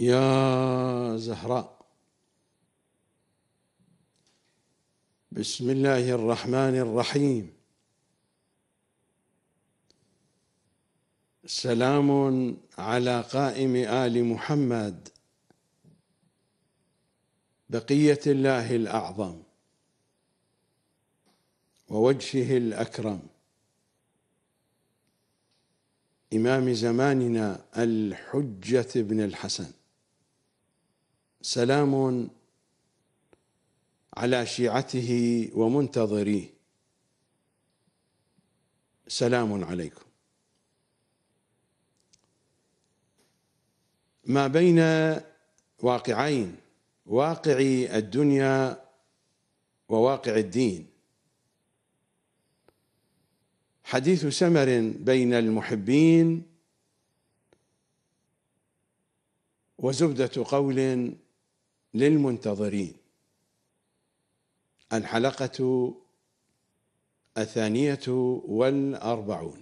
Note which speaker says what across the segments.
Speaker 1: يا زهراء بسم الله الرحمن الرحيم سلام على قائم ال محمد بقيه الله الاعظم ووجهه الاكرم امام زماننا الحجه بن الحسن سلام على شيعته ومنتظريه سلام عليكم ما بين واقعين واقع الدنيا وواقع الدين حديث سمر بين المحبين وزبدة قول للمنتظرين الحلقة الثانية والأربعون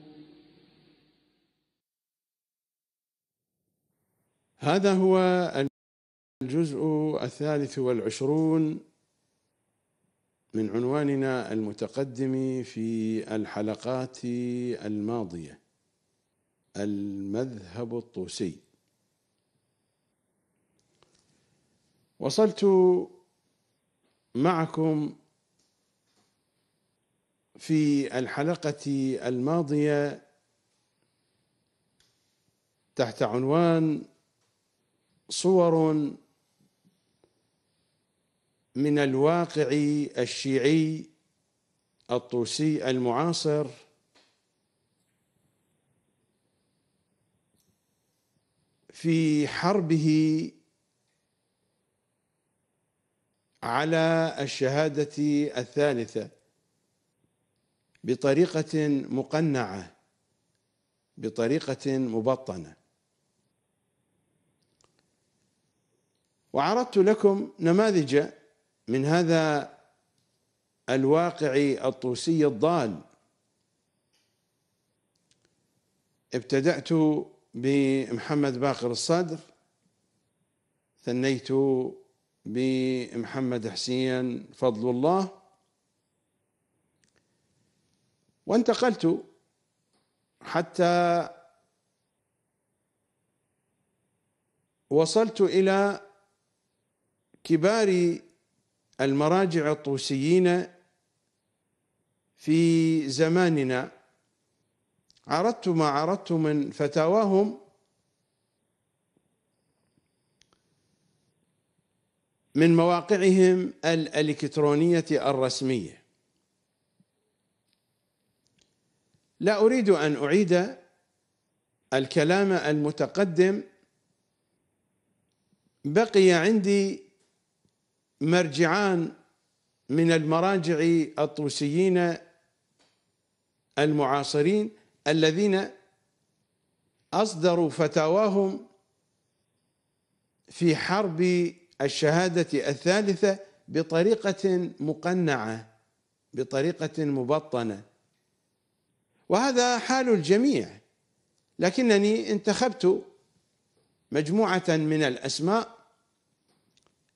Speaker 1: هذا هو الجزء الثالث والعشرون من عنواننا المتقدم في الحلقات الماضيه المذهب الطوسي وصلت معكم في الحلقه الماضيه تحت عنوان صور من الواقع الشيعي الطوسي المعاصر في حربه على الشهادة الثالثة بطريقة مقنعة بطريقة مبطنة وعرضت لكم نماذج من هذا الواقع الطوسي الضال ابتدأت بمحمد باقر الصدر ثنيت بمحمد حسين فضل الله وانتقلت حتى وصلت إلى كبار المراجع الطوسيين في زماننا عرضت ما عرضت من فتاواهم من مواقعهم الإلكترونية الرسمية لا أريد أن أعيد الكلام المتقدم بقي عندي مرجعان من المراجع الطوسيين المعاصرين الذين اصدروا فتاواهم في حرب الشهاده الثالثه بطريقه مقنعه بطريقه مبطنه وهذا حال الجميع لكنني انتخبت مجموعه من الاسماء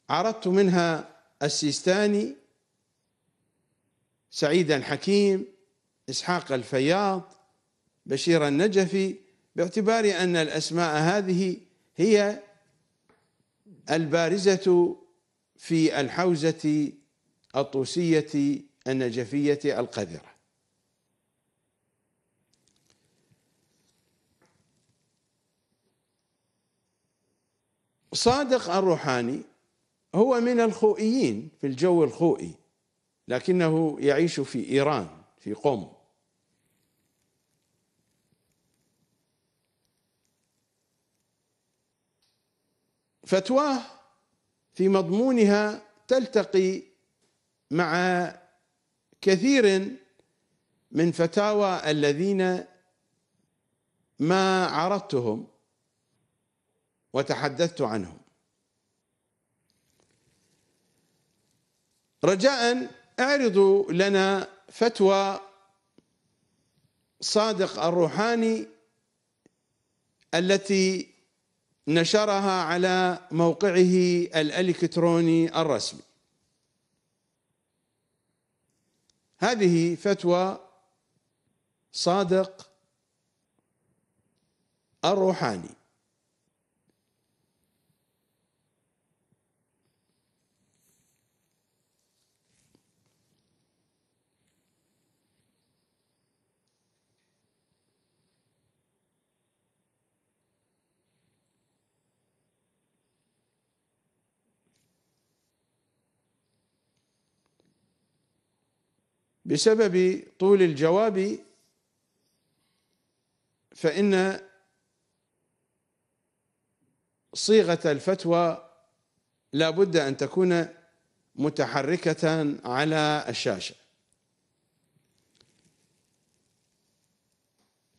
Speaker 1: عرضت منها السيستاني سعيدا حكيم إسحاق الفياض بشير النجفي باعتبار أن الأسماء هذه هي البارزة في الحوزة الطوسية النجفية القذرة صادق الروحاني هو من الخوئيين في الجو الخوئي لكنه يعيش في إيران في قم فتواه في مضمونها تلتقي مع كثير من فتاوى الذين ما عرضتهم وتحدثت عنهم رجاء اعرضوا لنا فتوى صادق الروحاني التي نشرها على موقعه الالكتروني الرسمي هذه فتوى صادق الروحاني بسبب طول الجواب فإن صيغة الفتوى لا بد أن تكون متحركة على الشاشة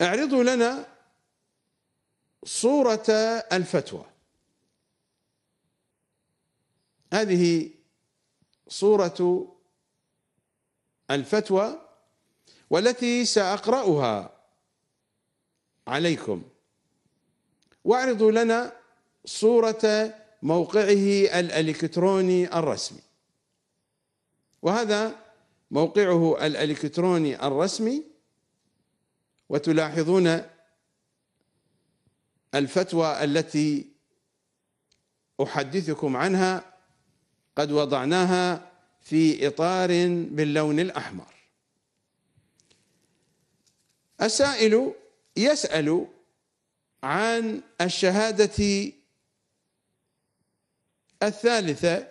Speaker 1: اعرضوا لنا صورة الفتوى هذه صورة الفتوى والتي سأقرأها عليكم واعرضوا لنا صورة موقعه الإلكتروني الرسمي وهذا موقعه الإلكتروني الرسمي وتلاحظون الفتوى التي أحدثكم عنها قد وضعناها في إطار باللون الأحمر السائل يسأل عن الشهادة الثالثة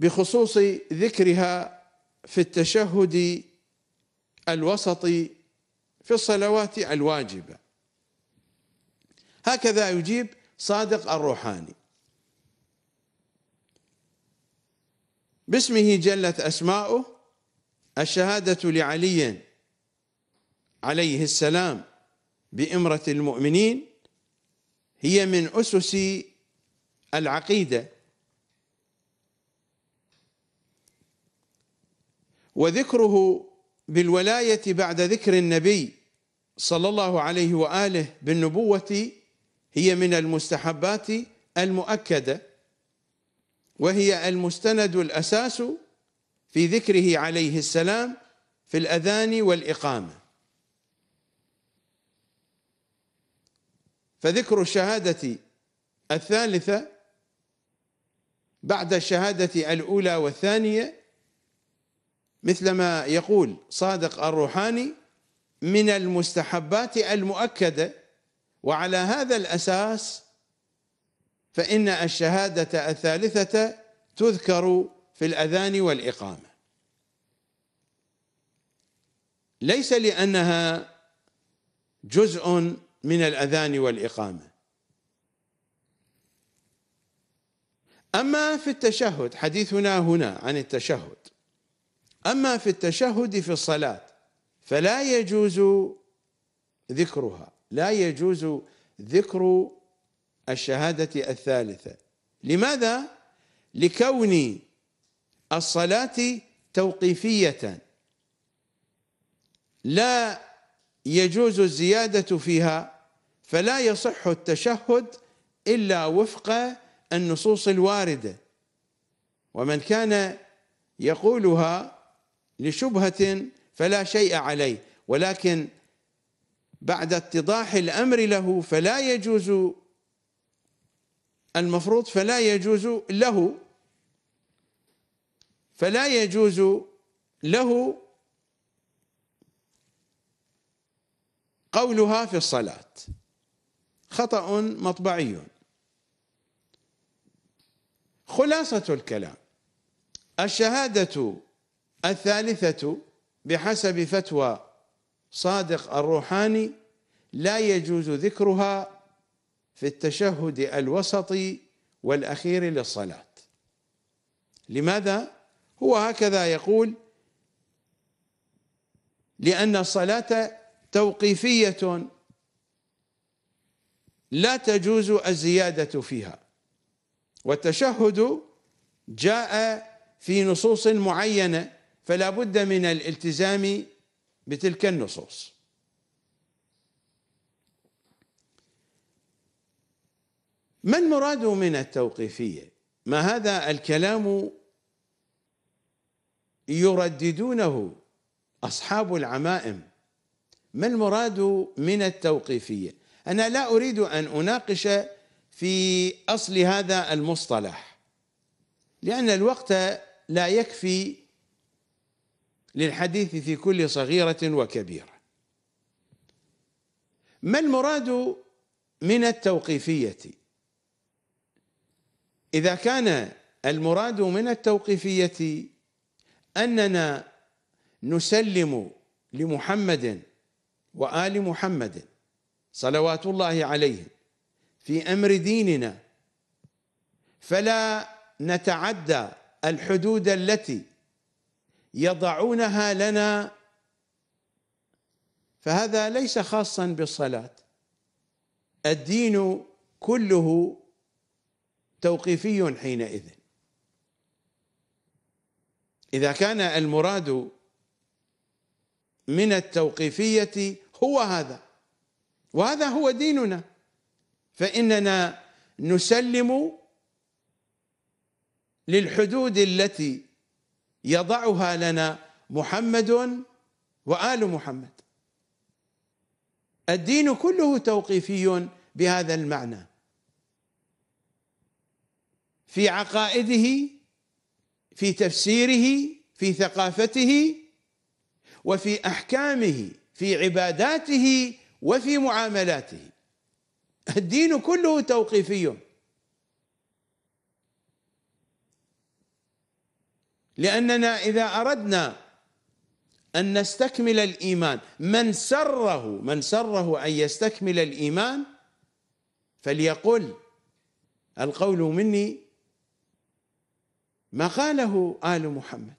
Speaker 1: بخصوص ذكرها في التشهد الوسطي في الصلوات الواجبة هكذا يجيب صادق الروحاني باسمه جلت أسماؤه الشهادة لعلي عليه السلام بإمرة المؤمنين هي من أسس العقيدة وذكره بالولاية بعد ذكر النبي صلى الله عليه وآله بالنبوة هي من المستحبات المؤكده وهي المستند الأساس في ذكره عليه السلام في الأذان والإقامة فذكر الشهادة الثالثة بعد الشهادة الأولى والثانية مثل ما يقول صادق الروحاني من المستحبات المؤكدة وعلى هذا الأساس فإن الشهادة الثالثة تذكر في الأذان والإقامة ليس لأنها جزء من الأذان والإقامة أما في التشهد حديثنا هنا عن التشهد أما في التشهد في الصلاة فلا يجوز ذكرها لا يجوز ذكر الشهادة الثالثة لماذا؟ لكون الصلاة توقيفية لا يجوز الزيادة فيها فلا يصح التشهد إلا وفق النصوص الواردة ومن كان يقولها لشبهة فلا شيء عليه ولكن بعد اتضاح الأمر له فلا يجوز المفروض فلا يجوز له فلا يجوز له قولها في الصلاة خطأ مطبعي خلاصة الكلام الشهادة الثالثة بحسب فتوى صادق الروحاني لا يجوز ذكرها في التشهد الوسطي والاخير للصلاه لماذا هو هكذا يقول لان الصلاه توقيفيه لا تجوز الزياده فيها والتشهد جاء في نصوص معينه فلا بد من الالتزام بتلك النصوص ما المراد من التوقيفية ما هذا الكلام يرددونه أصحاب العمائم ما المراد من التوقيفية أنا لا أريد أن أناقش في أصل هذا المصطلح لأن الوقت لا يكفي للحديث في كل صغيرة وكبيرة ما المراد من التوقيفية إذا كان المراد من التوقيفية أننا نسلم لمحمد وآل محمد صلوات الله عليهم في أمر ديننا فلا نتعدى الحدود التي يضعونها لنا فهذا ليس خاصا بالصلاة الدين كله توقيفي حينئذ إذا كان المراد من التوقيفية هو هذا وهذا هو ديننا فإننا نسلم للحدود التي يضعها لنا محمد وآل محمد الدين كله توقيفي بهذا المعنى في عقائده في تفسيره في ثقافته وفي احكامه في عباداته وفي معاملاته الدين كله توقيفي لاننا اذا اردنا ان نستكمل الايمان من سره من سره ان يستكمل الايمان فليقل القول مني ما قاله آل محمد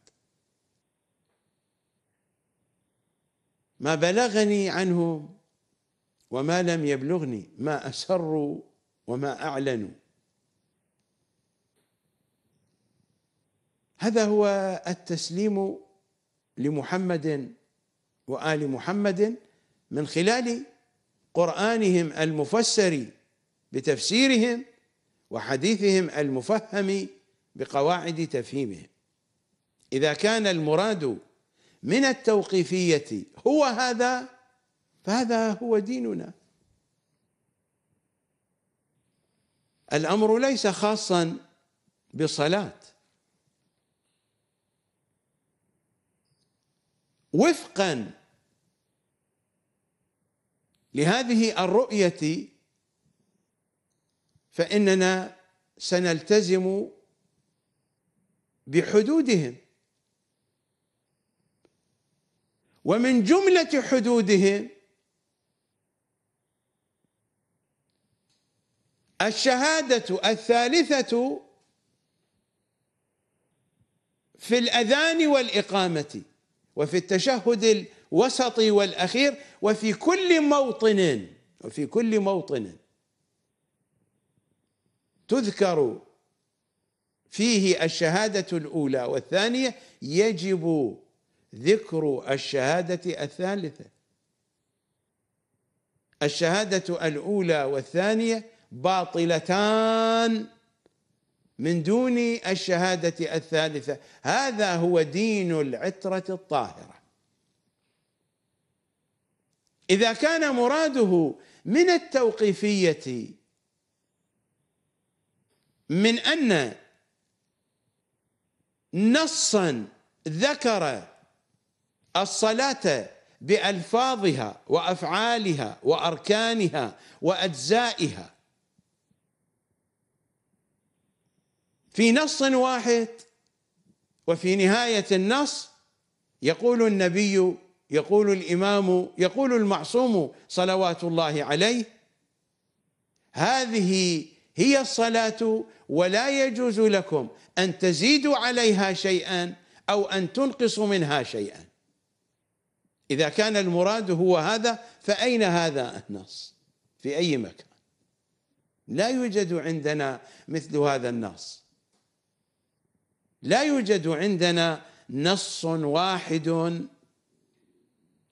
Speaker 1: ما بلغني عنهم وما لم يبلغني ما أسروا وما أعلنوا هذا هو التسليم لمحمد وآل محمد من خلال قرآنهم المفسر بتفسيرهم وحديثهم المفهم بقواعد تفهيمه إذا كان المراد من التوقيفية هو هذا فهذا هو ديننا الأمر ليس خاصا بصلاة وفقا لهذه الرؤية فإننا سنلتزم بحدودهم ومن جملة حدودهم الشهادة الثالثة في الأذان والإقامة وفي التشهد الوسطي والأخير وفي كل موطن وفي كل موطن تذكر فيه الشهادة الأولى والثانية يجب ذكر الشهادة الثالثة الشهادة الأولى والثانية باطلتان من دون الشهادة الثالثة هذا هو دين العترة الطاهرة إذا كان مراده من التوقيفية من أن نصا ذكر الصلاه بالفاظها وافعالها واركانها واجزائها في نص واحد وفي نهايه النص يقول النبي يقول الامام يقول المعصوم صلوات الله عليه هذه هي الصلاه ولا يجوز لكم أن تزيدوا عليها شيئا أو أن تنقصوا منها شيئا إذا كان المراد هو هذا فأين هذا النص في أي مكان لا يوجد عندنا مثل هذا النص لا يوجد عندنا نص واحد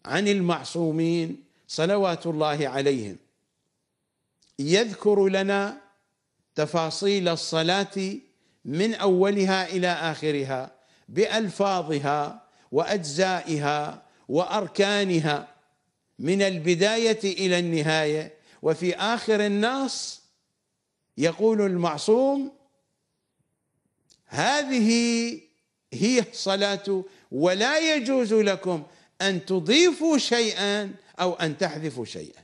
Speaker 1: عن المعصومين صلوات الله عليهم يذكر لنا تفاصيل الصلاة من أولها إلى آخرها بألفاظها وأجزائها وأركانها من البداية إلى النهاية وفي آخر الناس يقول المعصوم هذه هي الصلاة ولا يجوز لكم أن تضيفوا شيئا أو أن تحذفوا شيئا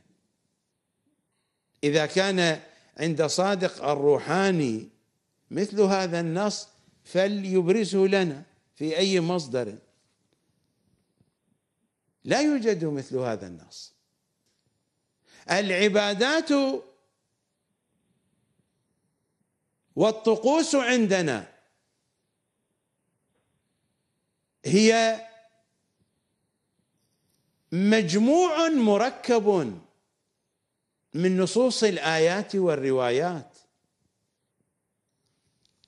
Speaker 1: إذا كان عند صادق الروحاني مثل هذا النص فليبرزه لنا في اي مصدر لا يوجد مثل هذا النص العبادات والطقوس عندنا هي مجموع مركب من نصوص الايات والروايات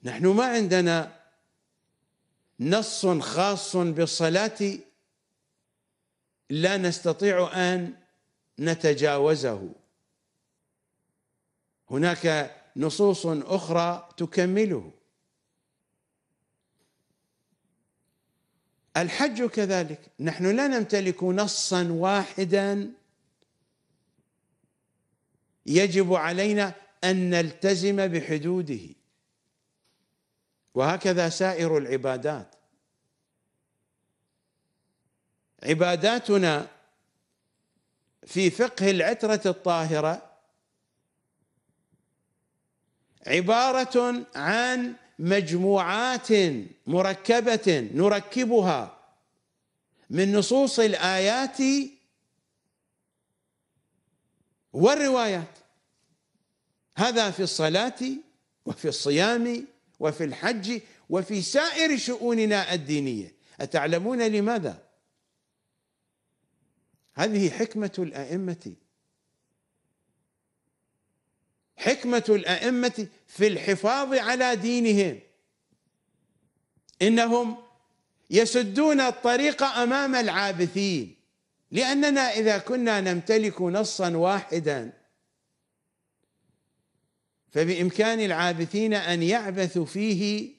Speaker 1: نحن ما عندنا نص خاص بالصلاه لا نستطيع ان نتجاوزه هناك نصوص اخرى تكمله الحج كذلك نحن لا نمتلك نصا واحدا يجب علينا أن نلتزم بحدوده وهكذا سائر العبادات عباداتنا في فقه العترة الطاهرة عبارة عن مجموعات مركبة نركبها من نصوص الآيات والروايات هذا في الصلاة وفي الصيام وفي الحج وفي سائر شؤوننا الدينية أتعلمون لماذا؟ هذه حكمة الأئمة حكمة الأئمة في الحفاظ على دينهم إنهم يسدون الطريق أمام العابثين لاننا اذا كنا نمتلك نصا واحدا فبامكان العابثين ان يعبثوا فيه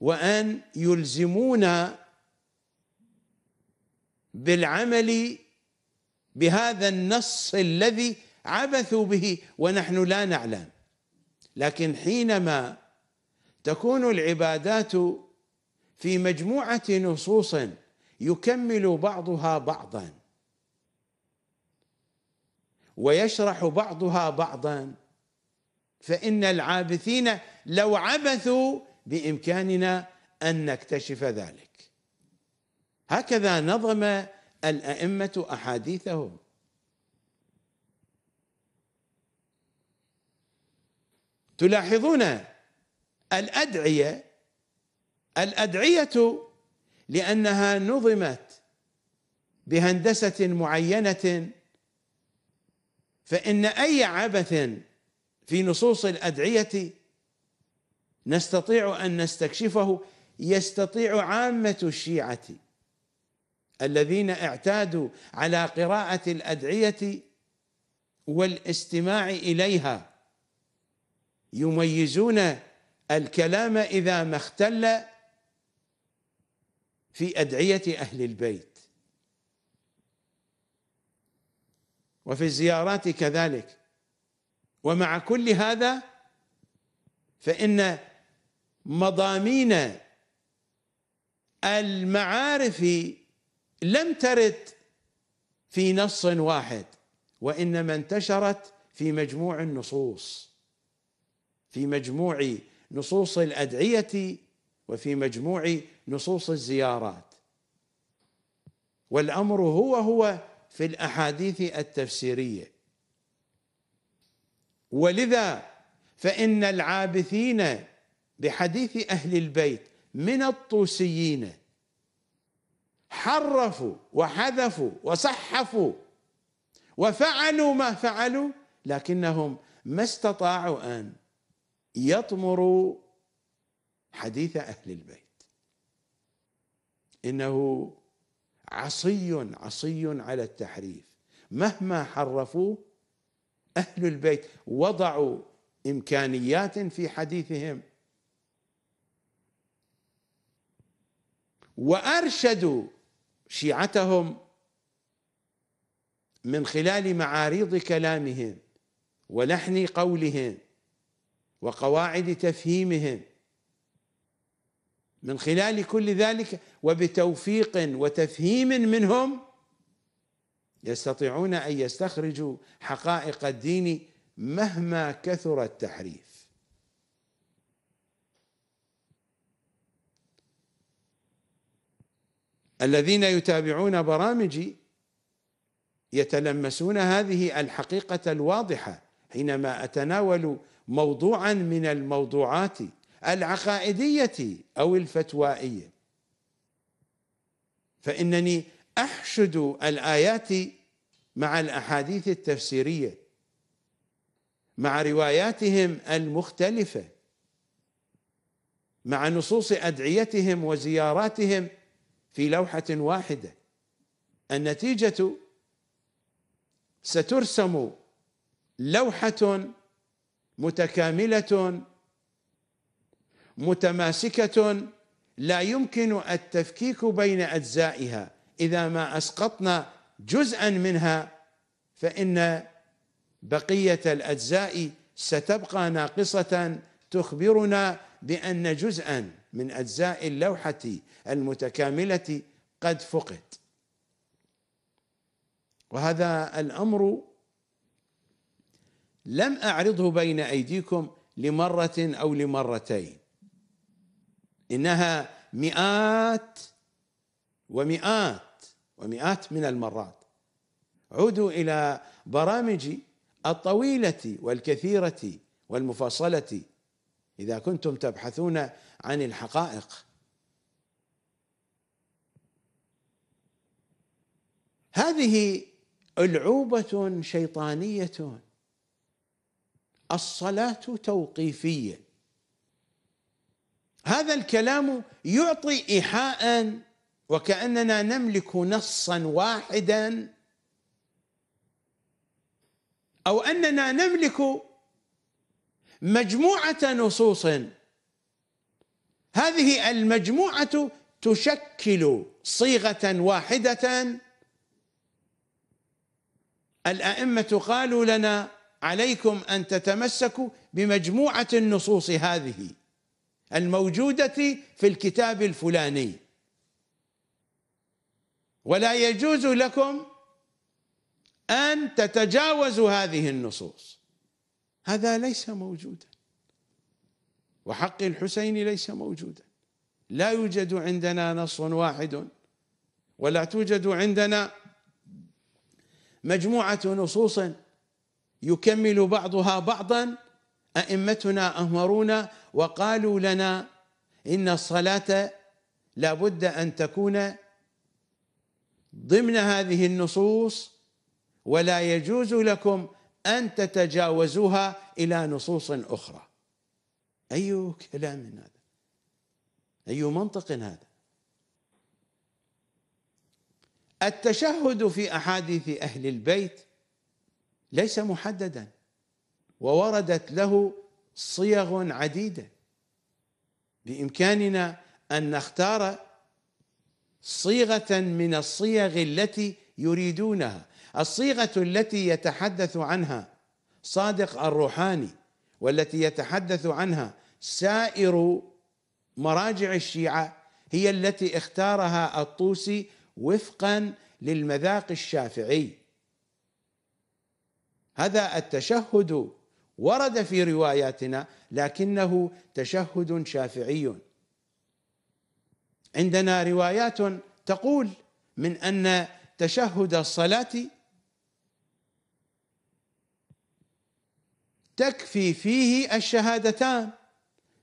Speaker 1: وان يلزمونا بالعمل بهذا النص الذي عبثوا به ونحن لا نعلم لكن حينما تكون العبادات في مجموعه نصوص يكمل بعضها بعضا ويشرح بعضها بعضا فإن العابثين لو عبثوا بإمكاننا أن نكتشف ذلك هكذا نظم الأئمة أحاديثهم تلاحظون الأدعية الأدعية لانها نظمت بهندسه معينه فان اي عبث في نصوص الادعيه نستطيع ان نستكشفه يستطيع عامه الشيعه الذين اعتادوا على قراءه الادعيه والاستماع اليها يميزون الكلام اذا ما اختل في ادعيه اهل البيت وفي الزيارات كذلك ومع كل هذا فان مضامين المعارف لم ترد في نص واحد وانما انتشرت في مجموع النصوص في مجموع نصوص الادعيه وفي مجموع نصوص الزيارات والامر هو هو في الاحاديث التفسيريه ولذا فان العابثين بحديث اهل البيت من الطوسيين حرفوا وحذفوا وصحفوا وفعلوا ما فعلوا لكنهم ما استطاعوا ان يطمروا حديث اهل البيت انه عصي عصي على التحريف مهما حرفوه اهل البيت وضعوا امكانيات في حديثهم وارشدوا شيعتهم من خلال معاريض كلامهم ولحن قولهم وقواعد تفهيمهم من خلال كل ذلك وبتوفيق وتفهيم منهم يستطيعون ان يستخرجوا حقائق الدين مهما كثر التحريف الذين يتابعون برامجي يتلمسون هذه الحقيقه الواضحه حينما اتناول موضوعا من الموضوعات العقائديه او الفتوائيه فانني احشد الايات مع الاحاديث التفسيريه مع رواياتهم المختلفه مع نصوص ادعيتهم وزياراتهم في لوحه واحده النتيجه سترسم لوحه متكامله متماسكة لا يمكن التفكيك بين أجزائها إذا ما أسقطنا جزءا منها فإن بقية الأجزاء ستبقى ناقصة تخبرنا بأن جزءا من أجزاء اللوحة المتكاملة قد فقد وهذا الأمر لم أعرضه بين أيديكم لمرة أو لمرتين انها مئات ومئات ومئات من المرات عودوا الى برامجي الطويله والكثيره والمفصله اذا كنتم تبحثون عن الحقائق هذه العوبه شيطانيه الصلاه توقيفيه هذا الكلام يعطي إيحاء وكأننا نملك نصا واحدا أو أننا نملك مجموعة نصوص هذه المجموعة تشكل صيغة واحدة الأئمة قالوا لنا عليكم أن تتمسكوا بمجموعة النصوص هذه الموجودة في الكتاب الفلاني ولا يجوز لكم أن تتجاوزوا هذه النصوص هذا ليس موجودا وحق الحسين ليس موجودا لا يوجد عندنا نص واحد ولا توجد عندنا مجموعة نصوص يكمل بعضها بعضا أئمتنا أمرونا وقالوا لنا إن الصلاة لابد أن تكون ضمن هذه النصوص ولا يجوز لكم أن تتجاوزوها إلى نصوص أخرى أي كلام هذا أي منطق هذا التشهد في أحاديث أهل البيت ليس محددا ووردت له صيغ عديده بامكاننا ان نختار صيغه من الصيغ التي يريدونها الصيغه التي يتحدث عنها صادق الروحاني والتي يتحدث عنها سائر مراجع الشيعه هي التي اختارها الطوسي وفقا للمذاق الشافعي هذا التشهد ورد في رواياتنا لكنه تشهد شافعي عندنا روايات تقول من ان تشهد الصلاه تكفي فيه الشهادتان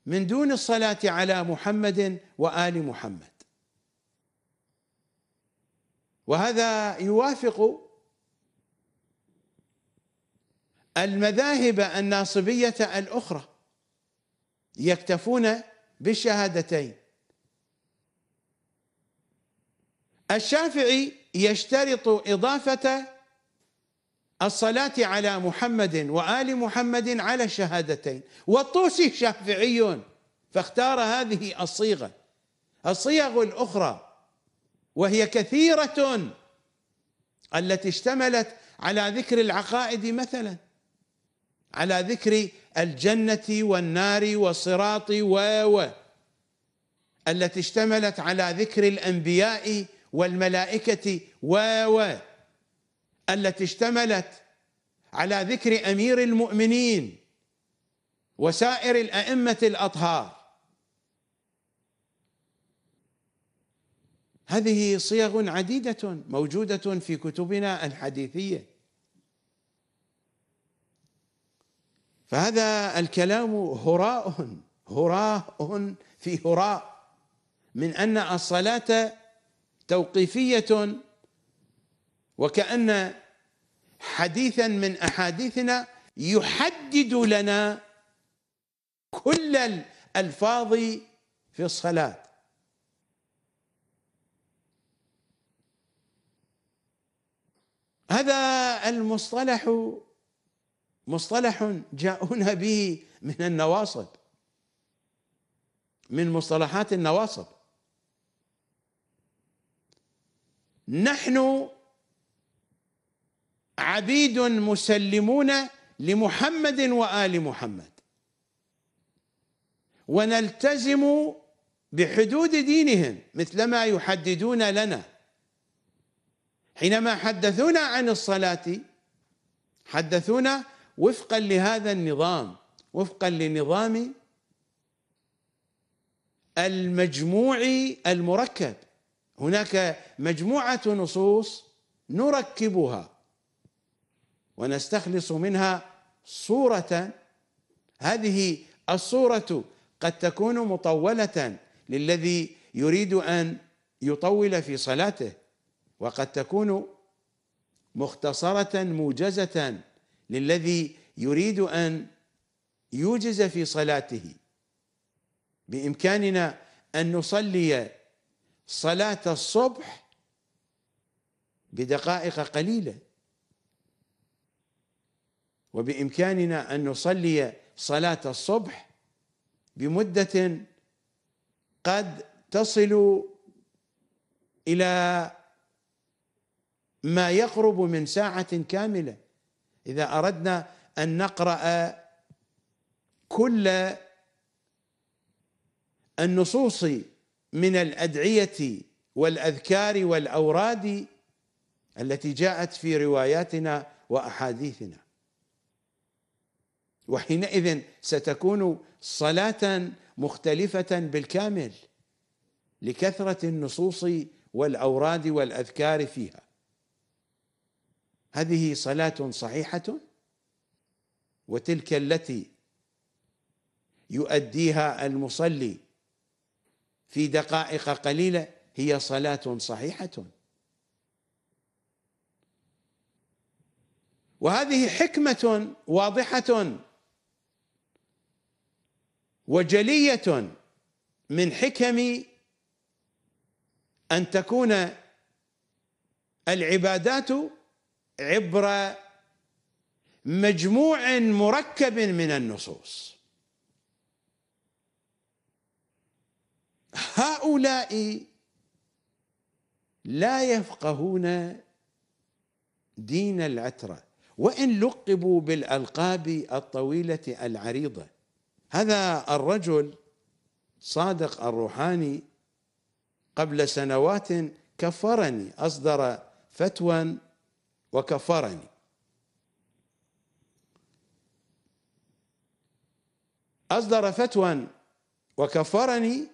Speaker 1: من دون الصلاه على محمد وال محمد وهذا يوافق المذاهب الناصبية الأخرى يكتفون بالشهادتين الشافعي يشترط إضافة الصلاة على محمد وآل محمد على الشهادتين والطوسي شافعي فاختار هذه الصيغة الصيغ الأخرى وهي كثيرة التي اشتملت على ذكر العقائد مثلاً على ذكر الجنة والنار والصراط و التي اشتملت على ذكر الأنبياء والملائكة و التي اشتملت على ذكر أمير المؤمنين وسائر الأئمة الأطهار هذه صيغ عديدة موجودة في كتبنا الحديثية فهذا الكلام هراء هراء في هراء من ان الصلاه توقيفيه وكان حديثا من احاديثنا يحدد لنا كل الالفاظ في الصلاه هذا المصطلح مصطلح جاءونا به من النواصب من مصطلحات النواصب نحن عبيد مسلمون لمحمد وال محمد ونلتزم بحدود دينهم مثلما يحددون لنا حينما حدثونا عن الصلاه حدثونا وفقا لهذا النظام وفقا لنظام المجموع المركب هناك مجموعة نصوص نركبها ونستخلص منها صورة هذه الصورة قد تكون مطولة للذي يريد أن يطول في صلاته وقد تكون مختصرة موجزة للذي يريد ان يوجز في صلاته بامكاننا ان نصلي صلاه الصبح بدقائق قليله وبامكاننا ان نصلي صلاه الصبح بمده قد تصل الى ما يقرب من ساعه كامله إذا أردنا أن نقرأ كل النصوص من الأدعية والأذكار والأوراد التي جاءت في رواياتنا وأحاديثنا وحينئذ ستكون صلاة مختلفة بالكامل لكثرة النصوص والأوراد والأذكار فيها هذه صلاة صحيحة وتلك التي يؤديها المصلي في دقائق قليلة هي صلاة صحيحة وهذه حكمة واضحة وجلية من حكم أن تكون العبادات عبر مجموع مركب من النصوص هؤلاء لا يفقهون دين العترة وإن لقبوا بالألقاب الطويلة العريضة هذا الرجل صادق الروحاني قبل سنوات كفرني أصدر فتوى وكفرني أصدر فتوى وكفرني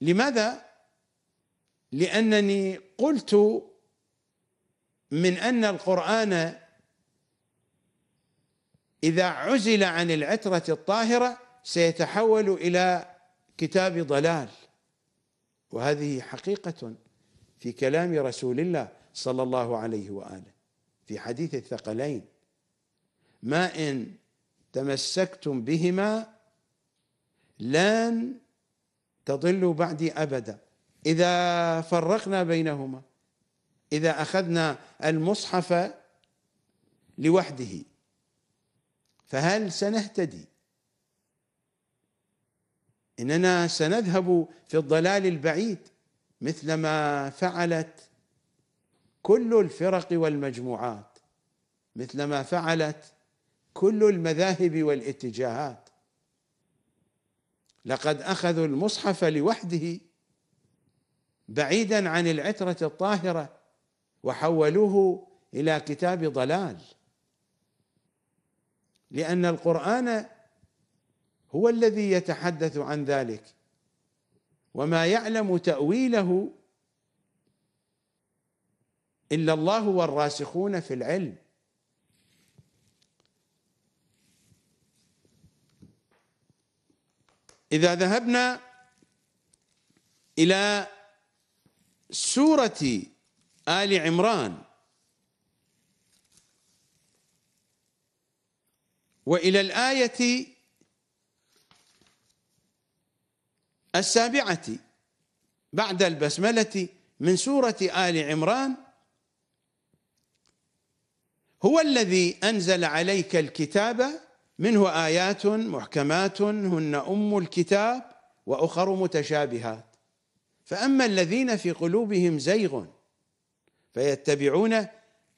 Speaker 1: لماذا؟ لأنني قلت من أن القرآن إذا عزل عن العترة الطاهرة سيتحول إلى كتاب ضلال وهذه حقيقة في كلام رسول الله صلى الله عليه وآله في حديث الثقلين ما إن تمسكتم بهما لن تضلوا بعدي أبدا إذا فرقنا بينهما إذا أخذنا المصحف لوحده فهل سنهتدي إننا سنذهب في الضلال البعيد مثلما فعلت كل الفرق والمجموعات مثلما فعلت كل المذاهب والاتجاهات لقد اخذوا المصحف لوحده بعيدا عن العتره الطاهره وحولوه الى كتاب ضلال لان القران هو الذي يتحدث عن ذلك وما يعلم تاويله إلا الله والراسخون في العلم إذا ذهبنا إلى سورة آل عمران وإلى الآية السابعة بعد البسملة من سورة آل عمران هو الذي أنزل عليك الكتاب منه آيات محكمات هن أم الكتاب وأخر متشابهات فأما الذين في قلوبهم زيغ فيتبعون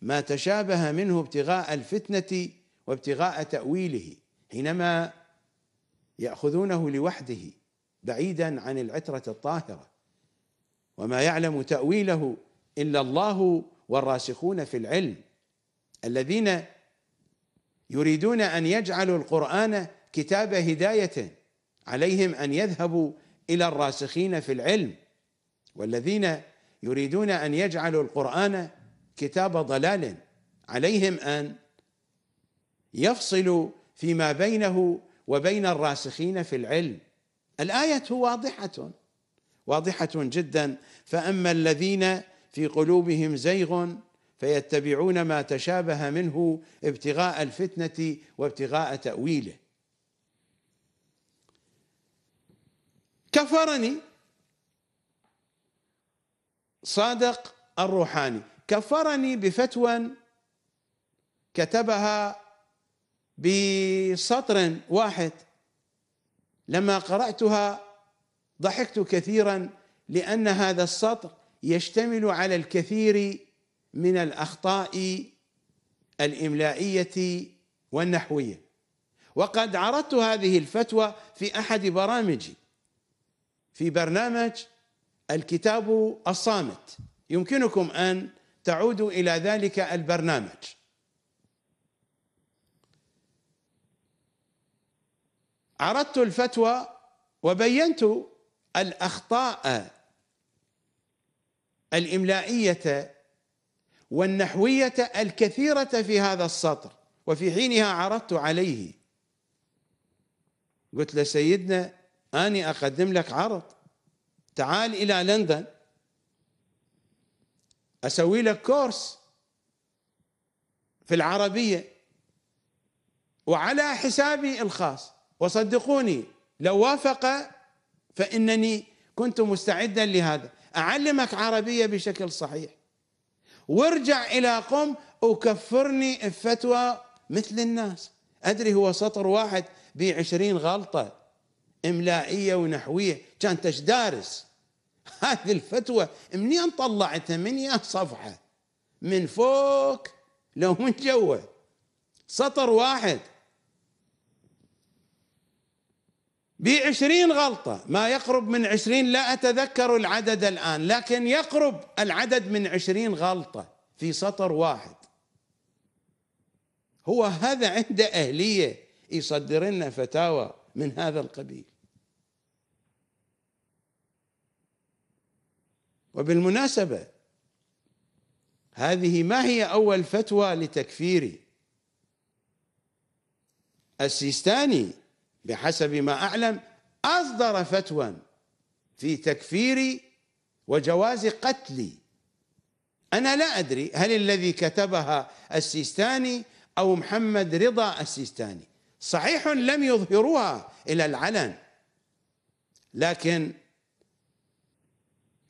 Speaker 1: ما تشابه منه ابتغاء الفتنة وابتغاء تأويله حينما يأخذونه لوحده بعيدا عن العترة الطاهرة وما يعلم تأويله إلا الله والراسخون في العلم الذين يريدون ان يجعلوا القران كتاب هدايه عليهم ان يذهبوا الى الراسخين في العلم والذين يريدون ان يجعلوا القران كتاب ضلال عليهم ان يفصلوا فيما بينه وبين الراسخين في العلم الايه واضحه واضحه جدا فاما الذين في قلوبهم زيغ فيتبعون ما تشابه منه ابتغاء الفتنه وابتغاء تاويله كفرني صادق الروحاني كفرني بفتوى كتبها بسطر واحد لما قراتها ضحكت كثيرا لان هذا السطر يشتمل على الكثير من الأخطاء الإملائية والنحوية وقد عرضت هذه الفتوى في أحد برامجي في برنامج الكتاب الصامت يمكنكم أن تعودوا إلى ذلك البرنامج عرضت الفتوى وبينت الأخطاء الإملائية والنحوية الكثيرة في هذا السطر وفي حينها عرضت عليه قلت له سيدنا أني أقدم لك عرض تعال إلى لندن أسوي لك كورس في العربية وعلى حسابي الخاص وصدقوني لو وافق فإنني كنت مستعدا لهذا أعلمك عربية بشكل صحيح وارجع إلى قم وكفرني الفتوى مثل الناس أدري هو سطر واحد بعشرين غلطة إملائية ونحوية كان دارس هذه الفتوى منين طلعتها من يا صفحة من فوق لو من جوه سطر واحد بعشرين غلطة ما يقرب من عشرين لا أتذكر العدد الآن لكن يقرب العدد من عشرين غلطة في سطر واحد هو هذا عنده أهلية يصدر لنا فتاوى من هذا القبيل وبالمناسبة هذه ما هي أول فتوى لتكفيري السيستاني بحسب ما أعلم أصدر فتوى في تكفير وجواز قتلي أنا لا أدري هل الذي كتبها السيستاني أو محمد رضا السيستاني صحيح لم يظهروها إلى العلن لكن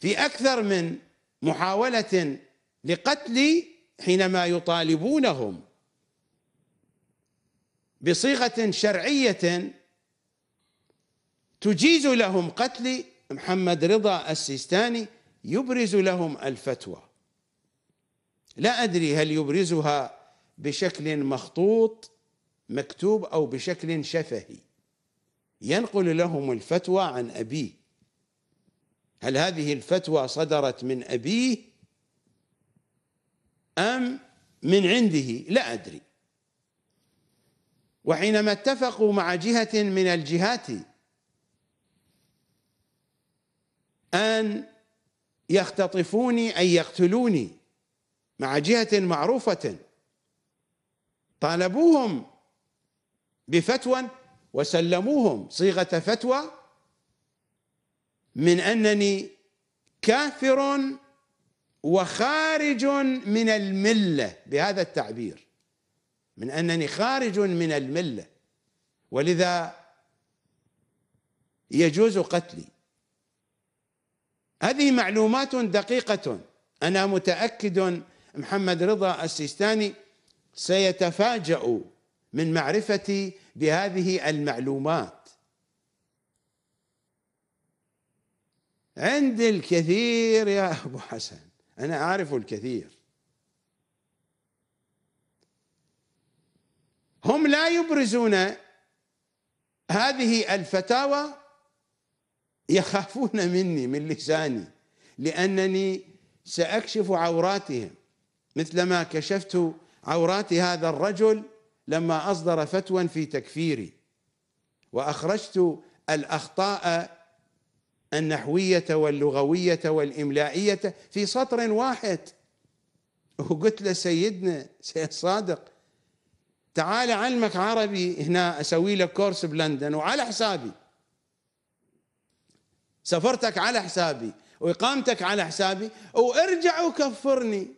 Speaker 1: في أكثر من محاولة لقتلي حينما يطالبونهم بصيغة شرعية تجيز لهم قتل محمد رضا السيستاني يبرز لهم الفتوى لا أدري هل يبرزها بشكل مخطوط مكتوب أو بشكل شفهي ينقل لهم الفتوى عن أبيه هل هذه الفتوى صدرت من أبيه أم من عنده لا أدري وحينما اتفقوا مع جهة من الجهات أن يختطفوني أن يقتلوني مع جهة معروفة طالبوهم بفتوى وسلموهم صيغة فتوى من أنني كافر وخارج من الملة بهذا التعبير من أنني خارج من الملة ولذا يجوز قتلي هذه معلومات دقيقة أنا متأكد محمد رضا السيستاني سيتفاجأ من معرفتي بهذه المعلومات عند الكثير يا أبو حسن أنا أعرف الكثير هم لا يبرزون هذه الفتاوى يخافون مني من لساني لأنني سأكشف عوراتهم مثلما كشفت عورات هذا الرجل لما أصدر فتوى في تكفيري وأخرجت الأخطاء النحوية واللغوية والإملائية في سطر واحد وقلت له سيدنا سيد صادق تعال علمك عربي هنا أسوي لك كورس بلندن وعلى حسابي سفرتك على حسابي واقامتك على حسابي وارجع وكفرني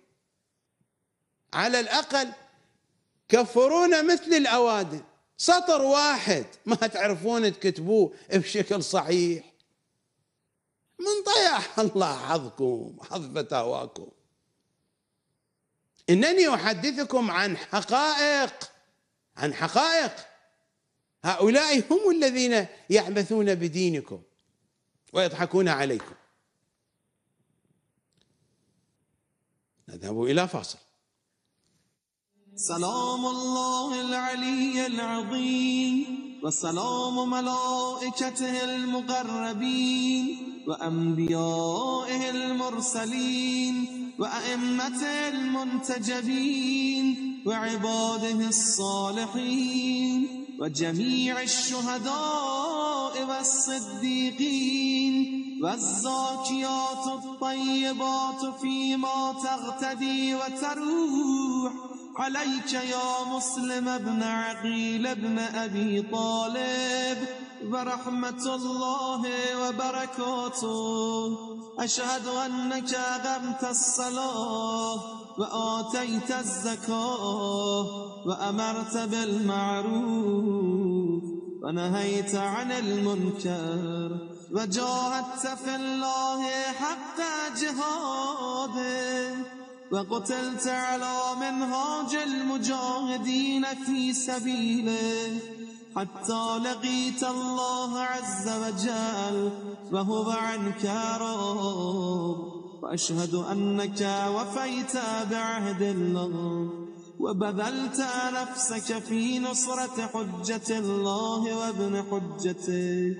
Speaker 1: على الاقل كفرونا مثل الاوادم سطر واحد ما تعرفون تكتبوه بشكل صحيح من ضياع الله حظكم حظ فتاواكم انني احدثكم عن حقائق عن حقائق هؤلاء هم الذين يعبثون بدينكم ويضحكون عليكم نذهب إلى فاصل
Speaker 2: سلام الله العلي العظيم و سلام المقربین المقربین و انبیائه المرسلین و الصالحین المنتجبین و عباده الصالحین و الشهداء والصدیقین الصدیقین و الزاکیات الطیبات فیما تغتدی عليك يا مسلم ابن عقيل ابن أبي طالب ورحمة الله وبركاته أشهد أنك أغمت الصلاة وآتيت الزكاة وأمرت بالمعروف ونهيت عن المنكر وجاهدت في الله حق جهاده وقتلت على منهاج المجاهدين في سبيله حتى لقيت الله عز وجل وهو عنك راض وأشهد أنك وفيت بعهد الله وبذلت نفسك في نصرة حجة الله وابن حجته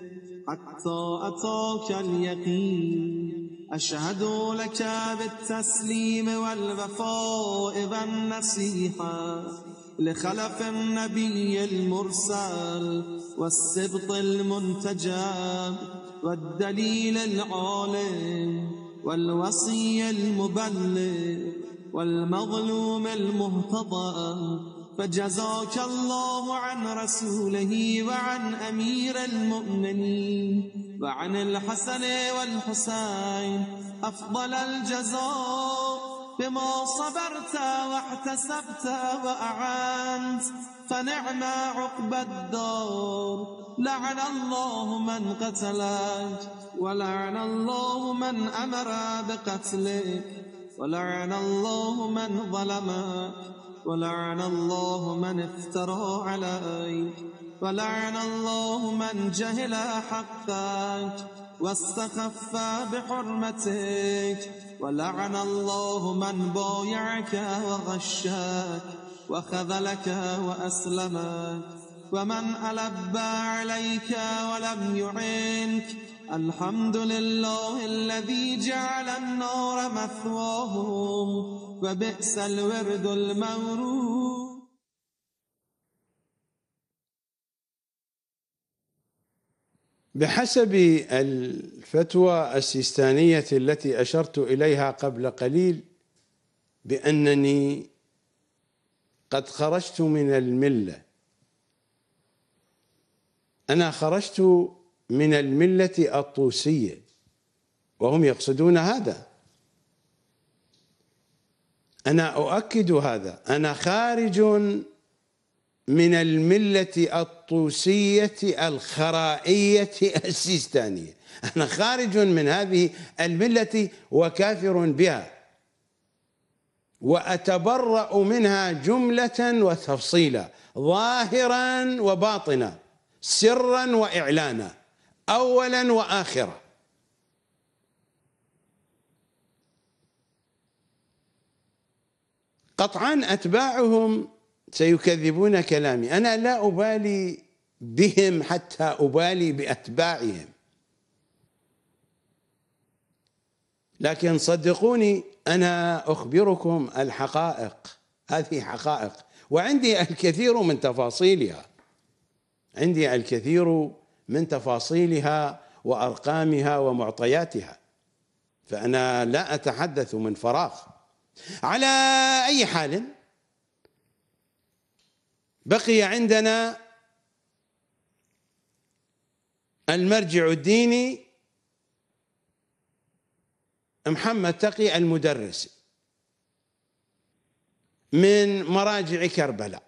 Speaker 2: حتى أتاك اليقين أشهد لك بالتسليم والوفاء والنصيحة لخلف النبي المرسل والسبط المنتجب والدليل العالم والوصي المبلغ والمظلوم المهتضى فجزاك الله عن رسوله وعن أمير المؤمنين فعن الحسن والحسين أفضل الجزاء بما صبرت واحتسبت وأعنت فنعم عقب الدار لعن الله من قتلك ولعن الله من أمر بقتلك ولعن الله من ظلمك ولعن الله من افترى عليك ولعن الله من جهل حقك واستخف بحرمتك ولعن الله من بايعك وغشاك وخذلك وأسلمك ومن ألبى عليك ولم يعينك الحمد لله الذي جعل النار مثواهم وبئس الورد المورود
Speaker 1: بحسب الفتوى السيستانية التي أشرت إليها قبل قليل بأنني قد خرجت من الملة أنا خرجت من الملة الطوسية وهم يقصدون هذا أنا أؤكد هذا أنا خارج من الملة الطوسية الخرائية السيستانية أنا خارج من هذه الملة وكافر بها وأتبرأ منها جملة وتفصيلا ظاهرا وباطنا سرا وإعلانا أولا وآخرا قطعا أتباعهم سيكذبون كلامي أنا لا أبالي بهم حتى أبالي بأتباعهم لكن صدقوني أنا أخبركم الحقائق هذه حقائق وعندي الكثير من تفاصيلها عندي الكثير من تفاصيلها وأرقامها ومعطياتها فأنا لا أتحدث من فراغ على أي حال بقي عندنا المرجع الديني محمد تقي المدرس من مراجع كربلاء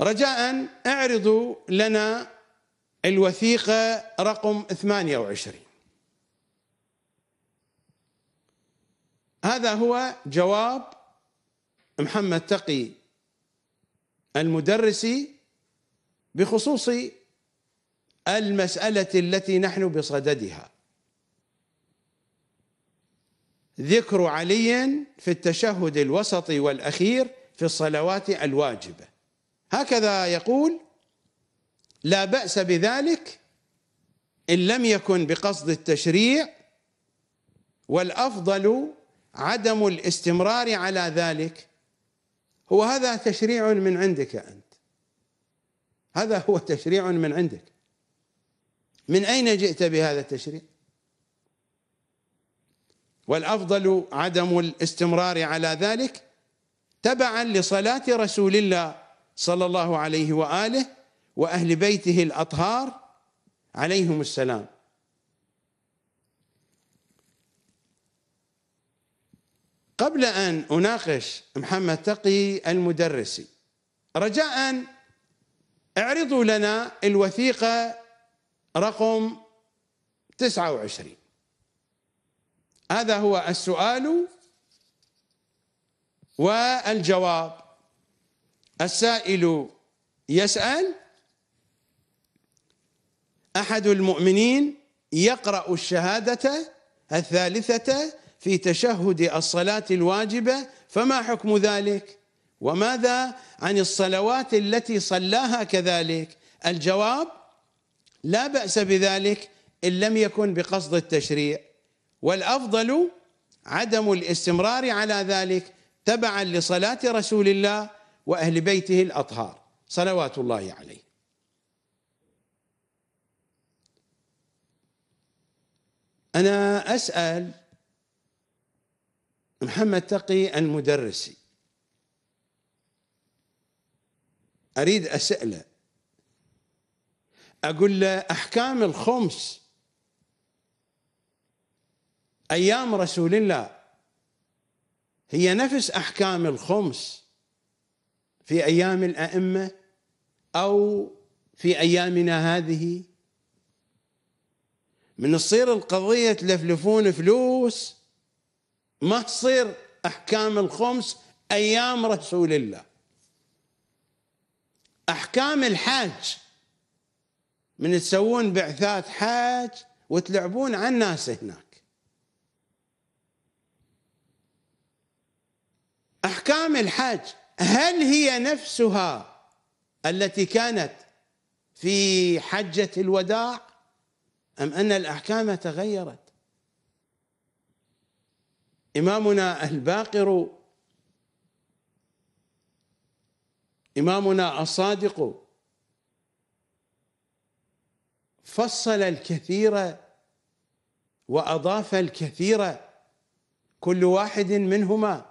Speaker 1: رجاء اعرضوا لنا الوثيقة رقم 28 هذا هو جواب محمد تقي المدرسي بخصوص المسألة التي نحن بصددها ذكر علي في التشهد الوسطي والأخير في الصلوات الواجبة هكذا يقول لا بأس بذلك إن لم يكن بقصد التشريع والأفضل عدم الاستمرار على ذلك هو هذا تشريع من عندك انت هذا هو تشريع من عندك من اين جئت بهذا التشريع والافضل عدم الاستمرار على ذلك تبعا لصلاه رسول الله صلى الله عليه واله واهل بيته الاطهار عليهم السلام قبل أن أناقش محمد تقي المدرسي رجاء اعرضوا لنا الوثيقة رقم 29 هذا هو السؤال والجواب السائل يسأل أحد المؤمنين يقرأ الشهادة الثالثة في تشهد الصلاة الواجبة فما حكم ذلك وماذا عن الصلوات التي صلاها كذلك الجواب لا بأس بذلك إن لم يكن بقصد التشريع والأفضل عدم الاستمرار على ذلك تبعا لصلاة رسول الله وأهل بيته الأطهار صلوات الله عليه أنا أسأل محمد تقي المدرسي أريد أسأله أقول له أحكام الخمس أيام رسول الله هي نفس أحكام الخمس في أيام الأئمة أو في أيامنا هذه من تصير القضية تلفلفون فلوس ما تصير احكام الخمس ايام رسول الله احكام الحاج من تسوون بعثات حاج وتلعبون على الناس هناك احكام الحاج هل هي نفسها التي كانت في حجه الوداع ام ان الاحكام تغيرت إمامنا الباقر إمامنا الصادق فصل الكثير وأضاف الكثير كل واحد منهما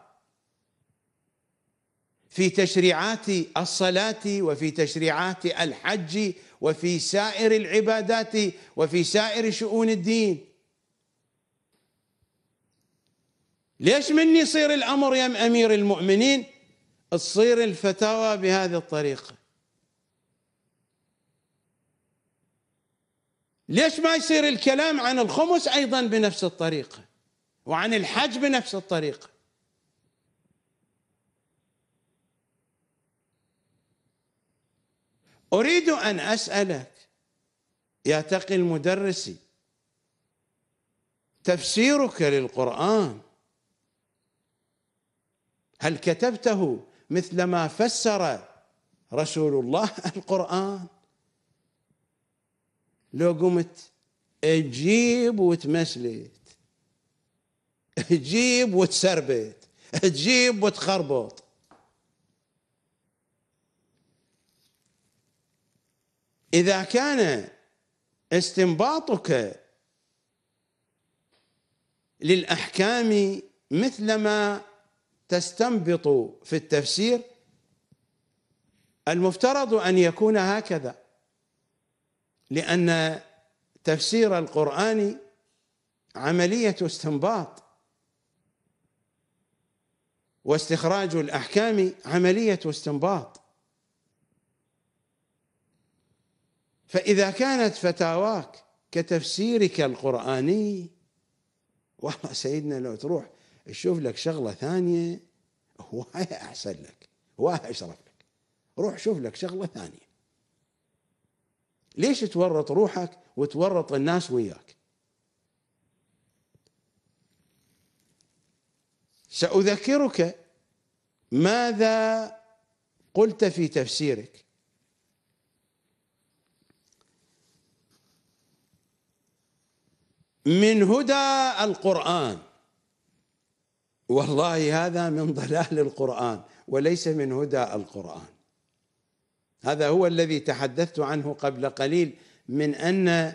Speaker 1: في تشريعات الصلاة وفي تشريعات الحج وفي سائر العبادات وفي سائر شؤون الدين ليش من يصير الأمر يا أمير المؤمنين تصير الفتاوى بهذه الطريقة ليش ما يصير الكلام عن الخمس أيضا بنفس الطريقة وعن الحج بنفس الطريقة أريد أن أسألك يا تقي المدرسي تفسيرك للقرآن هل كتبته مثل ما فسر رسول الله القرآن لو قمت تجيب وتمسلت تجيب وتسربت تجيب وتخربط إذا كان استنباطك للأحكام مثلما تستنبط في التفسير المفترض ان يكون هكذا لان تفسير القران عمليه استنباط واستخراج الاحكام عمليه استنباط فاذا كانت فتاواك كتفسيرك القراني والله سيدنا لو تروح تشوف لك شغلة ثانية هواية أحسن لك هواية أشرف لك روح شوف لك شغلة ثانية ليش تورط روحك وتورط الناس وياك سأذكرك ماذا قلت في تفسيرك من هدى القرآن والله هذا من ضلال القرآن وليس من هدى القرآن هذا هو الذي تحدثت عنه قبل قليل من أن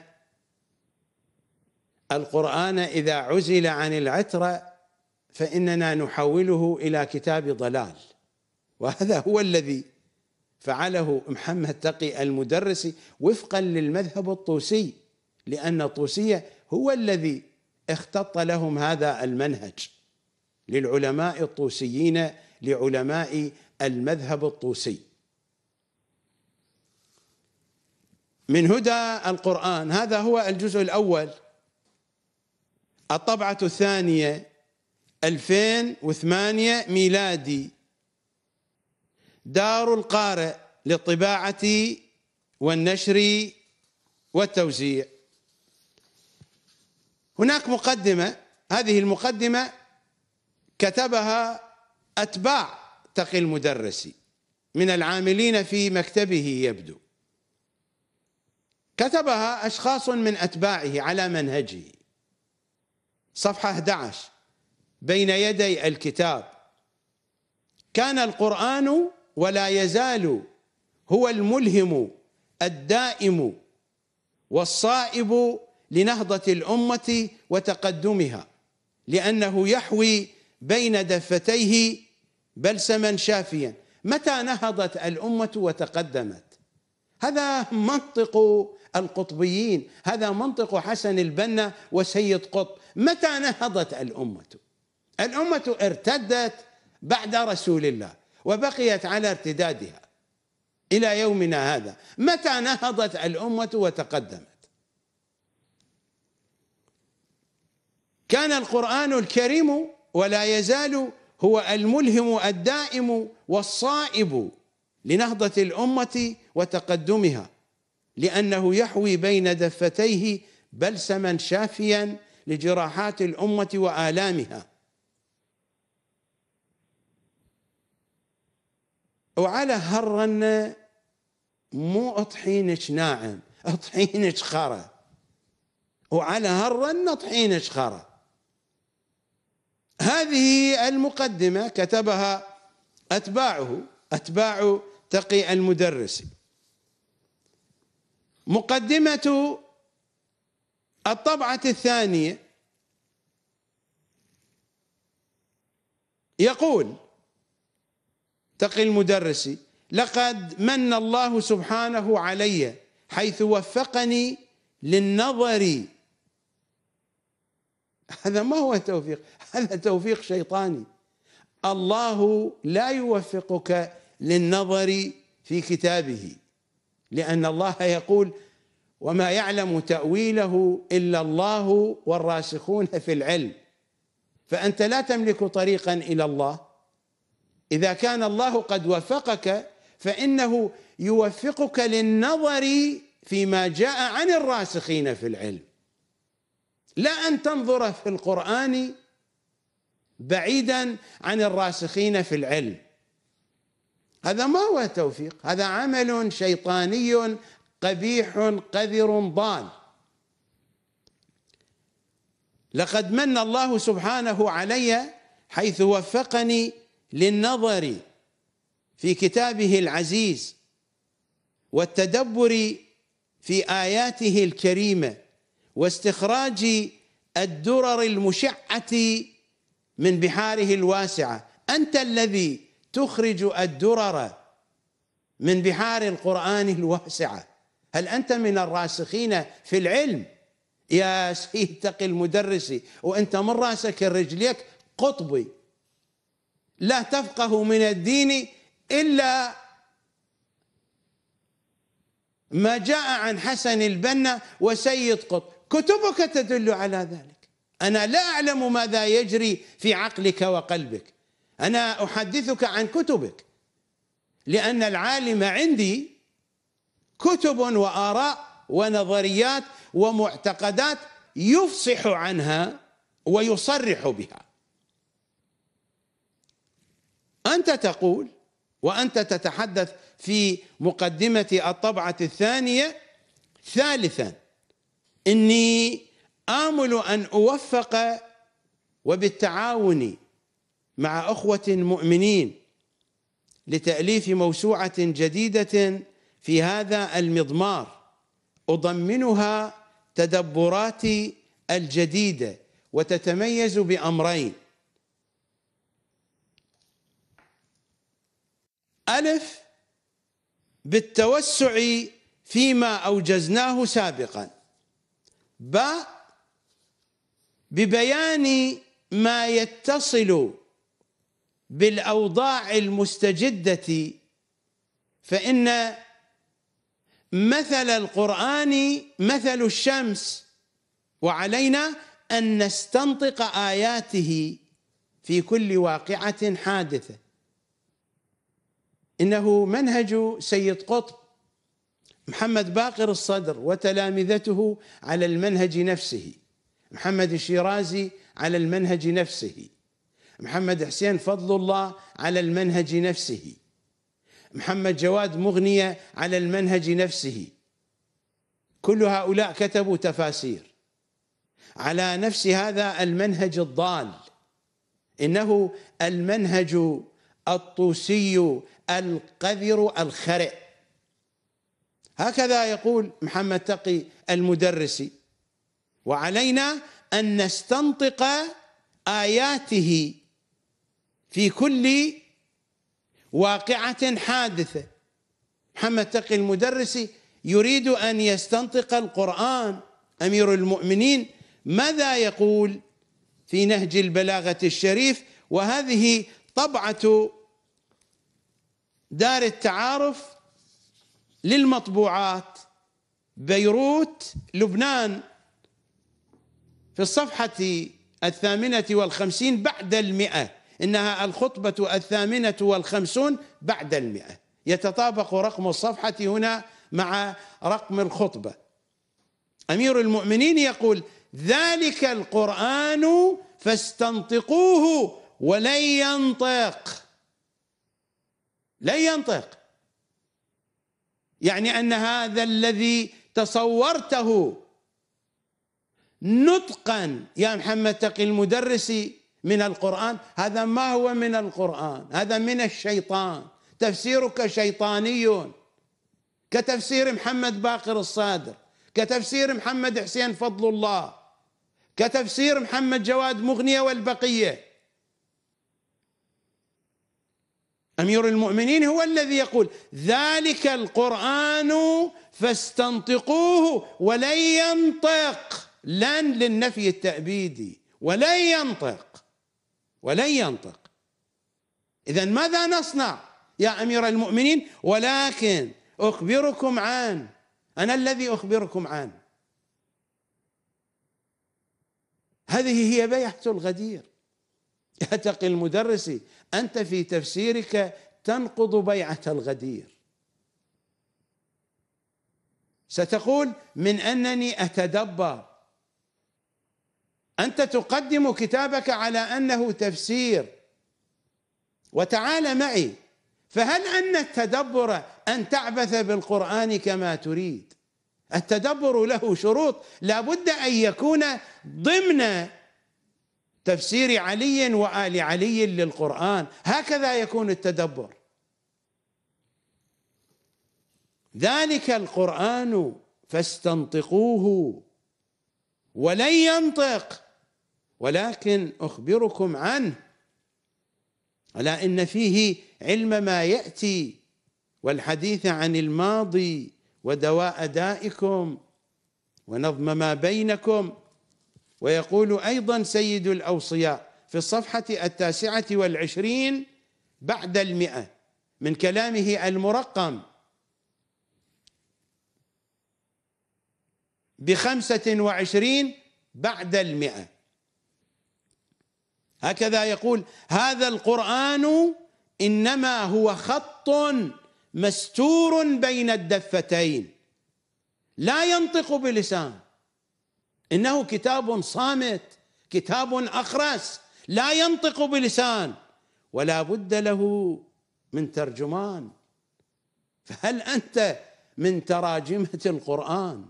Speaker 1: القرآن إذا عزل عن العترة فإننا نحوله إلى كتاب ضلال وهذا هو الذي فعله محمد تقي المدرسي وفقا للمذهب الطوسي لأن الطوسية هو الذي اختط لهم هذا المنهج للعلماء الطوسيين لعلماء المذهب الطوسي من هدى القرآن هذا هو الجزء الأول الطبعة الثانية 2008 ميلادي دار القارئ للطباعة والنشر والتوزيع هناك مقدمة هذه المقدمة كتبها أتباع تقي المدرسي من العاملين في مكتبه يبدو كتبها أشخاص من أتباعه على منهجه صفحة 11 بين يدي الكتاب كان القرآن ولا يزال هو الملهم الدائم والصائب لنهضة الأمة وتقدمها لأنه يحوي بين دفتيه بلسما شافيا متى نهضت الامه وتقدمت هذا منطق القطبيين هذا منطق حسن البنا وسيد قطب متى نهضت الامه الامه ارتدت بعد رسول الله وبقيت على ارتدادها الى يومنا هذا متى نهضت الامه وتقدمت كان القران الكريم ولا يزال هو الملهم الدائم والصائب لنهضة الأمة وتقدمها لأنه يحوي بين دفتيه بلسما شافيا لجراحات الأمة وآلامها وعلى هرن مو اطحينش ناعم اطحينش خرى وعلى هرن اطحينش خرى هذه المقدمة كتبها أتباعه أتباع تقي المدرسي مقدمة الطبعة الثانية يقول تقي المدرسي لقد من الله سبحانه علي حيث وفقني للنظر هذا ما هو التوفيق هذا توفيق شيطاني الله لا يوفقك للنظر في كتابه لان الله يقول وما يعلم تاويله الا الله والراسخون في العلم فانت لا تملك طريقا الى الله اذا كان الله قد وفقك فانه يوفقك للنظر فيما جاء عن الراسخين في العلم لا ان تنظر في القران بعيدا عن الراسخين في العلم هذا ما هو توفيق هذا عمل شيطاني قبيح قذر ضال لقد من الله سبحانه علي حيث وفقني للنظر في كتابه العزيز والتدبر في اياته الكريمه واستخراج الدرر المشعه من بحاره الواسعة أنت الذي تخرج الدرر من بحار القرآن الواسعة هل أنت من الراسخين في العلم يا سيد تقي المدرسي وأنت من راسك رجليك قطبي لا تفقه من الدين إلا ما جاء عن حسن البنا وسيد قطب كتبك تدل على ذلك أنا لا أعلم ماذا يجري في عقلك وقلبك أنا أحدثك عن كتبك لأن العالم عندي كتب وآراء ونظريات ومعتقدات يفصح عنها ويصرح بها أنت تقول وأنت تتحدث في مقدمة الطبعة الثانية ثالثا إني آمل أن أوفق وبالتعاون مع أخوة مؤمنين لتأليف موسوعة جديدة في هذا المضمار أضمنها تدبراتي الجديدة وتتميز بأمرين ألف بالتوسع فيما أوجزناه سابقا باء ببيان ما يتصل بالاوضاع المستجده فان مثل القران مثل الشمس وعلينا ان نستنطق اياته في كل واقعه حادثه انه منهج سيد قطب محمد باقر الصدر وتلامذته على المنهج نفسه محمد الشيرازي على المنهج نفسه محمد حسين فضل الله على المنهج نفسه محمد جواد مغنية على المنهج نفسه كل هؤلاء كتبوا تفاسير على نفس هذا المنهج الضال إنه المنهج الطوسي القذر الخرئ هكذا يقول محمد تقي المدرسي وعلينا ان نستنطق اياته في كل واقعه حادثه محمد تقي المدرسي يريد ان يستنطق القران امير المؤمنين ماذا يقول في نهج البلاغه الشريف وهذه طبعه دار التعارف للمطبوعات بيروت لبنان في الصفحة الثامنة والخمسين بعد المئة إنها الخطبة الثامنة والخمسون بعد المئة يتطابق رقم الصفحة هنا مع رقم الخطبة أمير المؤمنين يقول ذلك القرآن فاستنطقوه ولن ينطق لن ينطق يعني أن هذا الذي تصورته نطقا يا محمد تقي المدرسي من القرآن هذا ما هو من القرآن هذا من الشيطان تفسيرك شيطاني كتفسير محمد باقر الصادر كتفسير محمد حسين فضل الله كتفسير محمد جواد مغنية والبقية أمير المؤمنين هو الذي يقول ذلك القرآن فاستنطقوه ولن ينطق لن للنفي التأبيدي ولن ينطق ولن ينطق إذا ماذا نصنع يا أمير المؤمنين ولكن أخبركم عن أنا الذي أخبركم عن هذه هي بيعة الغدير يتقي المدرس أنت في تفسيرك تنقض بيعة الغدير ستقول من أنني أتدبر أنت تقدم كتابك على أنه تفسير وتعال معي فهل أن التدبر أن تعبث بالقرآن كما تريد التدبر له شروط لابد أن يكون ضمن تفسير علي وآل علي للقرآن هكذا يكون التدبر ذلك القرآن فاستنطقوه ولن ينطق ولكن أخبركم عنه ألا إن فيه علم ما يأتي والحديث عن الماضي ودواء دائكم ونظم ما بينكم ويقول أيضا سيد الأوصياء في الصفحة التاسعة والعشرين بعد المئة من كلامه المرقم بخمسة وعشرين بعد المئة هكذا يقول هذا القرآن إنما هو خط مستور بين الدفتين لا ينطق بلسان إنه كتاب صامت كتاب أخرس لا ينطق بلسان ولا بد له من ترجمان فهل أنت من تراجمة القرآن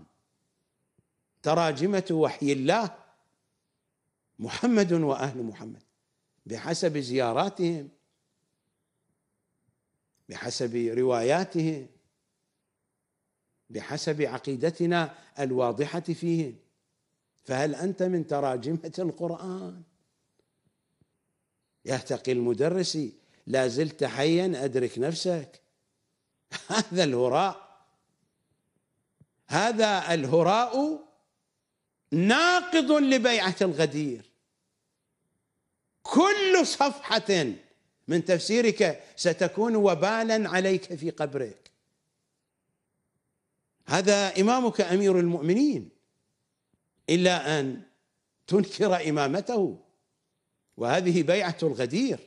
Speaker 1: تراجمة وحي الله محمد وأهل محمد بحسب زياراتهم بحسب رواياتهم بحسب عقيدتنا الواضحة فيهم فهل أنت من تراجمة القرآن يهتقي المدرس لا زلت حيا أدرك نفسك هذا الهراء هذا الهراء ناقض لبيعة الغدير كل صفحة من تفسيرك ستكون وبالا عليك في قبرك هذا إمامك أمير المؤمنين إلا أن تنكر إمامته وهذه بيعة الغدير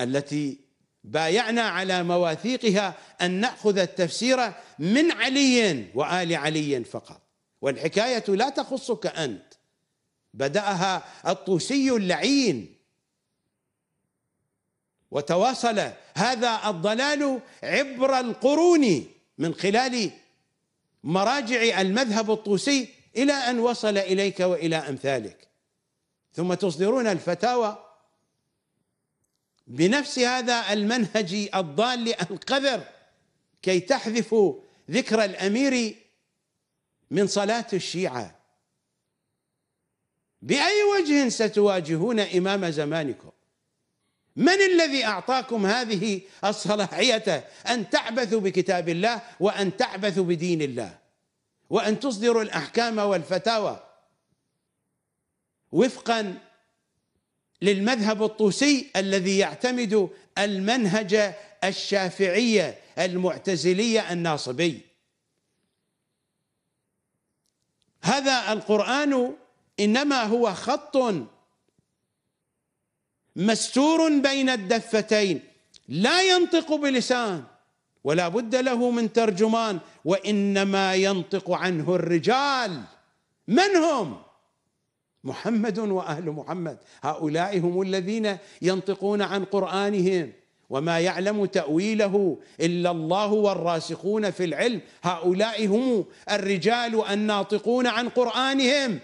Speaker 1: التي بايعنا على مواثيقها أن نأخذ التفسير من علي وآل علي فقط والحكاية لا تخصك أنت بدأها الطوسي اللعين وتواصل هذا الضلال عبر القرون من خلال مراجع المذهب الطوسي إلى أن وصل إليك وإلى أمثالك ثم تصدرون الفتاوى بنفس هذا المنهج الضال القذر كي تحذفوا ذكر الأمير من صلاة الشيعة باي وجه ستواجهون امام زمانكم من الذي اعطاكم هذه الصلاحيه ان تعبثوا بكتاب الله وان تعبثوا بدين الله وان تصدروا الاحكام والفتاوى وفقا للمذهب الطوسي الذي يعتمد المنهج الشافعيه المعتزليه الناصبي هذا القران انما هو خط مستور بين الدفتين لا ينطق بلسان ولا بد له من ترجمان وانما ينطق عنه الرجال من هم محمد واهل محمد هؤلاء هم الذين ينطقون عن قرانهم وما يعلم تاويله الا الله والراسخون في العلم هؤلاء هم الرجال الناطقون عن قرانهم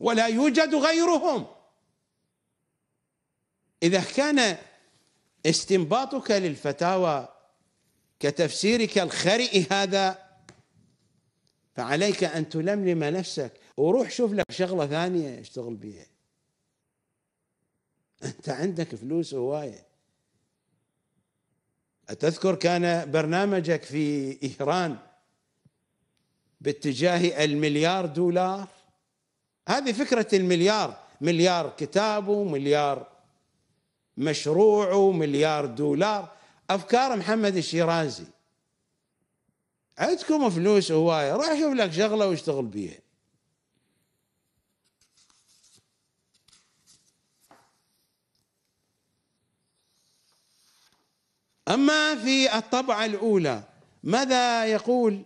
Speaker 1: ولا يوجد غيرهم اذا كان استنباطك للفتاوى كتفسيرك الخرئ هذا فعليك ان تلملم نفسك وروح شوف لك شغله ثانيه اشتغل بها انت عندك فلوس هوايه اتذكر كان برنامجك في ايران باتجاه المليار دولار هذه فكرة المليار مليار كتابه مليار مشروعه مليار دولار أفكار محمد الشيرازي عندكم فلوس هواية روح شوف لك شغلة واشتغل بيها أما في الطبعة الأولى ماذا يقول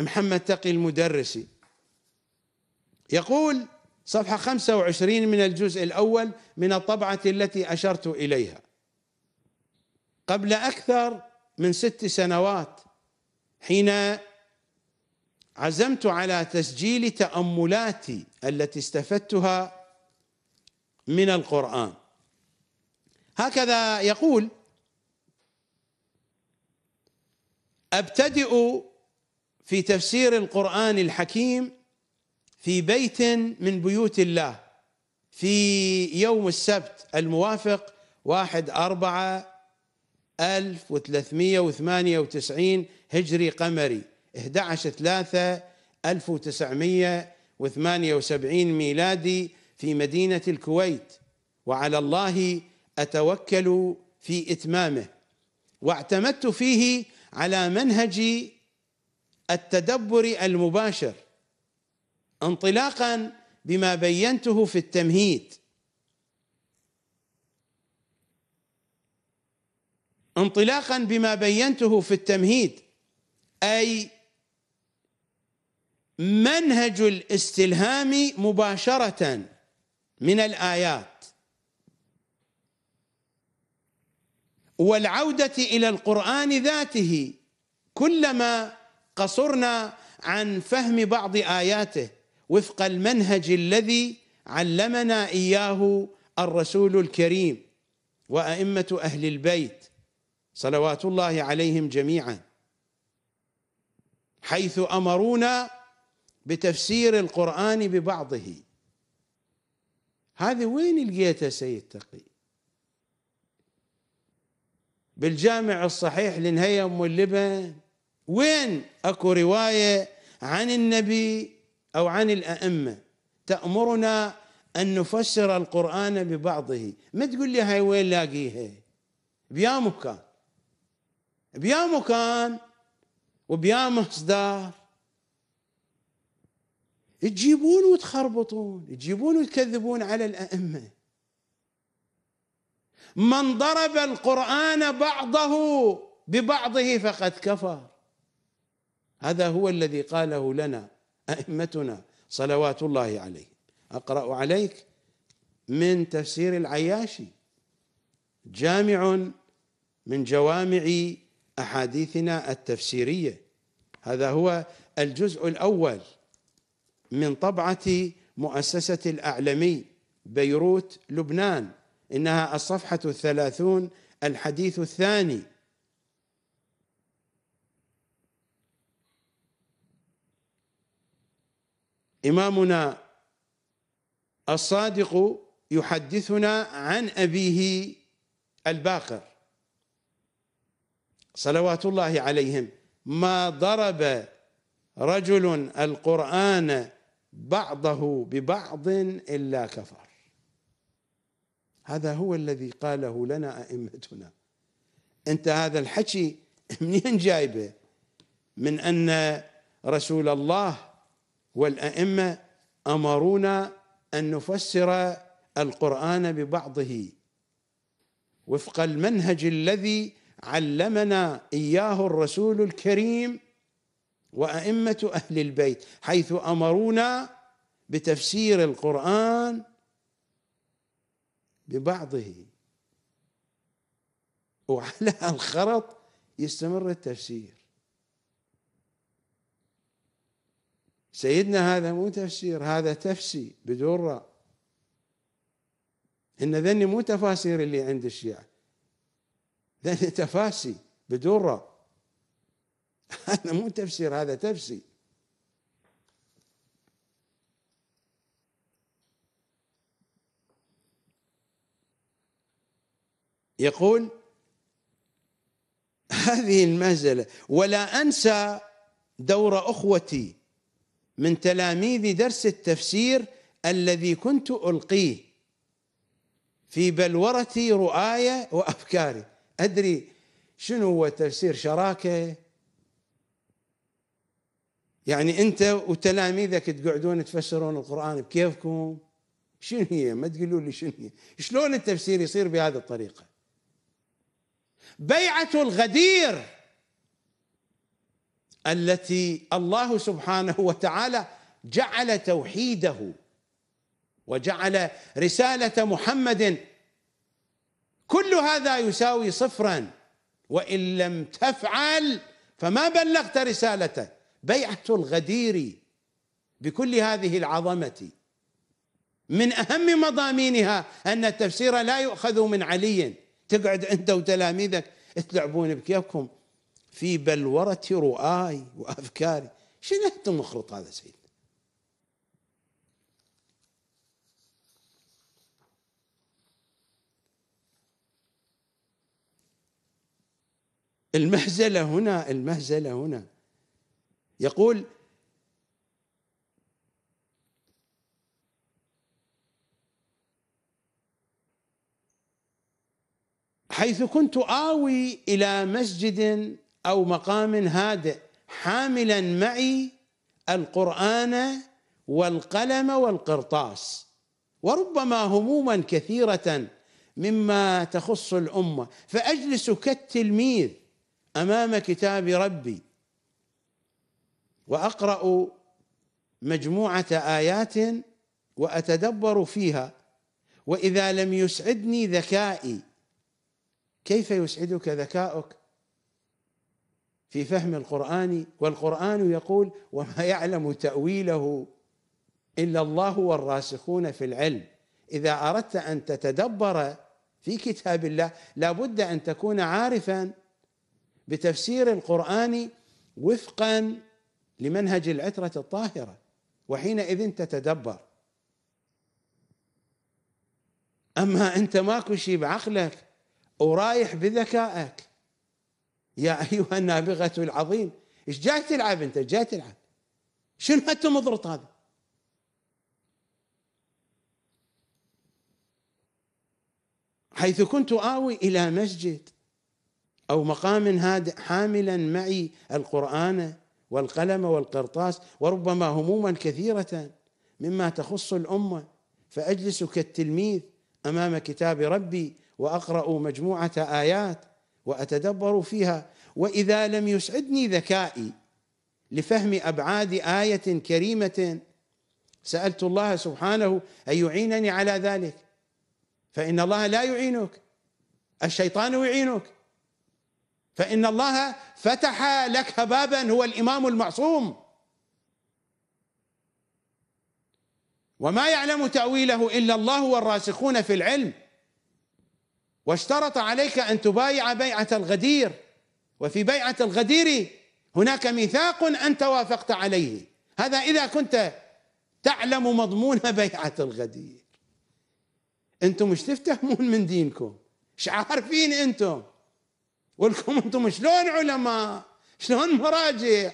Speaker 1: محمد تقي المدرسي يقول صفحة 25 من الجزء الأول من الطبعة التي أشرت إليها قبل أكثر من ست سنوات حين عزمت على تسجيل تأملاتي التي استفدتها من القرآن هكذا يقول أبتدئ في تفسير القرآن الحكيم في بيت من بيوت الله في يوم السبت الموافق واحد أربعة وتسعين هجري قمري 11 وثمانية وسبعين ميلادي في مدينة الكويت وعلى الله أتوكل في إتمامه واعتمدت فيه على منهج التدبر المباشر انطلاقا بما بينته في التمهيد انطلاقا بما بينته في التمهيد اي منهج الاستلهام مباشره من الايات والعوده الى القران ذاته كلما قصرنا عن فهم بعض اياته وفق المنهج الذي علمنا اياه الرسول الكريم وائمه اهل البيت صلوات الله عليهم جميعا حيث امرونا بتفسير القران ببعضه هذه وين لقيتها سيد تقي بالجامع الصحيح لنهي ام اللبن وين اكو روايه عن النبي او عن الائمه تامرنا ان نفسر القران ببعضه ما تقول لي هاي وين لاقيها بيا مكان بيا مكان وبيا مصدر تجيبون وتخربطون تجيبون وتكذبون على الائمه من ضرب القران بعضه ببعضه فقد كفر هذا هو الذي قاله لنا أئمتنا صلوات الله عليهم أقرأ عليك من تفسير العياشي جامع من جوامع أحاديثنا التفسيرية هذا هو الجزء الأول من طبعة مؤسسة الأعلمي بيروت لبنان إنها الصفحة الثلاثون الحديث الثاني إمامنا الصادق يحدثنا عن أبيه الباقر صلوات الله عليهم ما ضرب رجل القرآن بعضه ببعض إلا كفر هذا هو الذي قاله لنا أئمتنا أنت هذا الحكي منين جايبه من أن رسول الله والأئمة أمرونا أن نفسر القرآن ببعضه وفق المنهج الذي علمنا إياه الرسول الكريم وأئمة أهل البيت حيث أمرونا بتفسير القرآن ببعضه وعلى الخرط يستمر التفسير سيدنا هذا مو تفسير هذا تفسي بدون راء إن ذني مو تفاسير اللي عند الشيعة ذني تفاسي بدون راء هذا مو تفسير هذا تفسي يقول هذه المهزلة ولا أنسى دور أخوتي من تلاميذ درس التفسير الذي كنت ألقيه في بلورة رؤايا وأفكاري أدري شنو هو تفسير شراكة يعني أنت وتلاميذك تقعدون تفسرون القرآن بكيفكم شنو هي ما تقولوا لي شنو هي شلون التفسير يصير بهذه الطريقة بيعة الغدير التي الله سبحانه وتعالى جعل توحيده وجعل رساله محمد كل هذا يساوي صفرا وان لم تفعل فما بلغت رسالته بيعه الغدير بكل هذه العظمه من اهم مضامينها ان التفسير لا يؤخذ من علي تقعد انت وتلاميذك تلعبون بكيفكم في بلورة رؤاي وأفكاري شنو المخرط هذا سيدنا المهزلة هنا المهزلة هنا يقول حيث كنت آوي إلى مسجد او مقام هادئ حاملا معي القران والقلم والقرطاس وربما هموما كثيره مما تخص الامه فاجلس كالتلميذ امام كتاب ربي واقرا مجموعه ايات واتدبر فيها واذا لم يسعدني ذكائي كيف يسعدك ذكاؤك في فهم القرآن والقرآن يقول وما يعلم تأويله إلا الله والراسخون في العلم إذا أردت أن تتدبر في كتاب الله لابد أن تكون عارفا بتفسير القرآن وفقا لمنهج العترة الطاهرة وحينئذ تتدبر أما أنت ماكو شيء بعقلك ورايح بذكائك يا ايها النابغه العظيم ايش جاي تلعب انت جاي تلعب شنو هالتمضرط هذا حيث كنت آوي إلى مسجد أو مقام هادئ حاملا معي القرآن والقلم والقرطاس وربما هموما كثيرة مما تخص الأمة فأجلس كالتلميذ أمام كتاب ربي وأقرأ مجموعة آيات واتدبر فيها واذا لم يسعدني ذكائي لفهم ابعاد ايه كريمه سالت الله سبحانه ان يعينني على ذلك فان الله لا يعينك الشيطان يعينك فان الله فتح لك بابا هو الامام المعصوم وما يعلم تاويله الا الله والراسخون في العلم واشترط عليك ان تبايع بيعه الغدير وفي بيعه الغدير هناك ميثاق انت وافقت عليه هذا اذا كنت تعلم مضمون بيعه الغدير انتم مش تفتهمون من دينكم مش عارفين انتم ولكم انتم شلون علماء شلون مراجع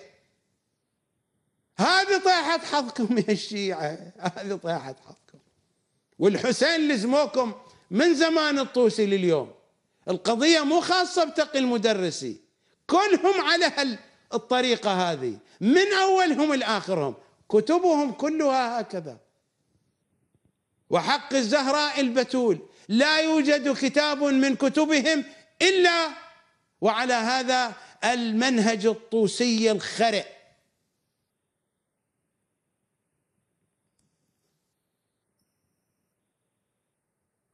Speaker 1: هذه طيحة حظكم يا الشيعة هذه طيحة حظكم والحسين لزموكم من زمان الطوسي لليوم القضية مو خاصة بتقي المدرسي كلهم على الطريقة هذه من أولهم لآخرهم كتبهم كلها هكذا وحق الزهراء البتول لا يوجد كتاب من كتبهم إلا وعلى هذا المنهج الطوسي الخرع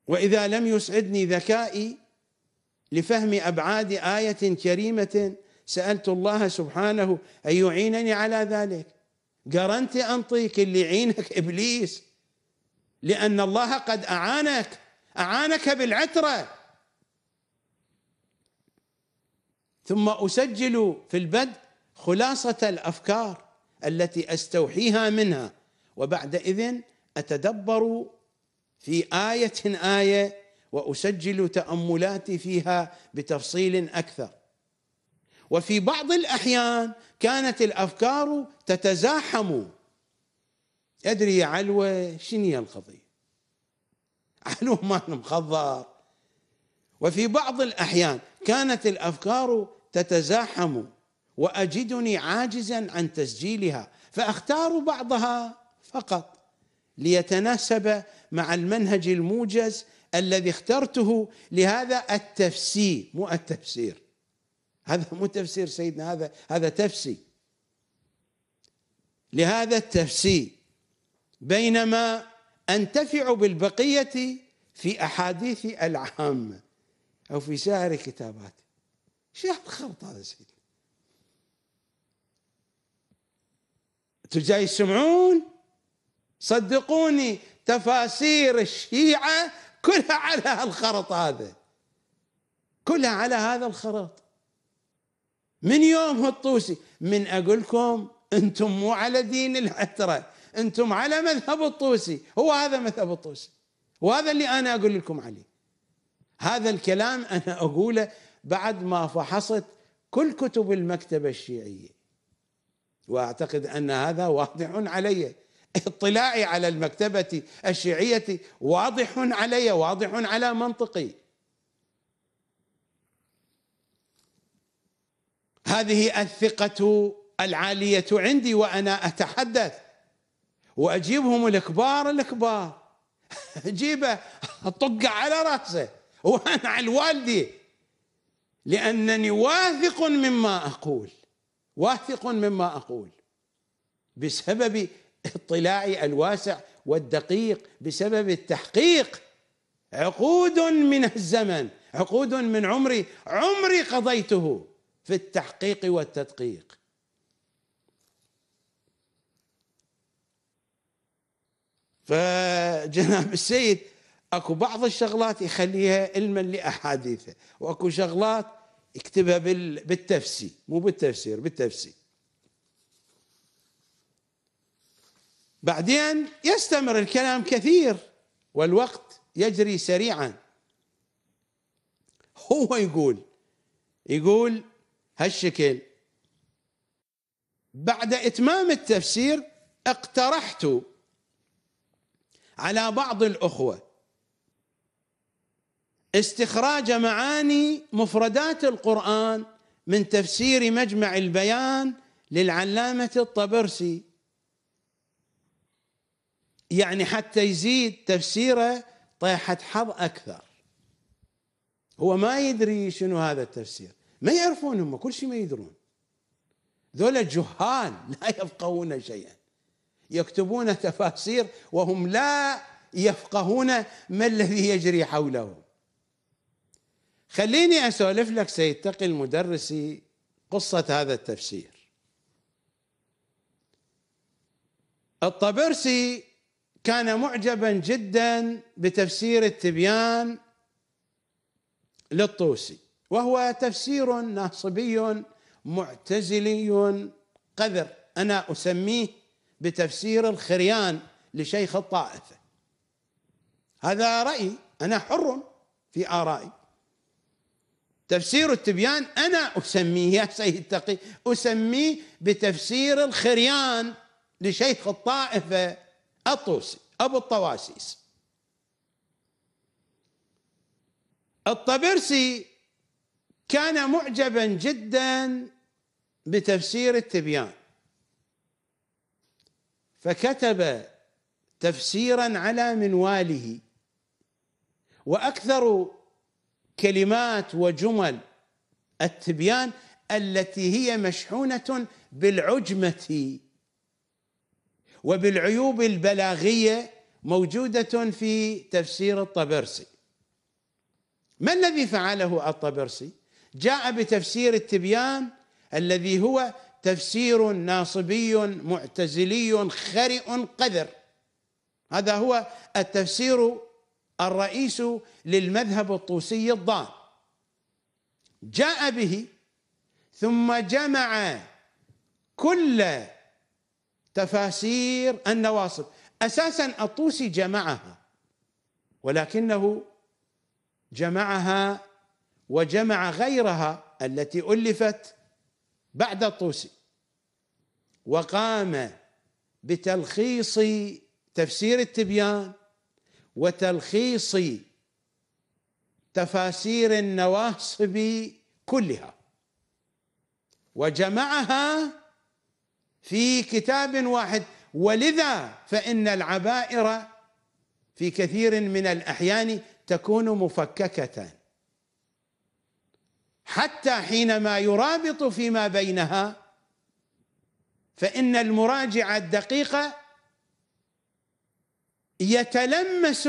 Speaker 1: واذا لم يسعدني ذكائي لفهم ابعاد ايه كريمه سالت الله سبحانه ان يعينني على ذلك قرنت انطيك اللي يعينك ابليس لان الله قد اعانك اعانك بالعتره ثم اسجل في البدء خلاصه الافكار التي استوحيها منها وبعدئذ اتدبر في آية آية وأسجل تأملاتي فيها بتفصيل أكثر وفي بعض الأحيان كانت الأفكار تتزاحم أدري يا علوة شنو القضية علوة ما مخضر وفي بعض الأحيان كانت الأفكار تتزاحم وأجدني عاجزا عن تسجيلها فأختار بعضها فقط ليتناسب مع المنهج الموجز الذي اخترته لهذا التفسير مو التفسير هذا مو تفسير سيدنا هذا هذا تفسي لهذا التفسير بينما انتفع بالبقيه في احاديث العامه او في سائر كتاباتي شو الخلط هذا سيدنا انتم جاي تسمعون صدقوني تفاسير الشيعة كلها على الخرط هذا كلها على هذا الخرط من يوم الطوسي من أقولكم أنتم مو على دين العترة أنتم على مذهب الطوسي هو هذا مذهب الطوسي وهذا اللي أنا أقول لكم عليه هذا الكلام أنا أقوله بعد ما فحصت كل كتب المكتبة الشيعية وأعتقد أن هذا واضح علي اطلاعي على المكتبة الشيعية واضح علي واضح على منطقي هذه الثقة العالية عندي وأنا أتحدث وأجيبهم الكبار الكبار أجيبه أطق على رأسه وأنا على الوالدي لأنني واثق مما أقول واثق مما أقول بسبب اطلاعي الواسع والدقيق بسبب التحقيق عقود من الزمن عقود من عمري عمري قضيته في التحقيق والتدقيق فجناب السيد اكو بعض الشغلات يخليها علما لاحاديثه واكو شغلات يكتبها بالتفسير مو بالتفسير بالتفسير بعدين يستمر الكلام كثير والوقت يجري سريعا هو يقول يقول هالشكل بعد اتمام التفسير اقترحت على بعض الاخوه استخراج معاني مفردات القران من تفسير مجمع البيان للعلامه الطبرسي يعني حتى يزيد تفسيره طيحة حظ أكثر هو ما يدري شنو هذا التفسير ما يعرفون هم كل شيء ما يدرون ذولا جهال لا يفقهون شيئا يكتبون تفاسير وهم لا يفقهون ما الذي يجري حولهم خليني اسولف لك سيتقي المدرسي قصه هذا التفسير الطبرسي كان معجبا جدا بتفسير التبيان للطوسي وهو تفسير ناصبي معتزلي قذر انا اسميه بتفسير الخريان لشيخ الطائفه هذا رايي انا حر في ارائي تفسير التبيان انا اسميه يا سيد تقي اسميه بتفسير الخريان لشيخ الطائفه الطوسي أبو الطواسيس الطبرسي كان معجبا جدا بتفسير التبيان فكتب تفسيرا على منواله واكثر كلمات وجمل التبيان التي هي مشحونه بالعجمه وبالعيوب البلاغيه موجوده في تفسير الطبرسي ما الذي فعله الطبرسي جاء بتفسير التبيان الذي هو تفسير ناصبي معتزلي خرئ قذر هذا هو التفسير الرئيس للمذهب الطوسي الضال جاء به ثم جمع كل تفاسير النواصب اساسا الطوسي جمعها ولكنه جمعها وجمع غيرها التي الفت بعد الطوسي وقام بتلخيص تفسير التبيان وتلخيص تفاسير النواصب كلها وجمعها في كتاب واحد ولذا فإن العبائر في كثير من الأحيان تكون مفككة حتى حينما يرابط فيما بينها فإن المراجعة الدقيقة يتلمس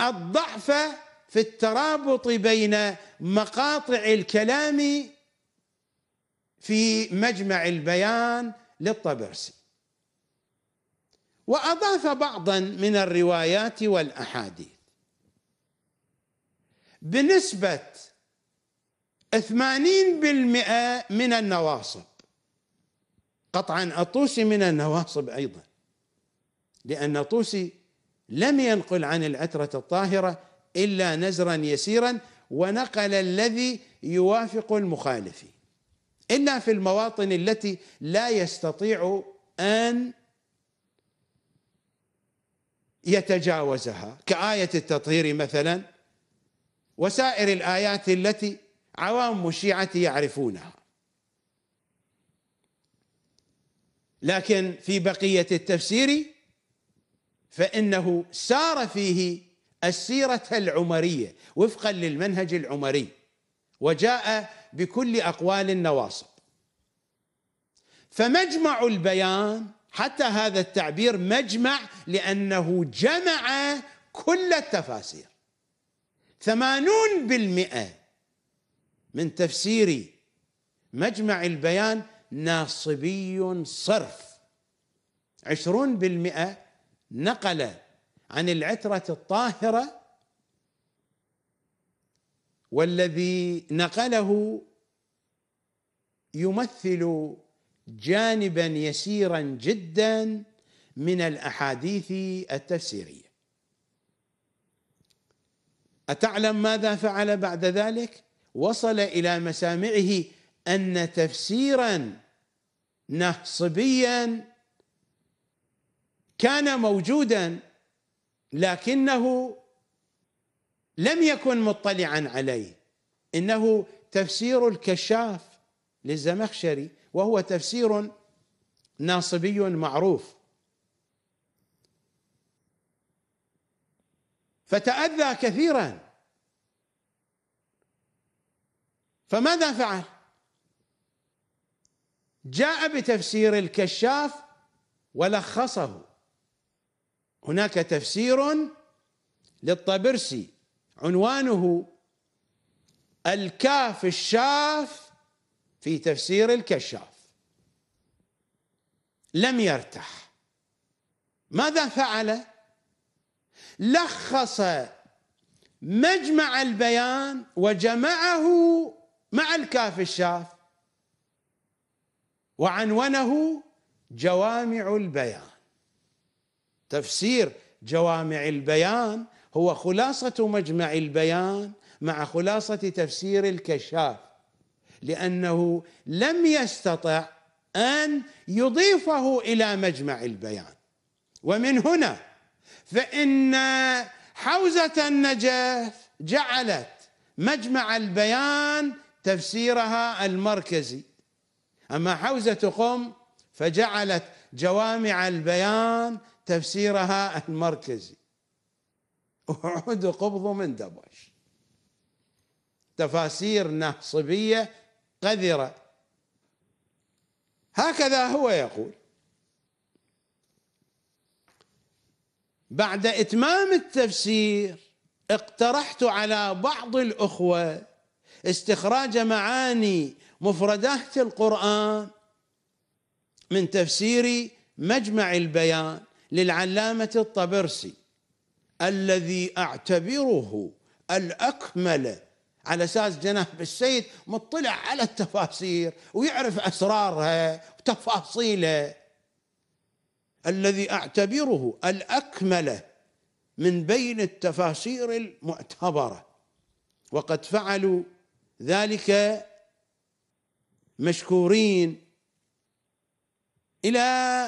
Speaker 1: الضعف في الترابط بين مقاطع الكلام في مجمع البيان للطبرسي واضاف بعضا من الروايات والاحاديث بنسبه 80% من النواصب قطعا الطوسي من النواصب ايضا لان الطوسي لم ينقل عن العتره الطاهره الا نزرا يسيرا ونقل الذي يوافق المخالفين انها في المواطن التي لا يستطيع ان يتجاوزها كآية التطهير مثلا وسائر الآيات التي عوام الشيعة يعرفونها لكن في بقية التفسير فإنه سار فيه السيرة العمرية وفقا للمنهج العمري وجاء بكل أقوال النواصب فمجمع البيان حتى هذا التعبير مجمع لأنه جمع كل التفاسير ثمانون بالمئة من تفسير مجمع البيان ناصبي صرف عشرون بالمئة نقل عن العترة الطاهرة والذي نقله يمثل جانبا يسيرا جدا من الاحاديث التفسيريه اتعلم ماذا فعل بعد ذلك وصل الى مسامعه ان تفسيرا نهصبيا كان موجودا لكنه لم يكن مطلعا عليه انه تفسير الكشاف للزمخشري وهو تفسير ناصبي معروف فتأذى كثيرا فماذا فعل؟ جاء بتفسير الكشاف ولخصه هناك تفسير للطبرسي عنوانه الكاف الشاف في تفسير الكشاف لم يرتاح ماذا فعل لخص مجمع البيان وجمعه مع الكاف الشاف وعنونه جوامع البيان تفسير جوامع البيان هو خلاصة مجمع البيان مع خلاصة تفسير الكشاف لأنه لم يستطع أن يضيفه إلى مجمع البيان ومن هنا فإن حوزة النجف جعلت مجمع البيان تفسيرها المركزي أما حوزة قم فجعلت جوامع البيان تفسيرها المركزي وعود قبضه من دبش تفاسير ناصبية قذرة هكذا هو يقول بعد إتمام التفسير اقترحت على بعض الأخوة استخراج معاني مفردات القرآن من تفسير مجمع البيان للعلامة الطبرسي الذي اعتبره الاكمل على اساس جناب السيد مطلع على التفاسير ويعرف اسرارها وتفاصيلها الذي اعتبره الاكمل من بين التفاسير المعتبره وقد فعلوا ذلك مشكورين الى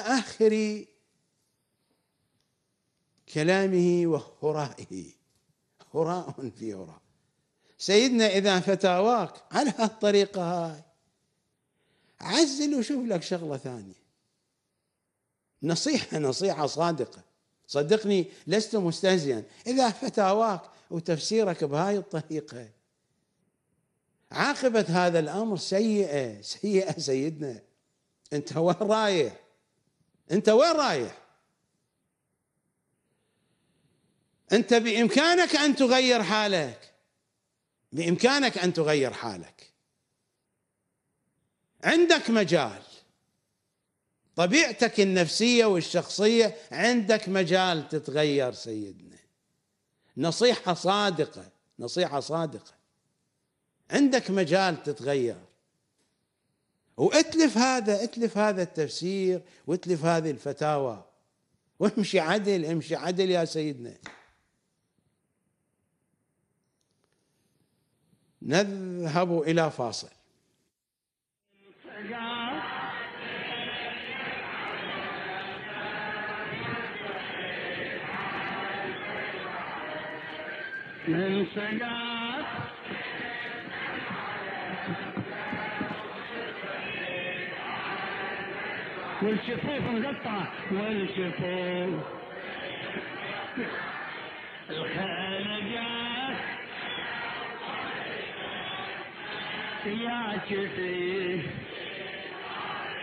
Speaker 1: اخر كلامه وهرائه هراء في هراء سيدنا إذا فتاواك على الطريقة هاي عزل وشوف لك شغلة ثانية نصيحة نصيحة صادقة صدقني لست مستهزئا إذا فتاواك وتفسيرك بهاي الطريقة عاقبة هذا الأمر سيئة سيئة سيدنا أنت وين رايح أنت وين رايح انت بامكانك ان تغير حالك بامكانك ان تغير حالك عندك مجال طبيعتك النفسيه والشخصيه عندك مجال تتغير سيدنا نصيحه صادقه نصيحه صادقه عندك مجال تتغير واتلف هذا اتلف هذا التفسير واتلف هذه الفتاوى وامشي عدل امشي عدل يا سيدنا نذهب إلى فاصل
Speaker 3: من سجاد والشفوف مقطعة والشفوف الخانة يا شفيه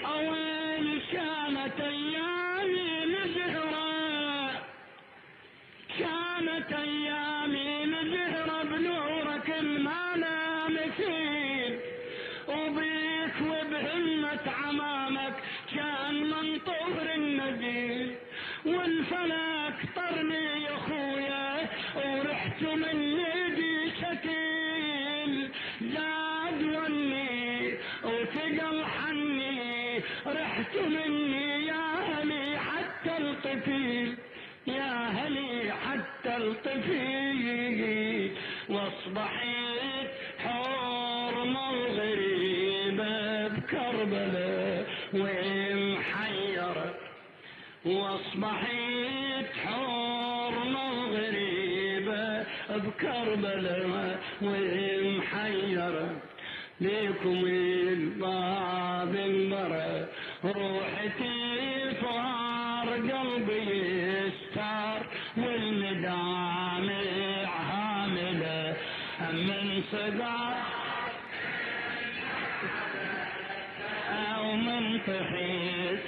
Speaker 3: أوين كانت أيامي مزهرة كانت أيامي مزهرة بنورك ما نامتين وبيك وبهمة عمامك كان طهر النبي والفلاح واصبحت حور مغربة بكربلة ومحيرة واصبحت حور مغربة بكربلة ومحيرة ليكم الباب المرة روحتي فار قلبي صداع أو من تحيط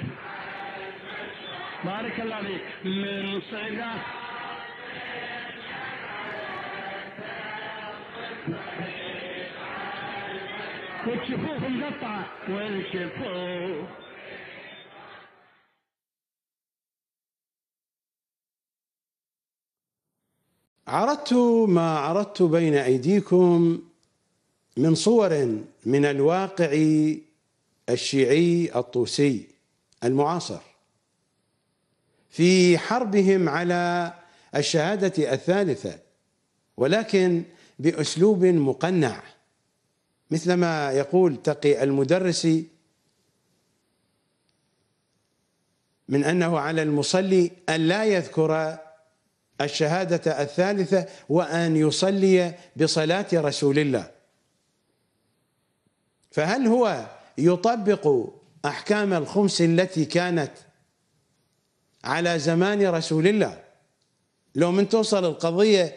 Speaker 3: بارك الله فيك من صداع والشفوف مقطعة والشفوف
Speaker 1: عرضت ما عرضت بين ايديكم من صور من الواقع الشيعي الطوسي المعاصر في حربهم على الشهاده الثالثه ولكن باسلوب مقنع مثلما يقول تقي المدرسي من انه على المصلي ان لا يذكر الشهادة الثالثة وأن يصلي بصلاة رسول الله فهل هو يطبق أحكام الخمس التي كانت على زمان رسول الله لو من توصل القضية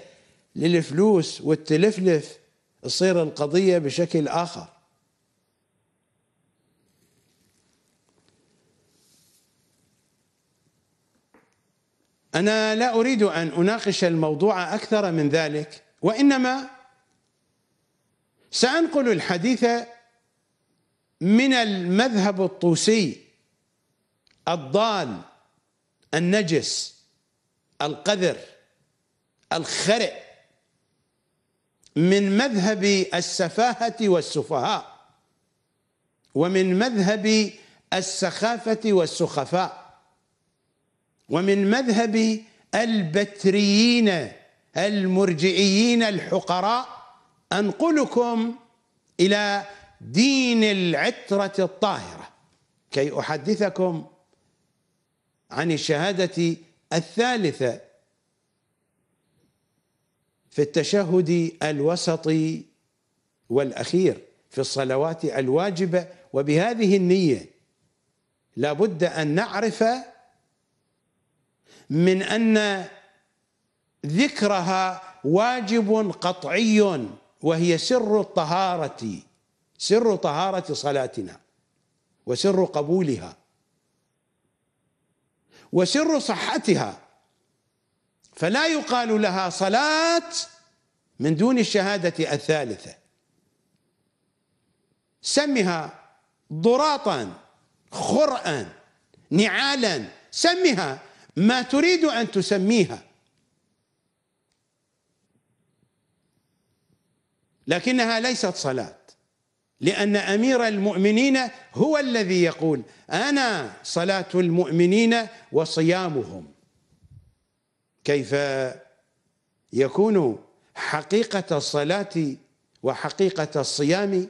Speaker 1: للفلوس والتلفلف تصير القضية بشكل آخر انا لا اريد ان اناقش الموضوع اكثر من ذلك وانما سانقل الحديث من المذهب الطوسي الضال النجس القذر الخرئ من مذهب السفاهة والسفهاء ومن مذهب السخافة والسخفاء ومن مذهب البتريين المرجعيين الحقراء أنقلكم إلى دين العترة الطاهرة كي أحدثكم عن الشهادة الثالثة في التشهد الوسطي والأخير في الصلوات الواجبة وبهذه النية لابد أن نعرف من ان ذكرها واجب قطعي وهي سر الطهاره سر طهاره صلاتنا وسر قبولها وسر صحتها فلا يقال لها صلاه من دون الشهاده الثالثه سمها ضراطا خرا نعالا سمها ما تريد أن تسميها لكنها ليست صلاة لأن أمير المؤمنين هو الذي يقول أنا صلاة المؤمنين وصيامهم كيف يكون حقيقة الصلاة وحقيقة الصيام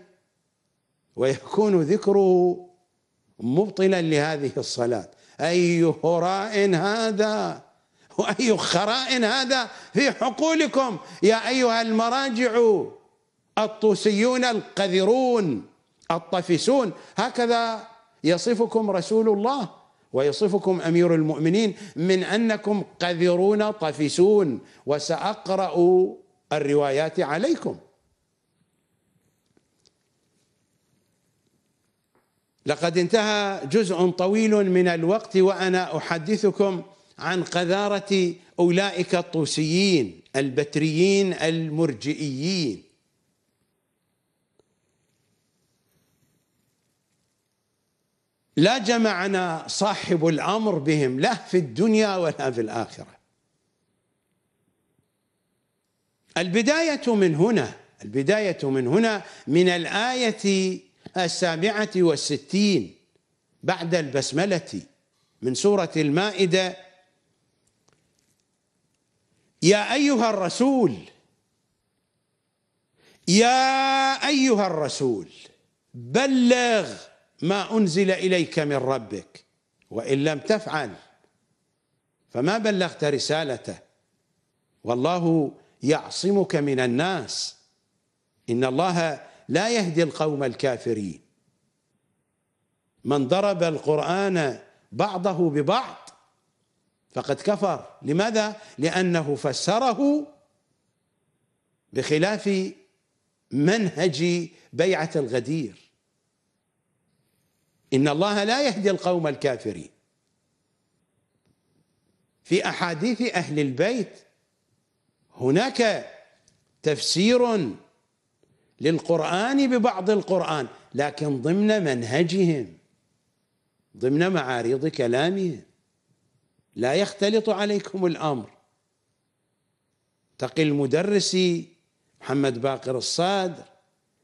Speaker 1: ويكون ذكره مبطلا لهذه الصلاة أي هراء هذا وأي خراء هذا في حقولكم يا أيها المراجع الطوسيون القذرون الطفسون هكذا يصفكم رسول الله ويصفكم امير المؤمنين من انكم قذرون طفسون وساقرا الروايات عليكم لقد انتهى جزء طويل من الوقت وانا احدثكم عن قذاره اولئك الطوسيين البتريين المرجئيين لا جمعنا صاحب الامر بهم لا في الدنيا ولا في الاخره البدايه من هنا البدايه من هنا من الايه السابعة والستين بعد البسملة من سورة المائدة يا أيها الرسول يا أيها الرسول بلغ ما أنزل إليك من ربك وإن لم تفعل فما بلغت رسالته والله يعصمك من الناس إن الله لا يهدي القوم الكافرين من ضرب القرآن بعضه ببعض فقد كفر لماذا؟ لأنه فسره بخلاف منهج بيعة الغدير إن الله لا يهدي القوم الكافرين في أحاديث أهل البيت هناك تفسير للقرآن ببعض القرآن لكن ضمن منهجهم ضمن معارض كلامهم لا يختلط عليكم الأمر تقي المدرسي محمد باقر الصادر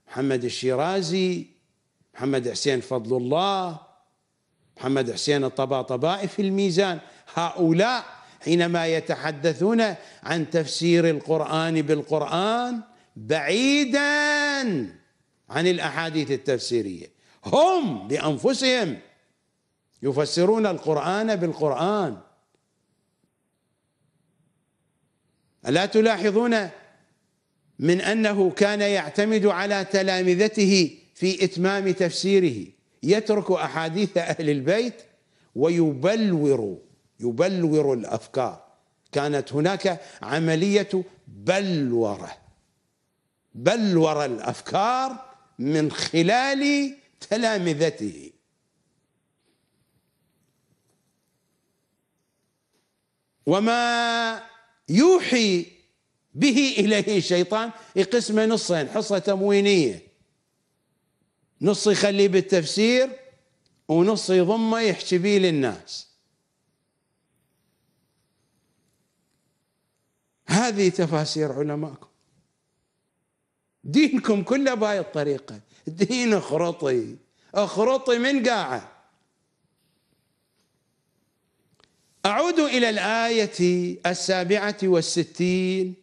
Speaker 1: محمد الشيرازي محمد حسين فضل الله محمد حسين الطباطبائي في الميزان هؤلاء حينما يتحدثون عن تفسير القرآن بالقرآن بعيدا عن الاحاديث التفسيريه هم بانفسهم يفسرون القران بالقران الا تلاحظون من انه كان يعتمد على تلامذته في اتمام تفسيره يترك احاديث اهل البيت ويبلور يبلور الافكار كانت هناك عمليه بلوره بلور الافكار من خلال تلامذته وما يوحي به اليه الشيطان يقسمه نصين حصه تموينيه نص يخليه بالتفسير ونص يضمه يحكي به للناس هذه تفاسير علمائكم دينكم كله بهاي الطريقة دين اخرطي اخرطي من قاعة أعود إلى الآية السابعة والستين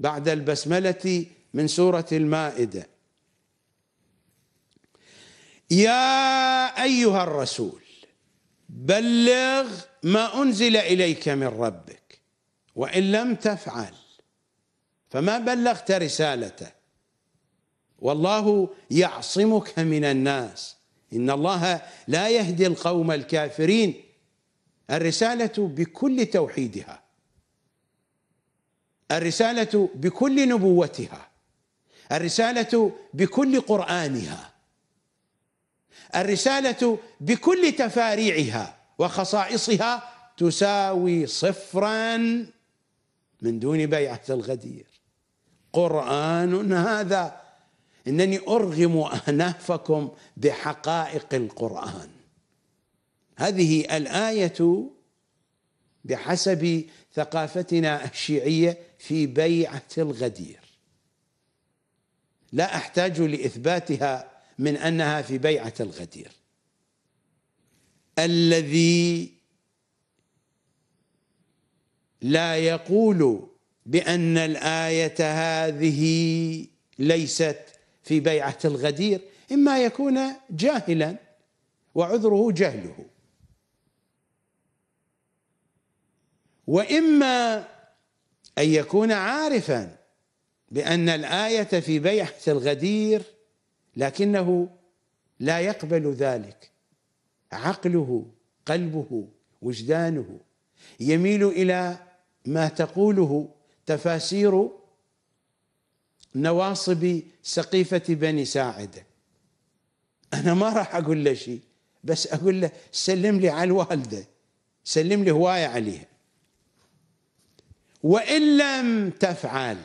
Speaker 1: بعد البسملة من سورة المائدة يا أيها الرسول بلغ ما أنزل إليك من ربك وإن لم تفعل فما بلغت رسالته والله يعصمك من الناس إن الله لا يهدي القوم الكافرين الرسالة بكل توحيدها الرسالة بكل نبوتها الرسالة بكل قرآنها الرسالة بكل تفاريعها وخصائصها تساوي صفرا من دون بيعة الغدير قرآن هذا إنني أرغم أنافكم بحقائق القرآن هذه الآية بحسب ثقافتنا الشيعية في بيعة الغدير لا أحتاج لإثباتها من أنها في بيعة الغدير الذي لا يقول بأن الآية هذه ليست في بيعة الغدير إما يكون جاهلا وعذره جهله وإما أن يكون عارفا بأن الآية في بيعة الغدير لكنه لا يقبل ذلك عقله قلبه وجدانه يميل إلى ما تقوله تفاسير نواصب سقيفة بني ساعدة أنا ما راح أقول له شيء بس أقول له سلم لي على الوالدة سلم لي هواية عليها وإن لم تفعل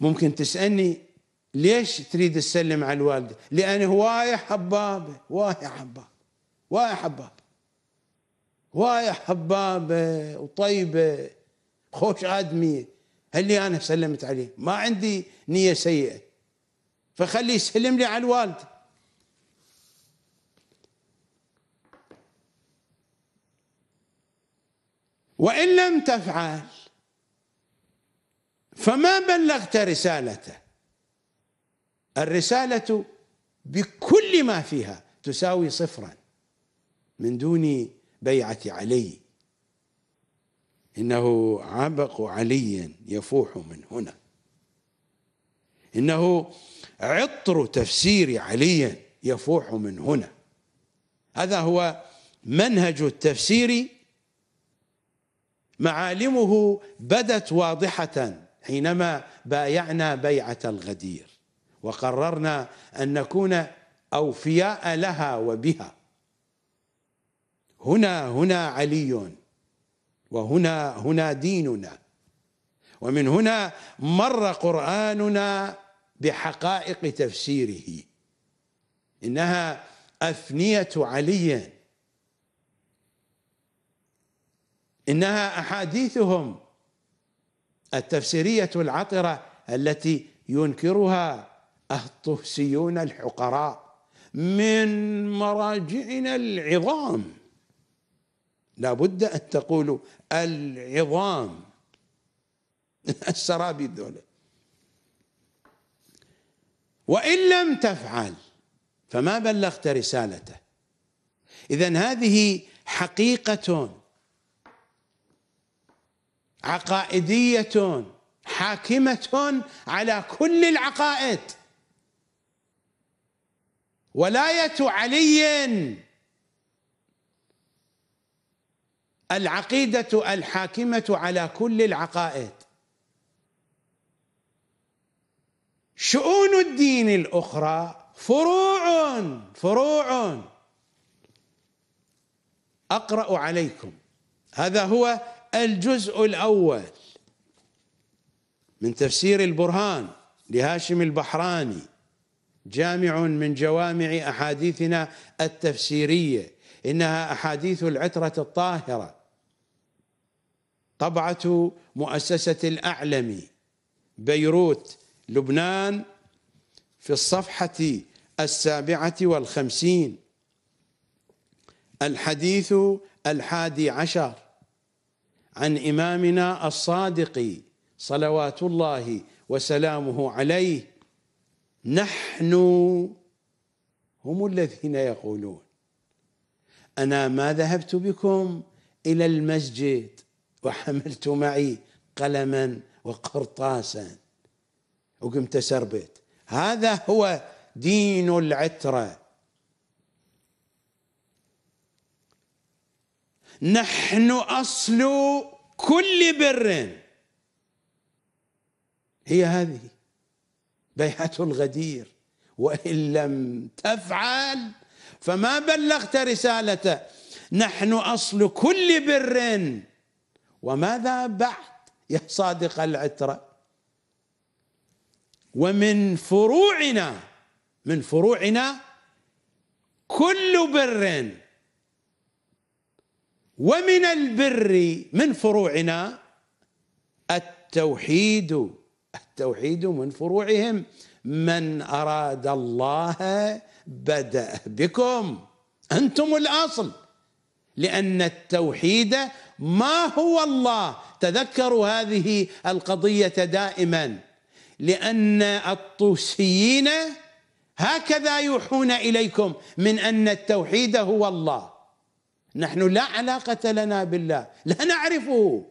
Speaker 1: ممكن تسألني ليش تريد تسلم على الوالدة لأن هواية حبابة هواية حبابة هواية حبابة هواية حبابة وطيبة خوش آدمية اللي أنا سلمت عليه ما عندي نية سيئة فخلي يسلم لي على الوالد وإن لم تفعل فما بلغت رسالته الرسالة بكل ما فيها تساوي صفرا من دون بيعة علي إنه عبق علي يفوح من هنا إنه عطر تفسير علي يفوح من هنا هذا هو منهج التفسير معالمه بدت واضحة حينما بايعنا بيعة الغدير وقررنا أن نكون أوفياء لها وبها هنا هنا علي وهنا هنا ديننا ومن هنا مر قرآننا بحقائق تفسيره إنها أفنية علي إنها أحاديثهم التفسيرية العطرة التي ينكرها الطهسيون الحقراء من مراجعنا العظام لابد أن تقولوا العظام السرابي الدولة وإن لم تفعل فما بلغت رسالته إذا هذه حقيقة عقائدية حاكمة على كل العقائد ولاية علي العقيدة الحاكمة على كل العقائد شؤون الدين الأخرى فروع فروع أقرأ عليكم هذا هو الجزء الأول من تفسير البرهان لهاشم البحراني جامع من جوامع أحاديثنا التفسيرية إنها أحاديث العترة الطاهرة طبعة مؤسسة الأعلم بيروت لبنان في الصفحة السابعة والخمسين الحديث الحادي عشر عن إمامنا الصادق صلوات الله وسلامه عليه نحن هم الذين يقولون أنا ما ذهبت بكم إلى المسجد وحملت معي قلما وقرطاسا وقمت أسربت هذا هو دين العترة نحن أصل كل بر هي هذه بيعة الغدير وإن لم تفعل فما بلغت رسالته نحن أصل كل بر وماذا بعد يا صادق العترة ومن فروعنا من فروعنا كل بر ومن البر من فروعنا التوحيد التوحيد من فروعهم من أراد الله بدأ بكم أنتم الأصل لأن التوحيد ما هو الله تذكروا هذه القضية دائما لأن الطوسيين هكذا يوحون إليكم من أن التوحيد هو الله نحن لا علاقة لنا بالله لا نعرفه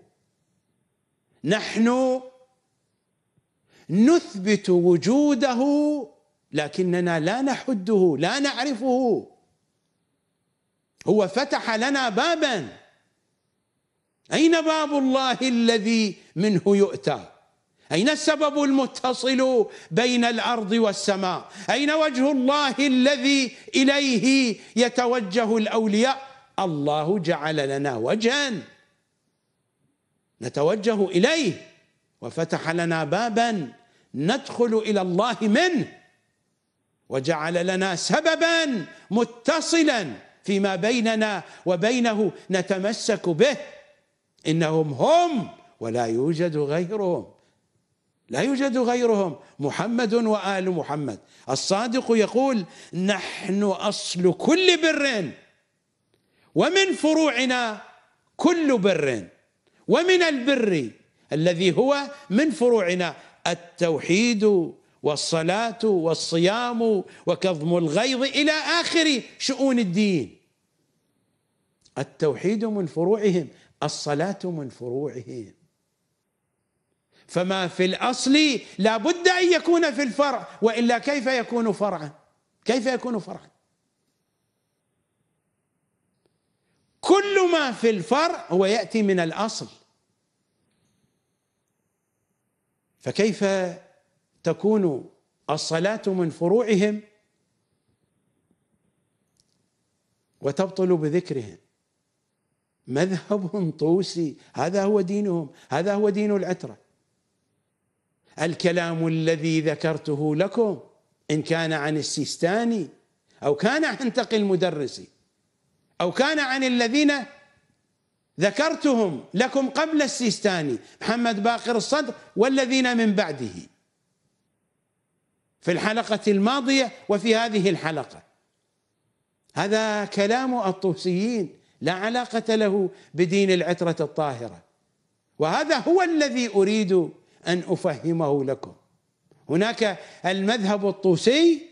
Speaker 1: نحن نثبت وجوده لكننا لا نحده لا نعرفه هو فتح لنا بابا أين باب الله الذي منه يؤتى أين السبب المتصل بين الأرض والسماء أين وجه الله الذي إليه يتوجه الأولياء الله جعل لنا وجها نتوجه إليه وفتح لنا بابا ندخل إلى الله منه وجعل لنا سببا متصلا فيما بيننا وبينه نتمسك به انهم هم ولا يوجد غيرهم لا يوجد غيرهم محمد وال محمد الصادق يقول نحن اصل كل بر ومن فروعنا كل بر ومن البر الذي هو من فروعنا التوحيد والصلاة والصيام وكظم الغيظ إلى آخر شؤون الدين التوحيد من فروعهم الصلاة من فروعه فما في الأصل لا بد أن يكون في الفرع وإلا كيف يكون فرعا كيف يكون فرعا كل ما في الفرع هو يأتي من الأصل فكيف تكون الصلاة من فروعهم وتبطل بذكرهم مذهب طوسي هذا هو دينهم هذا هو دين العترة الكلام الذي ذكرته لكم إن كان عن السيستاني أو كان عن تقي المدرسي أو كان عن الذين ذكرتهم لكم قبل السيستاني محمد باقر الصدر والذين من بعده في الحلقة الماضية وفي هذه الحلقة هذا كلام الطوسيين لا علاقة له بدين العترة الطاهرة وهذا هو الذي أريد أن أفهمه لكم هناك المذهب الطوسي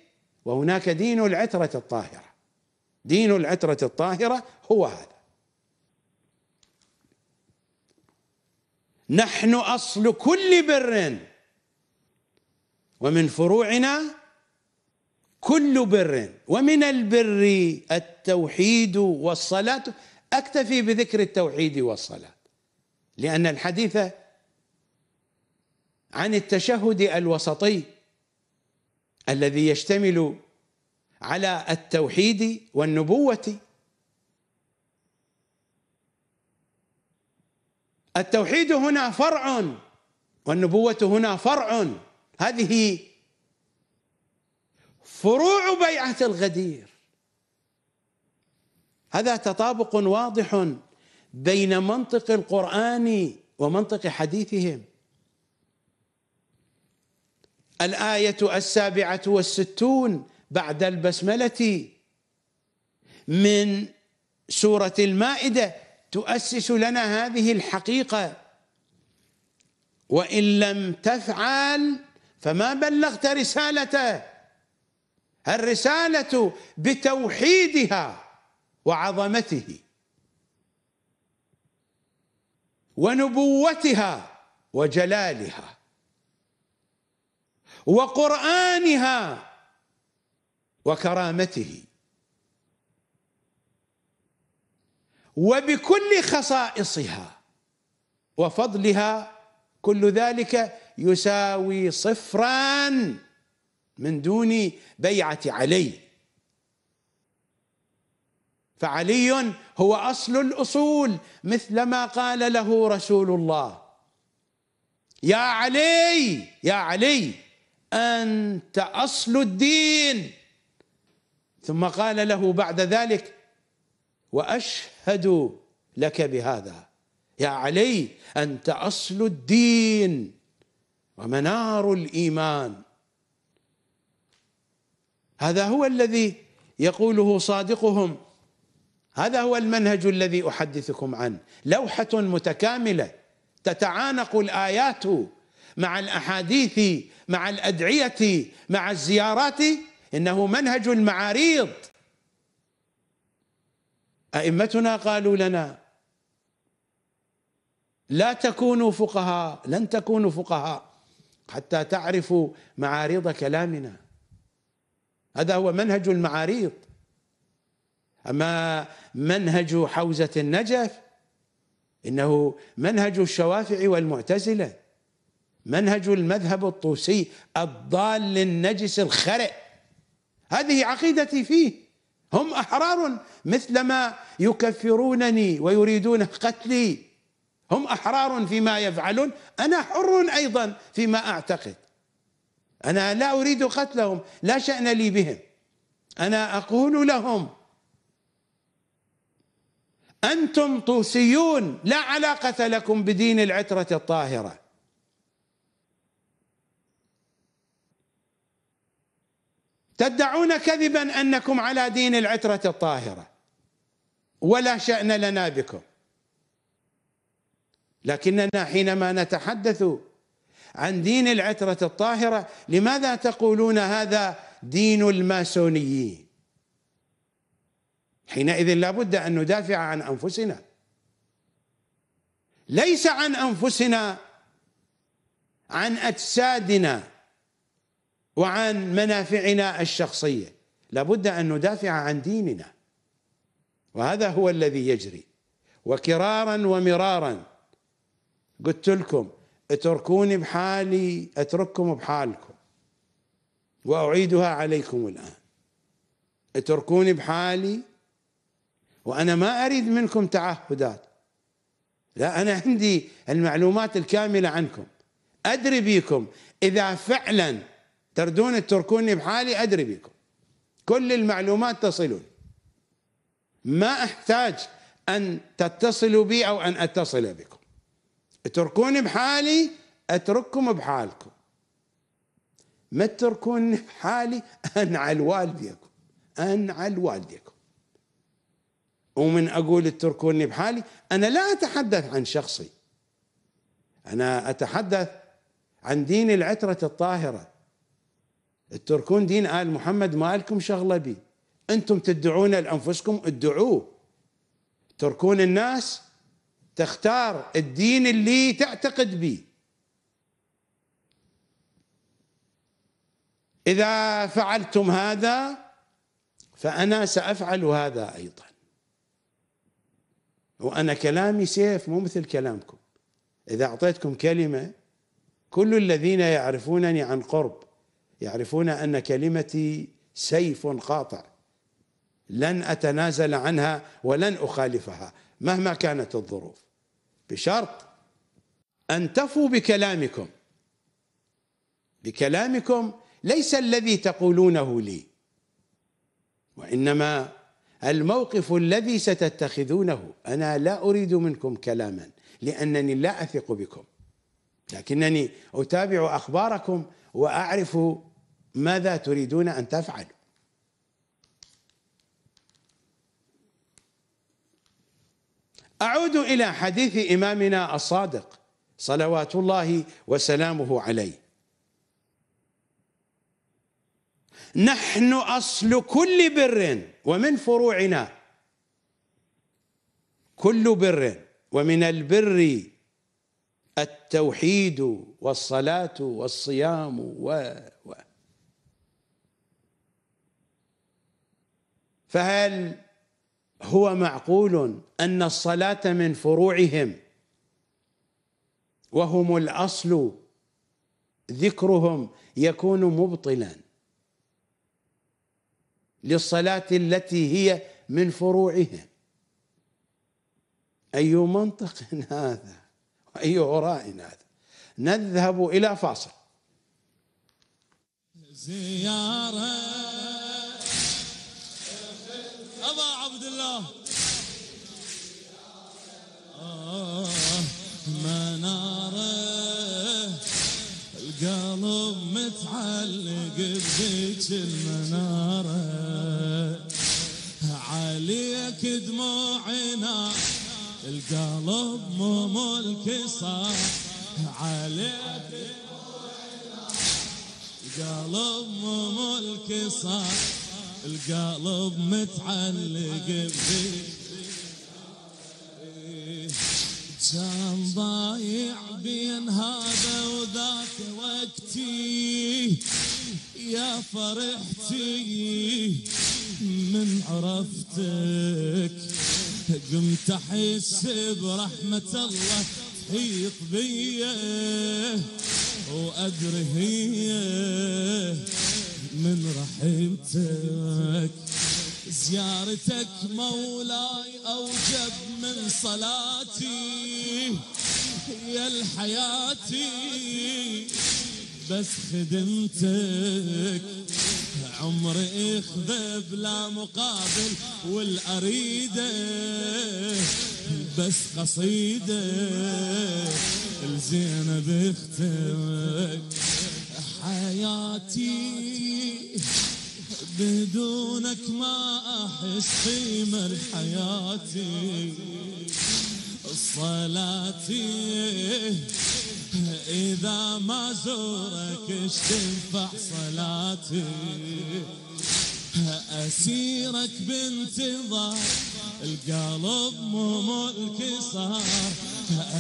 Speaker 1: وهناك دين العترة الطاهرة دين العترة الطاهرة هو هذا نحن أصل كل بر ومن فروعنا كل بر ومن البر التوحيد والصلاة أكتفي بذكر التوحيد والصلاة لأن الحديث عن التشهد الوسطي الذي يشتمل على التوحيد والنبوة التوحيد هنا فرع والنبوة هنا فرع هذه فروع بيعة الغدير هذا تطابق واضح بين منطق القرآن ومنطق حديثهم الآية السابعة والستون بعد البسملة من سورة المائدة تؤسس لنا هذه الحقيقة وإن لم تفعل فما بلغت رسالته الرسالة بتوحيدها وعظمته ونبوتها وجلالها وقرآنها وكرامته وبكل خصائصها وفضلها كل ذلك يساوي صفران من دون بيعة علي فعلي هو أصل الأصول مثلما قال له رسول الله يا علي يا علي أنت أصل الدين ثم قال له بعد ذلك وأشهد لك بهذا يا علي أنت أصل الدين ومنار الإيمان هذا هو الذي يقوله صادقهم هذا هو المنهج الذي احدثكم عنه لوحه متكامله تتعانق الايات مع الاحاديث مع الادعيه مع الزيارات انه منهج المعاريض ائمتنا قالوا لنا لا تكونوا فقهاء لن تكونوا فقهاء حتى تعرفوا معارض كلامنا هذا هو منهج المعاريض أما منهج حوزة النجف إنه منهج الشوافع والمعتزلة منهج المذهب الطوسي الضال النجس الخرئ هذه عقيدتي فيه هم أحرار مثلما يكفرونني ويريدون قتلي هم أحرار فيما يفعلون أنا حر أيضا فيما أعتقد أنا لا أريد قتلهم لا شأن لي بهم أنا أقول لهم أنتم طوسيون لا علاقة لكم بدين العترة الطاهرة تدعون كذبا أنكم على دين العترة الطاهرة ولا شأن لنا بكم لكننا حينما نتحدث عن دين العترة الطاهرة لماذا تقولون هذا دين الماسونيين حينئذ لابد أن ندافع عن أنفسنا ليس عن أنفسنا عن أجسادنا وعن منافعنا الشخصية لابد أن ندافع عن ديننا وهذا هو الذي يجري وكرارا ومرارا قلت لكم اتركوني بحالي اترككم بحالكم واعيدها عليكم الان اتركوني بحالي وانا ما اريد منكم تعهدات لا انا عندي المعلومات الكامله عنكم ادري بيكم اذا فعلا تردون تتركوني بحالي ادري بيكم كل المعلومات تصلون ما احتاج ان تتصلوا بي او ان اتصل بكم اتركوني بحالي اترككم بحالكم ما تتركوني بحالي انعل والديكم انعل والديكم ومن اقول اتركوني بحالي انا لا اتحدث عن شخصي انا اتحدث عن دين العتره الطاهره اتركون دين ال محمد ما لكم شغله به انتم تدعون لانفسكم ادعوه تركون الناس تختار الدين اللي تعتقد به اذا فعلتم هذا فانا سافعل هذا ايضا وانا كلامي سيف مو مثل كلامكم اذا اعطيتكم كلمه كل الذين يعرفونني عن قرب يعرفون ان كلمتي سيف قاطع لن اتنازل عنها ولن اخالفها مهما كانت الظروف بشرط أن تفوا بكلامكم بكلامكم ليس الذي تقولونه لي وإنما الموقف الذي ستتخذونه أنا لا أريد منكم كلاما لأنني لا أثق بكم لكنني أتابع أخباركم وأعرف ماذا تريدون أن تفعلوا أعود إلى حديث إمامنا الصادق صلوات الله وسلامه عليه نحن أصل كل بر ومن فروعنا كل بر ومن البر التوحيد والصلاة والصيام و, و فهل هو معقول أن الصلاة من فروعهم وهم الأصل ذكرهم يكون مبطلا للصلاة التي هي من فروعهم أي منطق هذا اي عراء هذا نذهب إلى فاصل زياره
Speaker 4: مناره القلب متعلق بذيك المناره عليك دموعنا القلب مو ملك صار عليك دموعنا القلب مو ملك صار القلب متعلق بذيك كان ضايع بين هذا وذاك وقتي يا فرحتي من عرفتك قمت احس برحمة الله تحيط بي وادري هي من رحمتك زيارتك مولاي أوجب من صلاتي يا الحياتي بس خدمتك عمري اخذب بلا مقابل والاريده بس قصيده الزينه بختك حياتي بدونك ما أحس قيمة حياتي صلاتي إذا ما زورك اش تنفع صلاتي أسيرك بانتظار القلب مو ملكي صار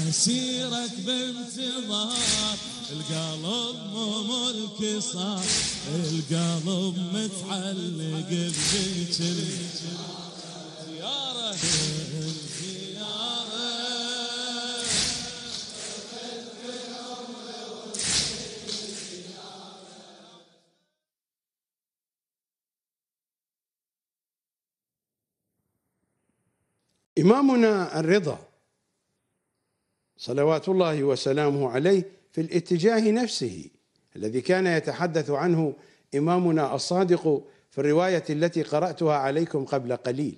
Speaker 4: أسيرك بانتظار القلب مو ملك صار القلب متعلق بذيك الزيارة
Speaker 1: إمامنا الرضا صلوات الله وسلامه عليه في الاتجاه نفسه الذي كان يتحدث عنه إمامنا الصادق في الرواية التي قرأتها عليكم قبل قليل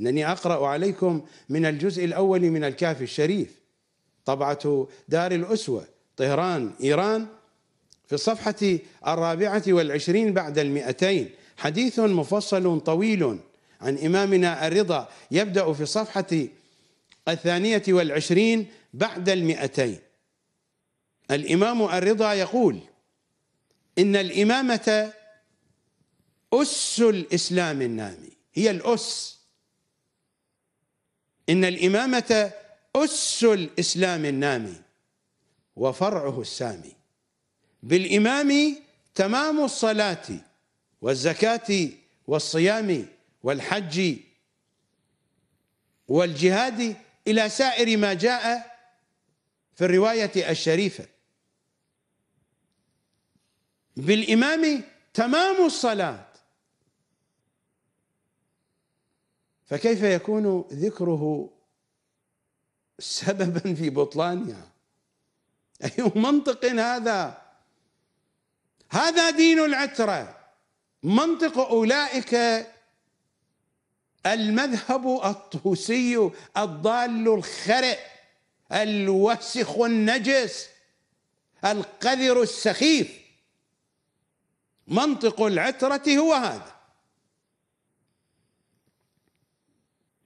Speaker 1: إنني أقرأ عليكم من الجزء الأول من الكافي الشريف طبعة دار الأسوة طهران إيران في الصفحة الرابعة والعشرين بعد المئتين حديث مفصل طويل عن إمامنا الرضا يبدأ في الصفحة الثانية والعشرين بعد المئتين الإمام الرضا يقول إن الإمامة أس الإسلام النامي هي الأس إن الإمامة أس الإسلام النامي وفرعه السامي بالإمام تمام الصلاة والزكاة والصيام والحج والجهاد إلى سائر ما جاء في الرواية الشريفة بالإمام تمام الصلاة فكيف يكون ذكره سببا في بطلانها أي منطق هذا هذا دين العترة منطق أولئك المذهب الطوسي الضال الخرئ الوسخ النجس القذر السخيف منطق العترة هو هذا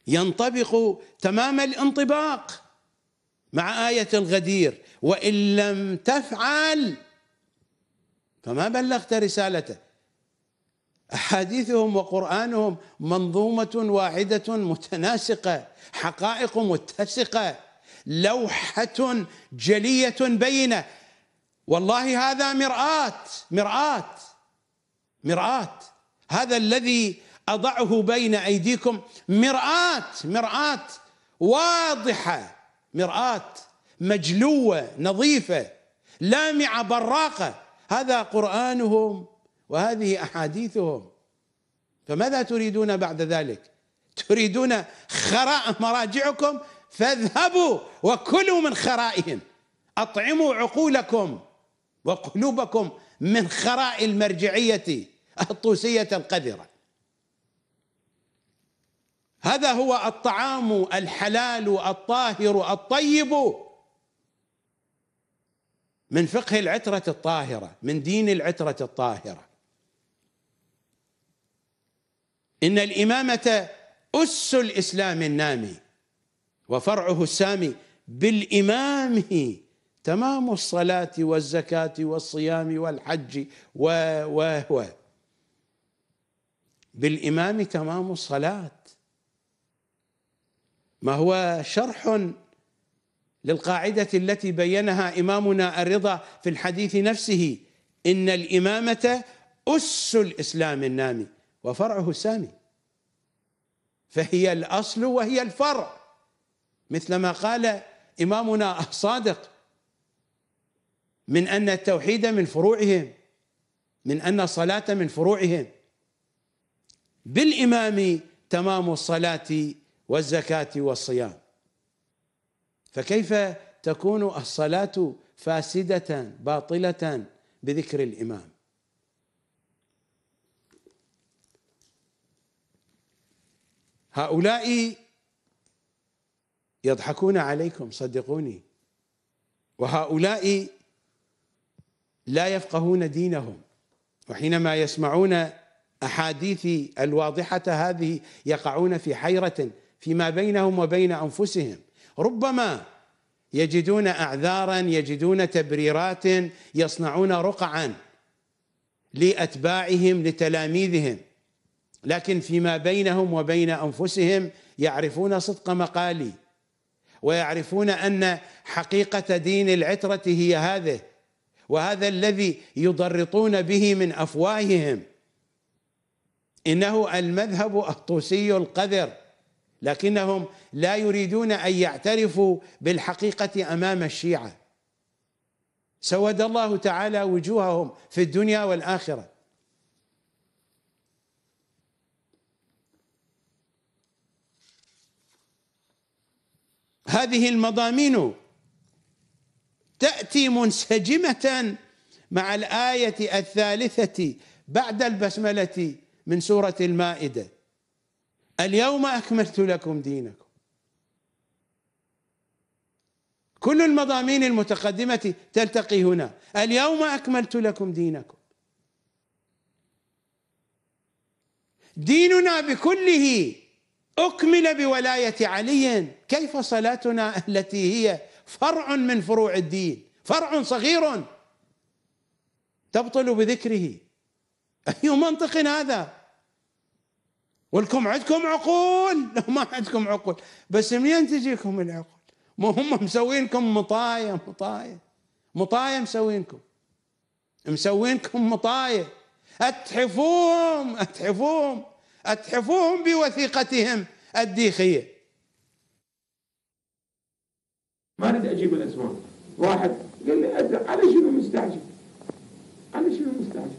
Speaker 1: ينطبق تمام الانطباق مع آية الغدير وإن لم تفعل فما بلغت رسالته أحاديثهم وقرآنهم منظومة واحدة متناسقة حقائق متسقة لوحة جلية بينة والله هذا مرآة مرآة مرآة هذا الذي أضعه بين أيديكم مرآة مرآة واضحة مرآة مجلوة نظيفة لامعة براقة هذا قرآنهم وهذه أحاديثهم فماذا تريدون بعد ذلك تريدون خراء مراجعكم فاذهبوا وكلوا من خرائهم اطعموا عقولكم وقلوبكم من خراء المرجعيه الطوسية القذرة هذا هو الطعام الحلال الطاهر الطيب من فقه العترة الطاهرة من دين العترة الطاهرة إن الإمامة أس الإسلام النامي وفرعه السامي بالإمام تمام الصلاة والزكاة والصيام والحج و و, و بالإمام تمام الصلاة ما هو شرح للقاعدة التي بينها إمامنا الرضا في الحديث نفسه إن الإمامة أس الإسلام النامي وفرعه السامي فهي الأصل وهي الفرع مثل ما قال إمامنا الصادق من أن التوحيد من فروعهم من أن الصلاة من فروعهم بالامام تمام الصلاه والزكاه والصيام فكيف تكون الصلاه فاسده باطله بذكر الامام هؤلاء يضحكون عليكم صدقوني وهؤلاء لا يفقهون دينهم وحينما يسمعون أحاديثي الواضحة هذه يقعون في حيرة فيما بينهم وبين أنفسهم ربما يجدون أعذارا يجدون تبريرات يصنعون رقعا لأتباعهم لتلاميذهم لكن فيما بينهم وبين أنفسهم يعرفون صدق مقالي ويعرفون أن حقيقة دين العترة هي هذه وهذا الذي يضرطون به من أفواههم انه المذهب الطوسي القذر لكنهم لا يريدون ان يعترفوا بالحقيقه امام الشيعه سود الله تعالى وجوههم في الدنيا والاخره هذه المضامين تاتي منسجمه مع الايه الثالثه بعد البسمله من سورة المائدة اليوم أكملت لكم دينكم كل المضامين المتقدمة تلتقي هنا اليوم أكملت لكم دينكم ديننا بكله أكمل بولاية علي كيف صلاتنا التي هي فرع من فروع الدين فرع صغير تبطل بذكره أي منطق هذا ولكم عندكم عقول لو ما عندكم عقول بس منين تجيكم العقول ما هم مسوينكم مطاية مطاية مطاية مسوينكم مسوينكم مطاية اتحفوهم اتحفوهم اتحفوهم بوثيقتهم الديخية ما اريد اجيب الاسماء واحد قال لي على شنو مستعجل على شنو مستعجل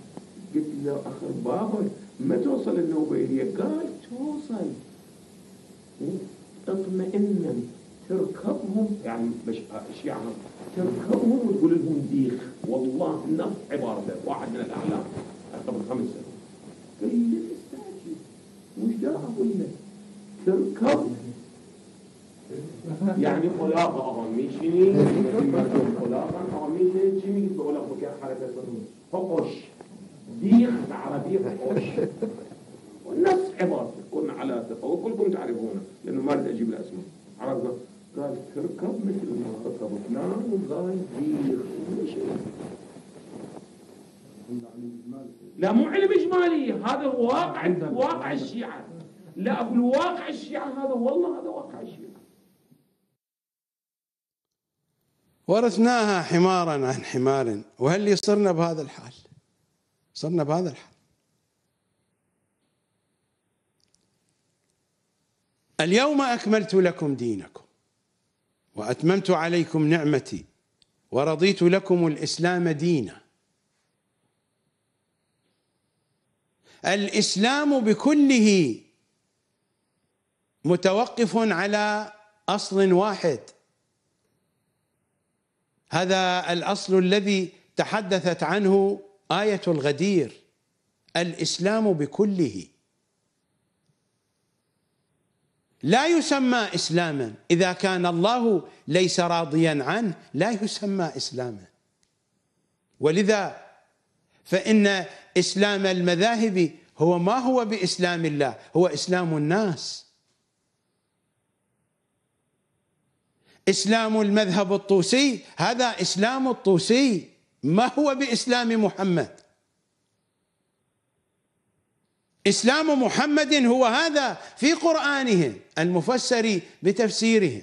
Speaker 1: قلت له اخر بابك ما توصل النوبة إليه قال توصل
Speaker 4: اطمئنا تركبهم يعني يعني تركبهم وتقول لهم ديخ والله نفس عبارته واحد من الأعلام قبل خمس سنوات قال لي ليش استعجل مش داعي ولا تركب يعني خلاقة أغاميشني مردم خلاقة أغاميشني جيمي يقول لك حركة صدور فقش بيخ العربية بيخ والناس عبارة كنا على ثقة وكلكم تعرفونه لأنه ما أريد أجيب الأسماء عرفنا قال تركب مثل ما ركب فلان وقال دير ومشي لا مو علم إجمالي هذا واقع واقع الشيعة لا أقول واقع الشيعة هذا والله هذا واقع الشيعة
Speaker 1: ورثناها حمارا عن حمار وهل يصرنا بهذا الحال صرنا بهذا الحال اليوم أكملت لكم دينكم وأتممت عليكم نعمتي ورضيت لكم الإسلام دينا الإسلام بكله متوقف على أصل واحد هذا الأصل الذي تحدثت عنه آية الغدير الإسلام بكله لا يسمى إسلاما إذا كان الله ليس راضيا عنه لا يسمى إسلاما ولذا فإن إسلام المذاهب هو ما هو بإسلام الله هو إسلام الناس إسلام المذهب الطوسي هذا إسلام الطوسي ما هو باسلام محمد اسلام محمد هو هذا في قرانهم المفسر بتفسيرهم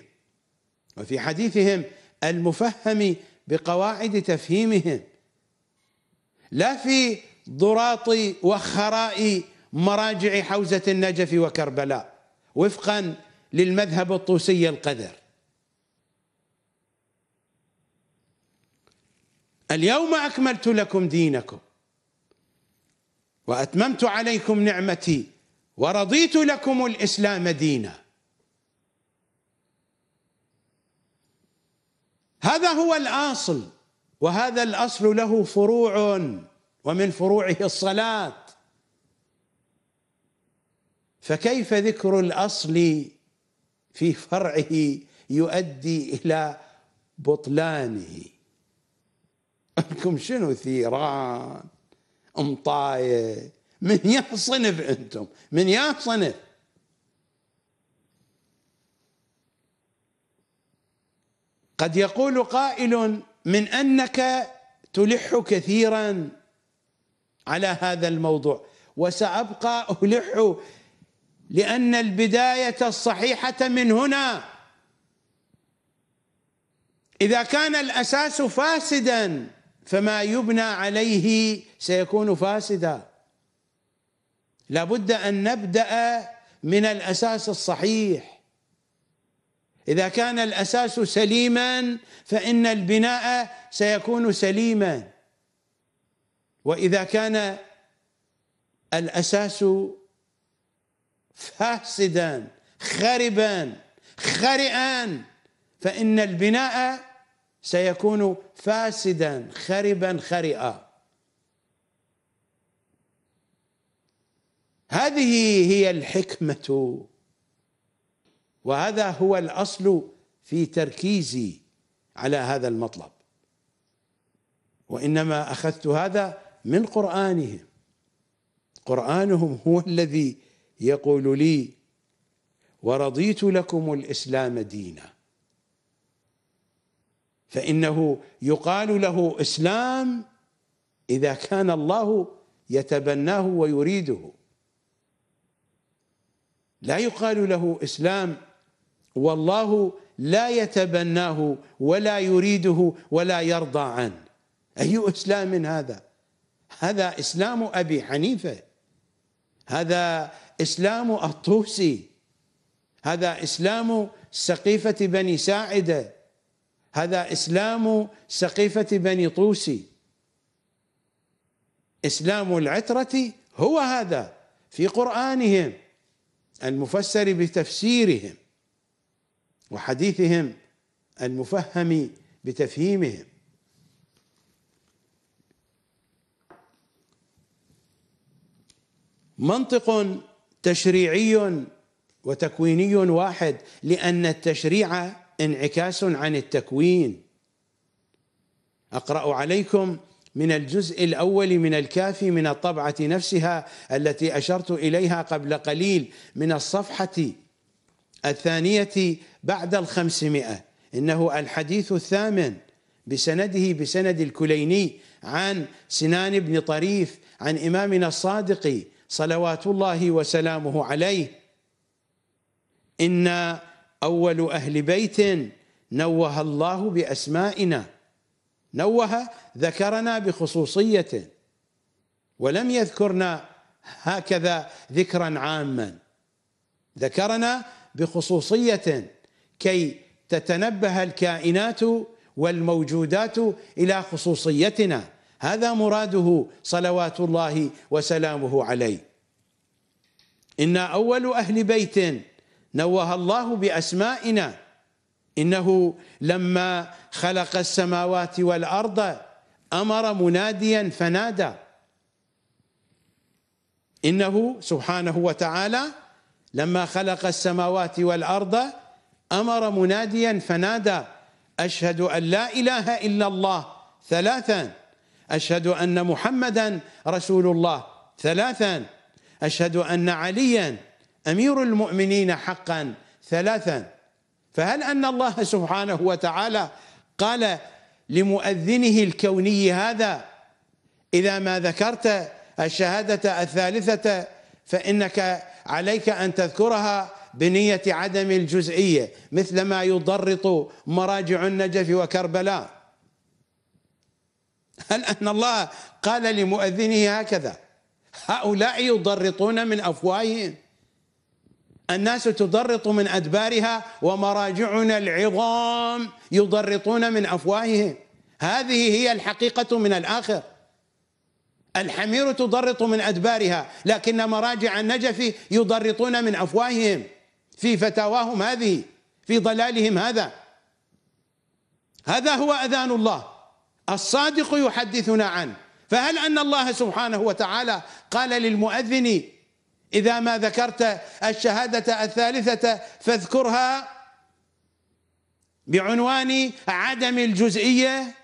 Speaker 1: وفي حديثهم المفهم بقواعد تفهيمهم لا في ضراط وخراء مراجع حوزه النجف وكربلاء وفقا للمذهب الطوسي القذر اليوم أكملت لكم دينكم وأتممت عليكم نعمتي ورضيت لكم الإسلام دينا هذا هو الأصل وهذا الأصل له فروع ومن فروعه الصلاة فكيف ذكر الأصل في فرعه يؤدي إلى بطلانه لكم شنو ثيران مطاية من يصنف انتم من يصنف قد يقول قائل من انك تلح كثيرا على هذا الموضوع وسابقى الح لان البدايه الصحيحه من هنا اذا كان الاساس فاسدا فما يبنى عليه سيكون فاسدا لابد ان نبدا من الاساس الصحيح اذا كان الاساس سليما فان البناء سيكون سليما واذا كان الاساس فاسدا خربا خرئا فان البناء سيكون فاسدا خربا خرئا هذه هي الحكمه وهذا هو الاصل في تركيزي على هذا المطلب وانما اخذت هذا من قرانهم قرانهم هو الذي يقول لي ورضيت لكم الاسلام دينا فإنه يقال له إسلام إذا كان الله يتبناه ويريده لا يقال له إسلام والله لا يتبناه ولا يريده ولا يرضى عنه أي إسلام هذا هذا إسلام أبي حنيفة هذا إسلام الطوسي هذا إسلام سقيفة بني ساعدة هذا إسلام سقيفة بني طوسي إسلام العترة هو هذا في قرآنهم المفسر بتفسيرهم وحديثهم المفهم بتفهيمهم منطق تشريعي وتكويني واحد لأن التشريع انعكاس عن التكوين أقرأ عليكم من الجزء الأول من الكافي من الطبعة نفسها التي أشرت إليها قبل قليل من الصفحة الثانية بعد الخمسمائة إنه الحديث الثامن بسنده بسند الكليني عن سنان بن طريف عن إمامنا الصادق صلوات الله وسلامه عليه إن أول أهل بيت نوه الله بأسمائنا نوه ذكرنا بخصوصية ولم يذكرنا هكذا ذكرا عاما ذكرنا بخصوصية كي تتنبه الكائنات والموجودات إلى خصوصيتنا هذا مراده صلوات الله وسلامه عليه إنا أول أهل بيت نوه الله بأسمائنا إنه لما خلق السماوات والأرض أمر مناديا فنادى إنه سبحانه وتعالى لما خلق السماوات والأرض أمر مناديا فنادى أشهد أن لا إله إلا الله ثلاثا أشهد أن محمدا رسول الله ثلاثا أشهد أن عليا امير المؤمنين حقا ثلاثا فهل ان الله سبحانه وتعالى قال لمؤذنه الكوني هذا اذا ما ذكرت الشهاده الثالثه فانك عليك ان تذكرها بنيه عدم الجزئيه مثل ما يضرط مراجع النجف وكربلاء هل ان الله قال لمؤذنه هكذا هؤلاء يضرطون من افواههم الناس تضرط من أدبارها ومراجعنا العظام يضرطون من أفواههم هذه هي الحقيقة من الآخر الحمير تضرط من أدبارها لكن مراجع النجف يضرطون من أفواههم في فتاواهم هذه في ضلالهم هذا هذا هو أذان الله الصادق يحدثنا عنه فهل أن الله سبحانه وتعالى قال للمؤذن إذا ما ذكرت الشهادة الثالثة فاذكرها بعنوان عدم الجزئية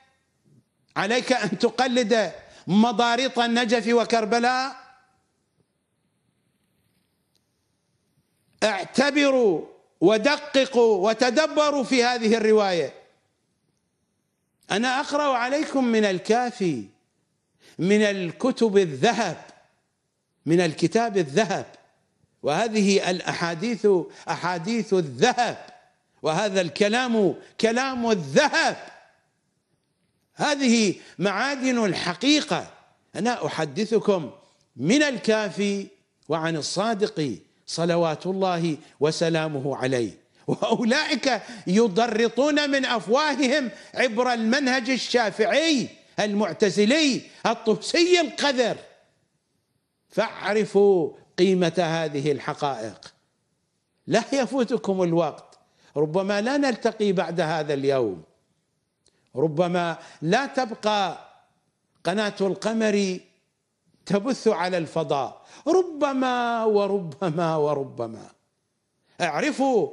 Speaker 1: عليك أن تقلد مضاريط النجف وكربلاء اعتبروا ودققوا وتدبروا في هذه الرواية أنا أقرأ عليكم من الكافي من الكتب الذهب من الكتاب الذهب وهذه الاحاديث احاديث الذهب وهذا الكلام كلام الذهب هذه معادن الحقيقه انا احدثكم من الكافي وعن الصادق صلوات الله وسلامه عليه واولئك يضرطون من افواههم عبر المنهج الشافعي المعتزلي الطوسي القذر فاعرفوا قيمة هذه الحقائق لا يفوتكم الوقت ربما لا نلتقي بعد هذا اليوم ربما لا تبقى قناة القمر تبث على الفضاء ربما وربما وربما اعرفوا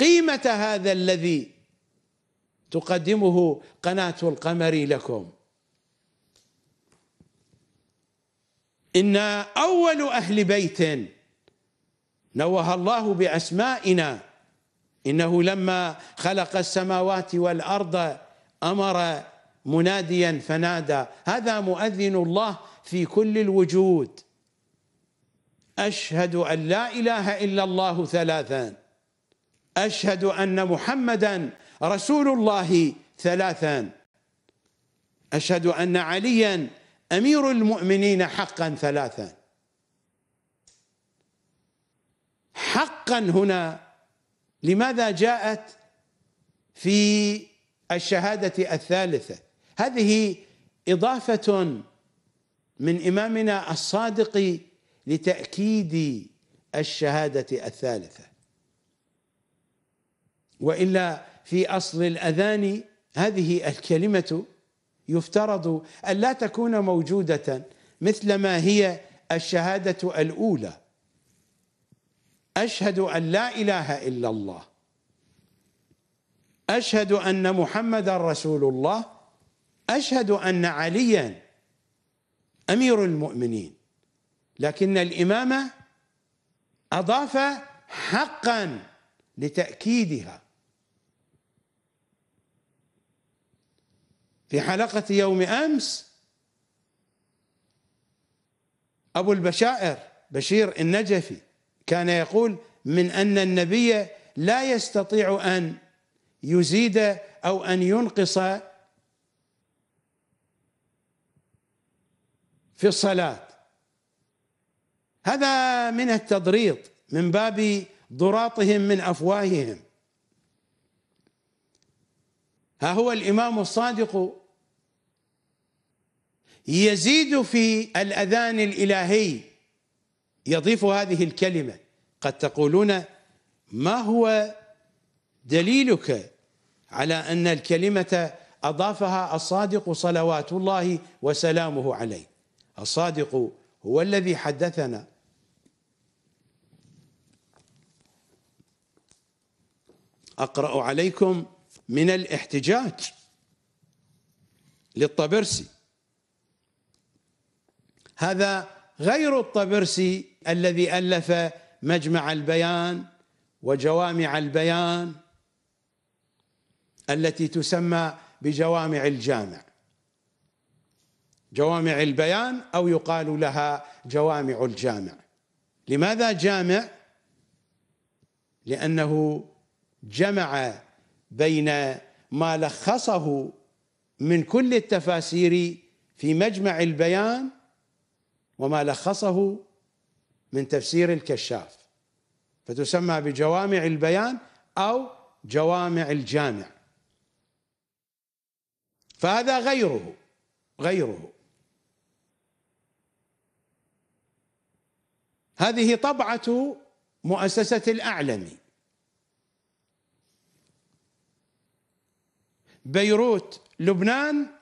Speaker 1: قيمة هذا الذي تقدمه قناة القمر لكم إن أول أهل بيت نوه الله بأسمائنا إنه لما خلق السماوات والأرض أمر مناديا فنادى هذا مؤذن الله في كل الوجود أشهد أن لا إله إلا الله ثلاثا أشهد أن محمدا رسول الله ثلاثا أشهد أن عليا امير المؤمنين حقا ثلاثا حقا هنا لماذا جاءت في الشهاده الثالثه هذه اضافه من امامنا الصادق لتاكيد الشهاده الثالثه والا في اصل الاذان هذه الكلمه يفترض ان لا تكون موجوده مثل ما هي الشهاده الاولى اشهد ان لا اله الا الله اشهد ان محمدا رسول الله اشهد ان عليا امير المؤمنين لكن الامامه اضاف حقا لتاكيدها في حلقة يوم أمس أبو البشائر بشير النجفي كان يقول من أن النبي لا يستطيع أن يزيد أو أن ينقص في الصلاة هذا من التضريط من باب ضراطهم من أفواههم ها هو الإمام الصادق يزيد في الأذان الإلهي يضيف هذه الكلمة قد تقولون ما هو دليلك على أن الكلمة أضافها الصادق صلوات الله وسلامه عليه الصادق هو الذي حدثنا أقرأ عليكم من الاحتجاج للطبرسي هذا غير الطبرسي الذي ألف مجمع البيان وجوامع البيان التي تسمى بجوامع الجامع جوامع البيان أو يقال لها جوامع الجامع لماذا جامع؟ لأنه جمع بين ما لخصه من كل التفاسير في مجمع البيان وما لخصه من تفسير الكشاف فتسمى بجوامع البيان او جوامع الجامع فهذا غيره غيره هذه طبعه مؤسسه الاعلم بيروت لبنان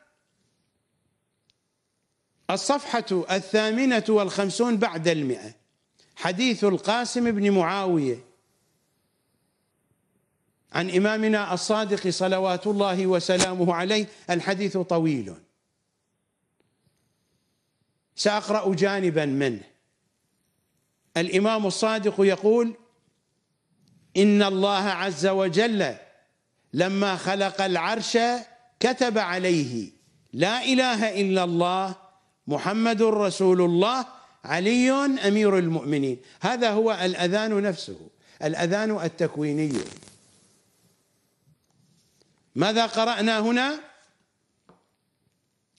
Speaker 1: الصفحة الثامنة والخمسون بعد المئة حديث القاسم بن معاوية عن إمامنا الصادق صلوات الله وسلامه عليه الحديث طويل سأقرأ جانبا منه الإمام الصادق يقول إن الله عز وجل لما خلق العرش كتب عليه لا إله إلا الله محمد رسول الله علي امير المؤمنين هذا هو الاذان نفسه الاذان التكويني ماذا قرانا هنا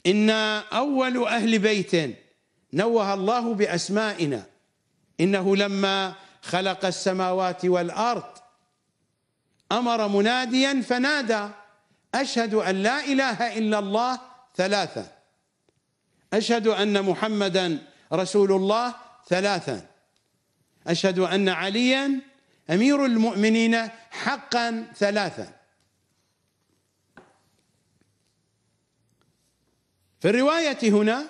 Speaker 1: انا اول اهل بيت نوه الله باسمائنا انه لما خلق السماوات والارض امر مناديا فنادى اشهد ان لا اله الا الله ثلاثه أشهد أن محمدا رسول الله ثلاثا أشهد أن عليا أمير المؤمنين حقا ثلاثا في الرواية هنا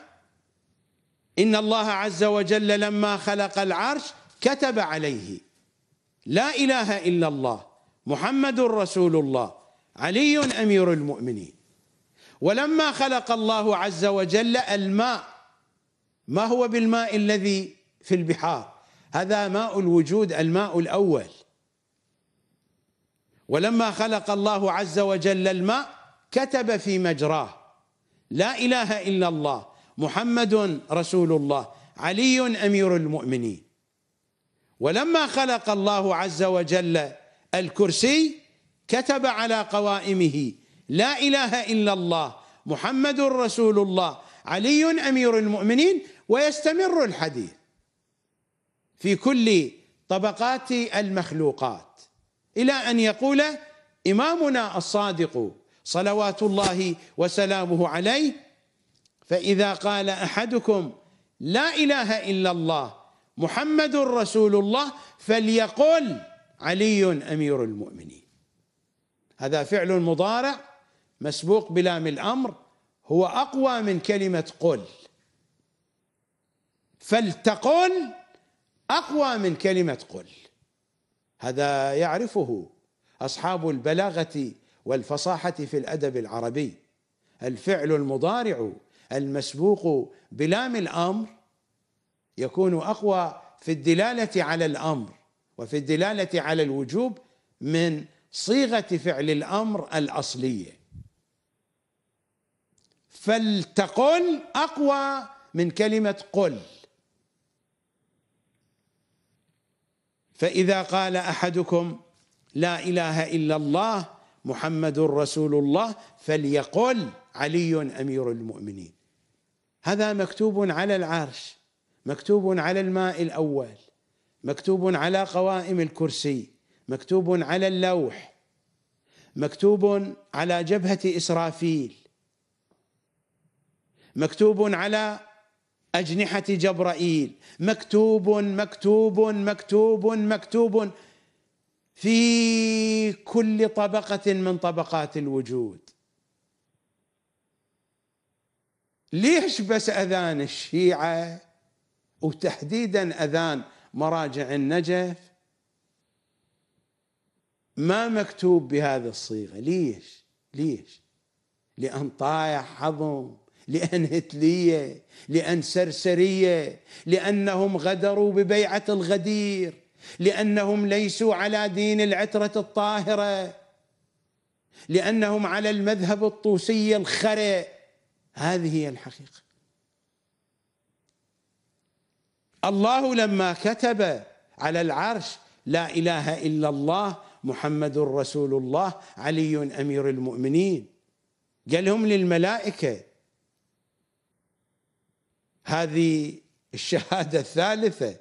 Speaker 1: إن الله عز وجل لما خلق العرش كتب عليه لا إله إلا الله محمد رسول الله علي أمير المؤمنين ولما خلق الله عز وجل الماء ما هو بالماء الذي في البحار هذا ماء الوجود الماء الاول ولما خلق الله عز وجل الماء كتب في مجراه لا اله الا الله محمد رسول الله علي امير المؤمنين ولما خلق الله عز وجل الكرسي كتب على قوائمه لا إله إلا الله محمد رسول الله علي أمير المؤمنين ويستمر الحديث في كل طبقات المخلوقات إلى أن يقول إمامنا الصادق صلوات الله وسلامه عليه فإذا قال أحدكم لا إله إلا الله محمد رسول الله فليقل علي أمير المؤمنين هذا فعل مضارع مسبوق بلام الأمر هو أقوى من كلمة قل فلتقل أقوى من كلمة قل هذا يعرفه أصحاب البلاغة والفصاحة في الأدب العربي الفعل المضارع المسبوق بلام الأمر يكون أقوى في الدلالة على الأمر وفي الدلالة على الوجوب من صيغة فعل الأمر الأصليه فلتقل اقوى من كلمه قل فاذا قال احدكم لا اله الا الله محمد رسول الله فليقل علي امير المؤمنين هذا مكتوب على العرش مكتوب على الماء الاول مكتوب على قوائم الكرسي مكتوب على اللوح مكتوب على جبهه اسرافيل مكتوب على أجنحة جبرائيل مكتوب مكتوب مكتوب مكتوب في كل طبقة من طبقات الوجود ليش بس أذان الشيعة وتحديدا أذان مراجع النجف ما مكتوب بهذه الصيغة ليش ليش لأن طايح حظهم لأن هتلية لأن سرسرية لأنهم غدروا ببيعة الغدير لأنهم ليسوا على دين العترة الطاهرة لأنهم على المذهب الطوسي الخرئ هذه هي الحقيقة الله لما كتب على العرش لا إله إلا الله محمد رسول الله علي أمير المؤمنين قال لهم للملائكة هذه الشهادة الثالثة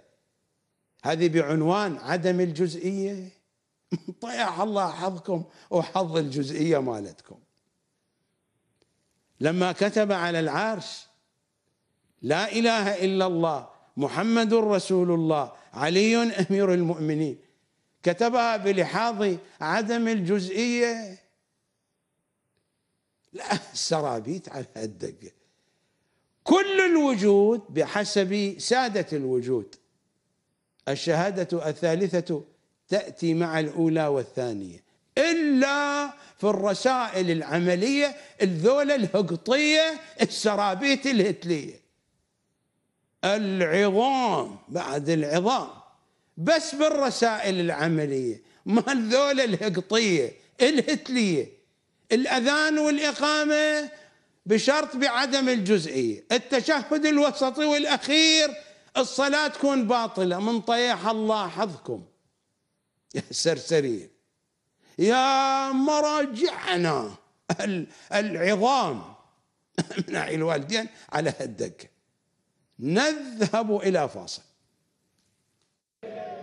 Speaker 1: هذه بعنوان عدم الجزئية طيح الله حظكم وحظ الجزئية مالتكم لما كتب على العرش لا إله إلا الله محمد رسول الله علي أمير المؤمنين كتبها بلحاظ عدم الجزئية لا السرابيت على الدقة كل الوجود بحسب سادة الوجود الشهادة الثالثة تأتي مع الأولى والثانية إلا في الرسائل العملية الذولة الهقطية السرابيت الهتلية العظام بعد العظام بس بالرسائل العملية ما الذولة الهقطية الهتلية الأذان والإقامة بشرط بعدم الجزئية التشهد الوسطي والأخير الصلاة تكون باطلة من طيح الله حظكم يا سرسرية يا مراجعنا العظام من الوالدين على هالدقة نذهب إلى فاصل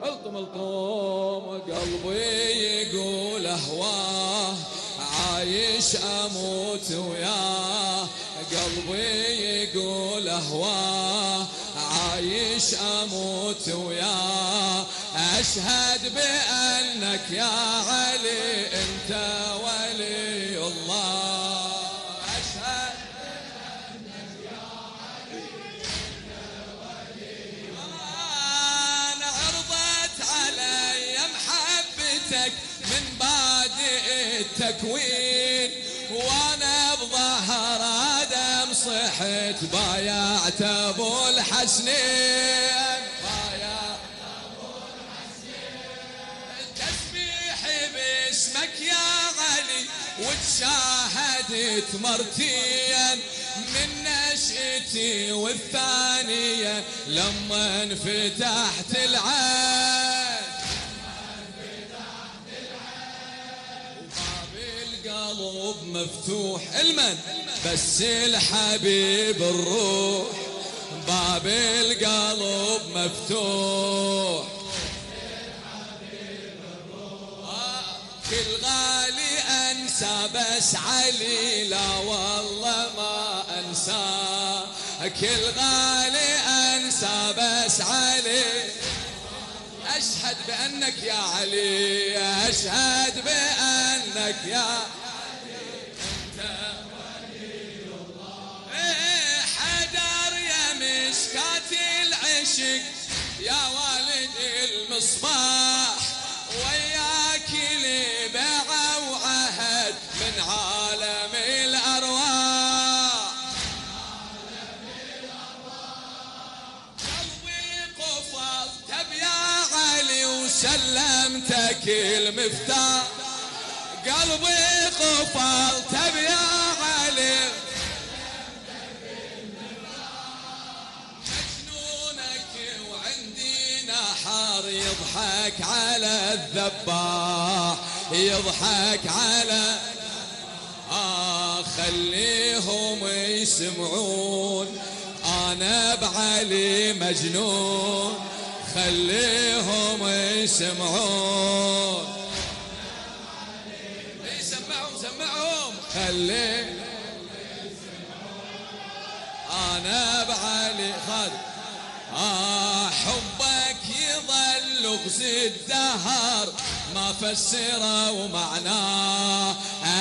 Speaker 5: الطم الطم قلبي يقول أهواه عايش اموت وياه قلبي يقول اهواه عايش اموت وياه اشهد بانك يا علي انت تكوين وانا بظهر ادم صحت بايعت ابو الحسنين بايعت ابو الحسنين التسبيح باسمك يا علي وتشاهدت مرتيا من نشأتي والثانية لما انفتحت العين القلب مفتوح المن بس الحبيب الروح باب القلب مفتوح كل آه، الغالي انسى بس علي لا والله ما انسى كل غالي انسى بس علي أشهد بأنك يا علي أشهد بأنك يا إيه، حدار يا مشكات العشق يا والد المصباح وياك لبع وعهد من عالم الارواح قلبي قفلت يا علي وسلمتك المفتاح قلبي قفل تبي طيب يا علي مجنونك وعندي نحر يضحك على الذباح يضحك على آه خليهم يسمعون انا بعلي مجنون خليهم يسمعون خلي انا بعلي خد آه حبك يظل غز الدهر ما فسره ومعناه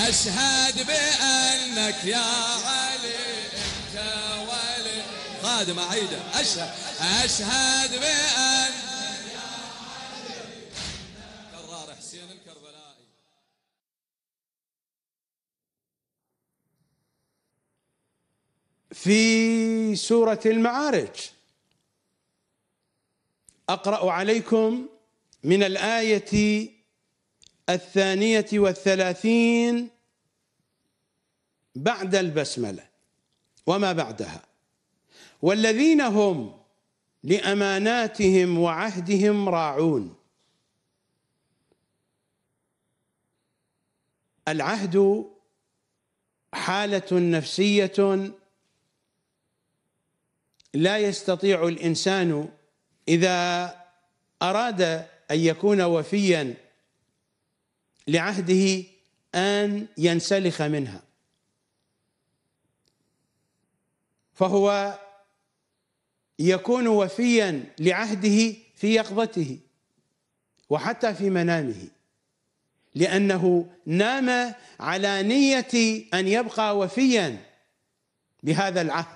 Speaker 5: اشهد بانك يا علي انت ولي خادم عيده اشهد اشهد بان
Speaker 1: في سورة المعارج أقرأ عليكم من الآية الثانية والثلاثين بعد البسملة وما بعدها والذين هم لأماناتهم وعهدهم راعون العهد حالة نفسية لا يستطيع الإنسان إذا أراد أن يكون وفيا لعهده أن ينسلخ منها فهو يكون وفيا لعهده في يقظته وحتى في منامه لأنه نام على نية أن يبقى وفيا بهذا العهد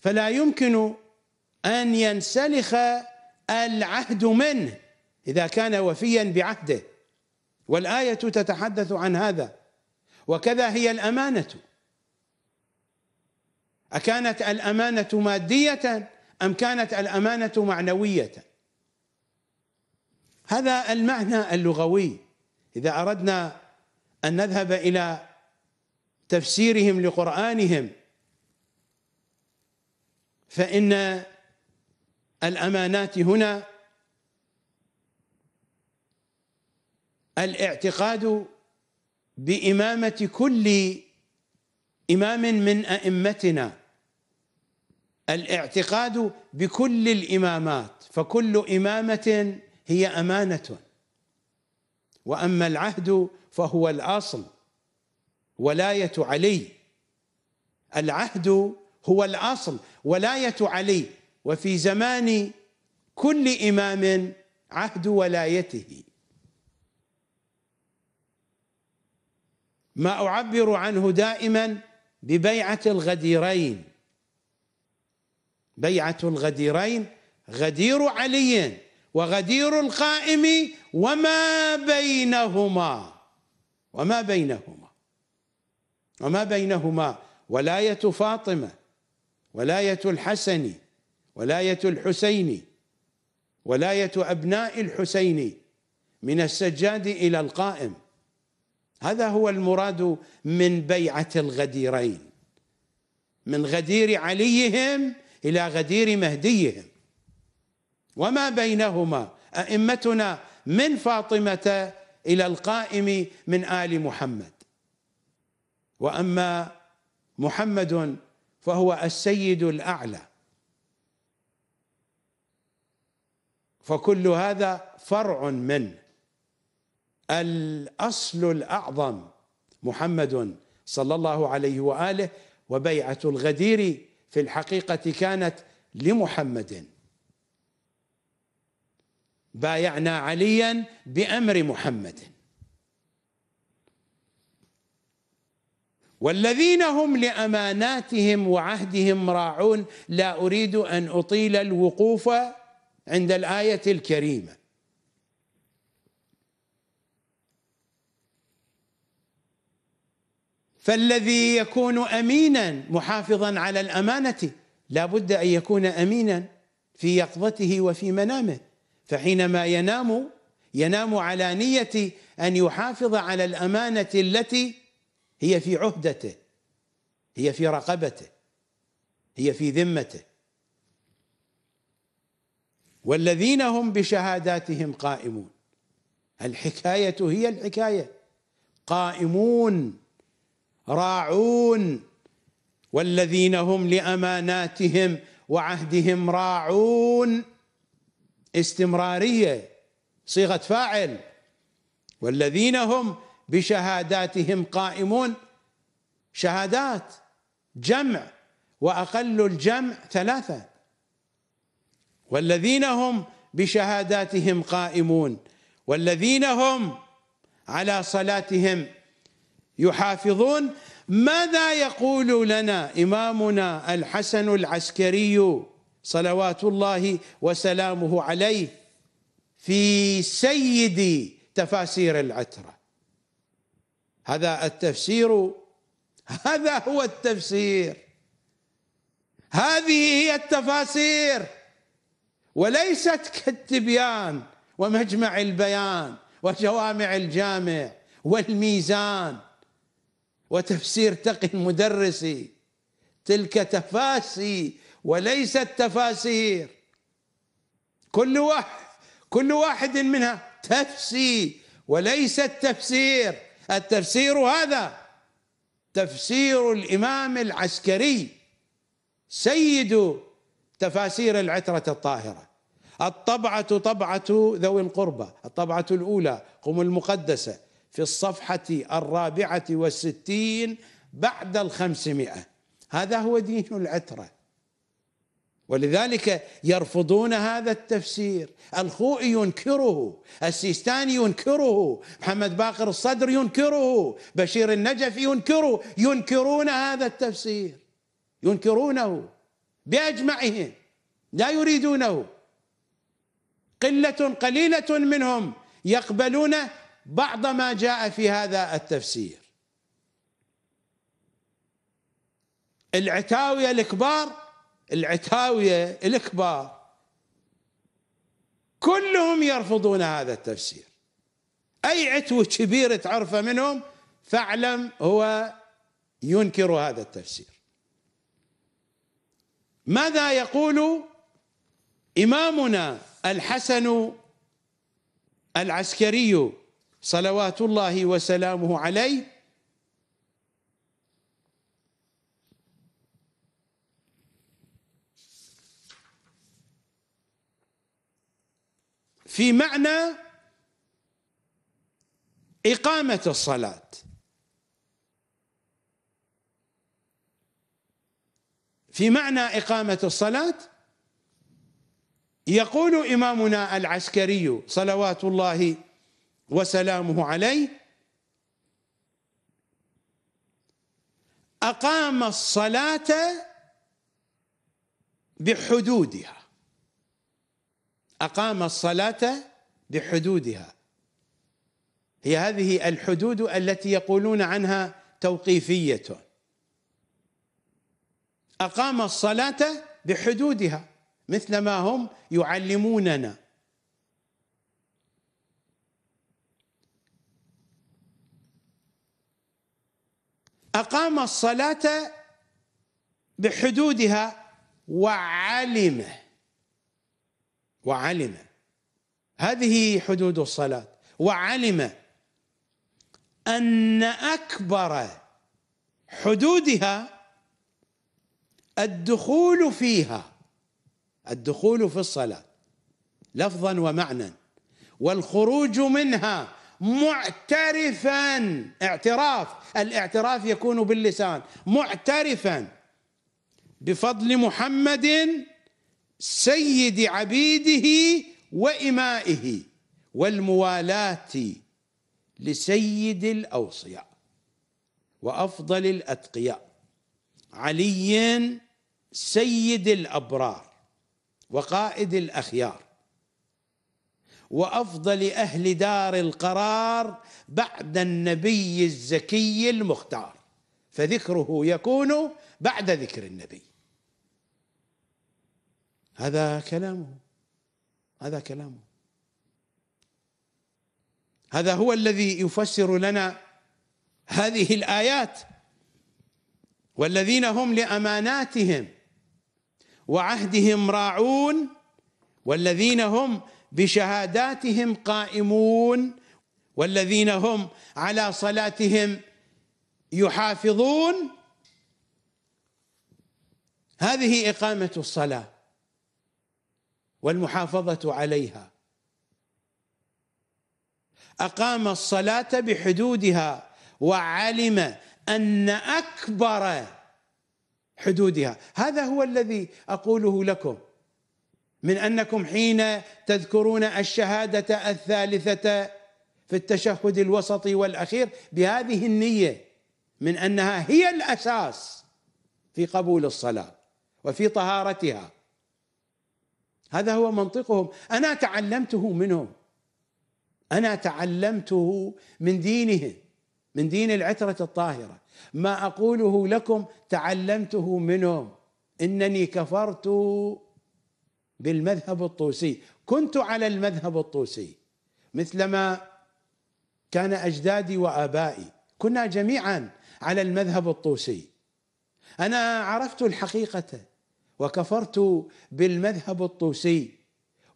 Speaker 1: فلا يمكن أن ينسلخ العهد منه إذا كان وفيا بعهده والآية تتحدث عن هذا وكذا هي الأمانة أكانت الأمانة مادية أم كانت الأمانة معنوية هذا المعنى اللغوي إذا أردنا أن نذهب إلى تفسيرهم لقرآنهم فإن الأمانات هنا الاعتقاد بإمامة كل إمام من أئمتنا الاعتقاد بكل الإمامات فكل إمامة هي أمانة وأما العهد فهو الأصل ولاية علي العهد هو الاصل ولايه علي وفي زمان كل امام عهد ولايته ما اعبر عنه دائما ببيعه الغديرين بيعه الغديرين غدير علي وغدير القائم وما بينهما وما بينهما وما بينهما ولايه فاطمه ولاية الحسن ولاية الحسين ولاية أبناء الحسين من السجاد إلى القائم هذا هو المراد من بيعة الغديرين من غدير عليهم إلى غدير مهديهم وما بينهما أئمتنا من فاطمة إلى القائم من آل محمد وأما محمد فهو السيد الاعلى فكل هذا فرع من الاصل الاعظم محمد صلى الله عليه واله وبيعه الغدير في الحقيقه كانت لمحمد بايعنا عليا بامر محمد والذين هم لاماناتهم وعهدهم راعون لا اريد ان اطيل الوقوف عند الايه الكريمه فالذي يكون امينا محافظا على الامانه لا بد ان يكون امينا في يقظته وفي منامه فحينما ينام ينام على نيه ان يحافظ على الامانه التي هي في عهدته هي في رقبته هي في ذمته والذين هم بشهاداتهم قائمون الحكاية هي الحكاية قائمون راعون والذين هم لأماناتهم وعهدهم راعون استمرارية صيغة فاعل والذين هم بشهاداتهم قائمون شهادات جمع واقل الجمع ثلاثه والذين هم بشهاداتهم قائمون والذين هم على صلاتهم يحافظون ماذا يقول لنا امامنا الحسن العسكري صلوات الله وسلامه عليه في سيد تفاسير العتره هذا التفسير هذا هو التفسير هذه هي التفاسير وليست كالتبيان ومجمع البيان وجوامع الجامع والميزان وتفسير تقي المدرسي تلك تفاسي وليست تفاسير كل واحد كل واحد منها تفسي وليست تفسير التفسير هذا تفسير الإمام العسكري سيد تفاسير العترة الطاهرة الطبعة طبعة ذوي القربى الطبعة الأولى قم المقدسة في الصفحة الرابعة والستين بعد الخمسمائة هذا هو دين العترة ولذلك يرفضون هذا التفسير الخوئي ينكره السيستاني ينكره محمد باقر الصدر ينكره بشير النجفي ينكره ينكرون هذا التفسير ينكرونه بأجمعهم لا يريدونه قلة قليلة منهم يقبلون بعض ما جاء في هذا التفسير العتاوية الكبار العتاوية الكبار كلهم يرفضون هذا التفسير أي عتو كبير تعرفه منهم فاعلم هو ينكر هذا التفسير ماذا يقول إمامنا الحسن العسكري صلوات الله وسلامه عليه في معنى إقامة الصلاة في معنى إقامة الصلاة يقول إمامنا العسكري صلوات الله وسلامه عليه أقام الصلاة بحدودها أقام الصلاة بحدودها هي هذه الحدود التي يقولون عنها توقيفية أقام الصلاة بحدودها مثل ما هم يعلموننا أقام الصلاة بحدودها وعلمه وعلم هذه حدود الصلاة وعلم أن أكبر حدودها الدخول فيها الدخول في الصلاة لفظا ومعنى والخروج منها معترفا اعتراف الاعتراف يكون باللسان معترفا بفضل محمد سيد عبيده وإمائه والموالاة لسيد الأوصياء وأفضل الأتقياء علي سيد الأبرار وقائد الأخيار وأفضل أهل دار القرار بعد النبي الزكي المختار فذكره يكون بعد ذكر النبي هذا كلامه هذا كلامه هذا هو الذي يفسر لنا هذه الايات والذين هم لاماناتهم وعهدهم راعون والذين هم بشهاداتهم قائمون والذين هم على صلاتهم يحافظون هذه اقامه الصلاه والمحافظه عليها اقام الصلاه بحدودها وعلم ان اكبر حدودها هذا هو الذي اقوله لكم من انكم حين تذكرون الشهاده الثالثه في التشهد الوسطي والاخير بهذه النيه من انها هي الاساس في قبول الصلاه وفي طهارتها هذا هو منطقهم انا تعلمته منهم انا تعلمته من دينهم من دين العتره الطاهره ما اقوله لكم تعلمته منهم انني كفرت بالمذهب الطوسي كنت على المذهب الطوسي مثلما كان اجدادي وابائي كنا جميعا على المذهب الطوسي انا عرفت الحقيقه وكفرت بالمذهب الطوسي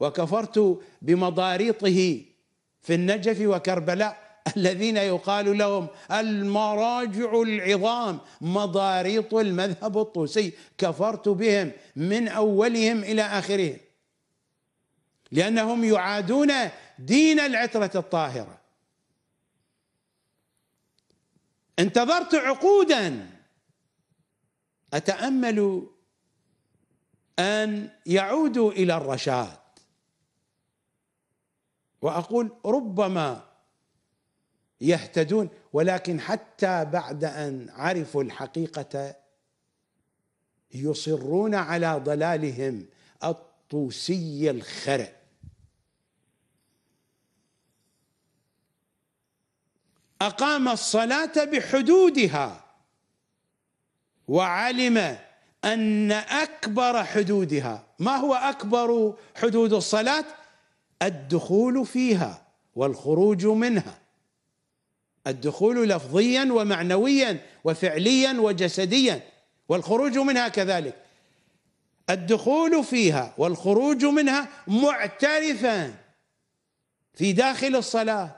Speaker 1: وكفرت بمضاريطه في النجف وكربلاء الذين يقال لهم المراجع العظام مضاريط المذهب الطوسي كفرت بهم من اولهم الى اخرهم لانهم يعادون دين العتره الطاهره انتظرت عقودا اتامل أن يعودوا إلى الرشاد وأقول ربما يهتدون ولكن حتى بعد أن عرفوا الحقيقة يصرون على ضلالهم الطوسي الخرق أقام الصلاة بحدودها وعلم ان اكبر حدودها ما هو اكبر حدود الصلاه الدخول فيها والخروج منها الدخول لفظيا ومعنويا وفعليا وجسديا والخروج منها كذلك الدخول فيها والخروج منها معترفا في داخل الصلاه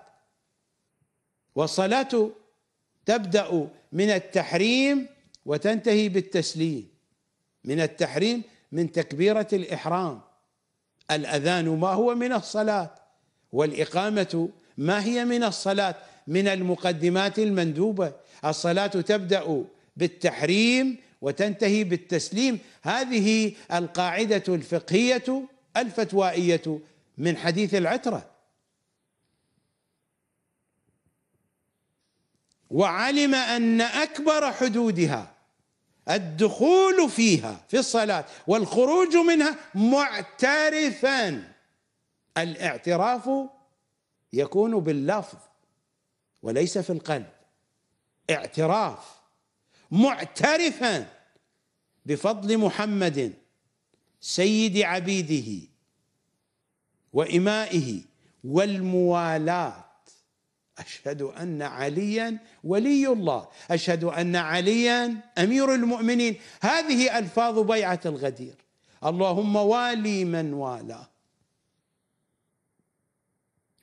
Speaker 1: والصلاه تبدا من التحريم وتنتهي بالتسليم من التحريم من تكبيرة الإحرام الأذان ما هو من الصلاة والإقامة ما هي من الصلاة من المقدمات المندوبة الصلاة تبدأ بالتحريم وتنتهي بالتسليم هذه القاعدة الفقهية الفتوائية من حديث العترة وعلم أن أكبر حدودها الدخول فيها في الصلاة والخروج منها معترفا الاعتراف يكون باللفظ وليس في القلب اعتراف معترفا بفضل محمد سيد عبيده وإمائه والموالاة أشهد أن عليا ولي الله أشهد أن عليا أمير المؤمنين هذه ألفاظ بيعة الغدير اللهم والي من والاه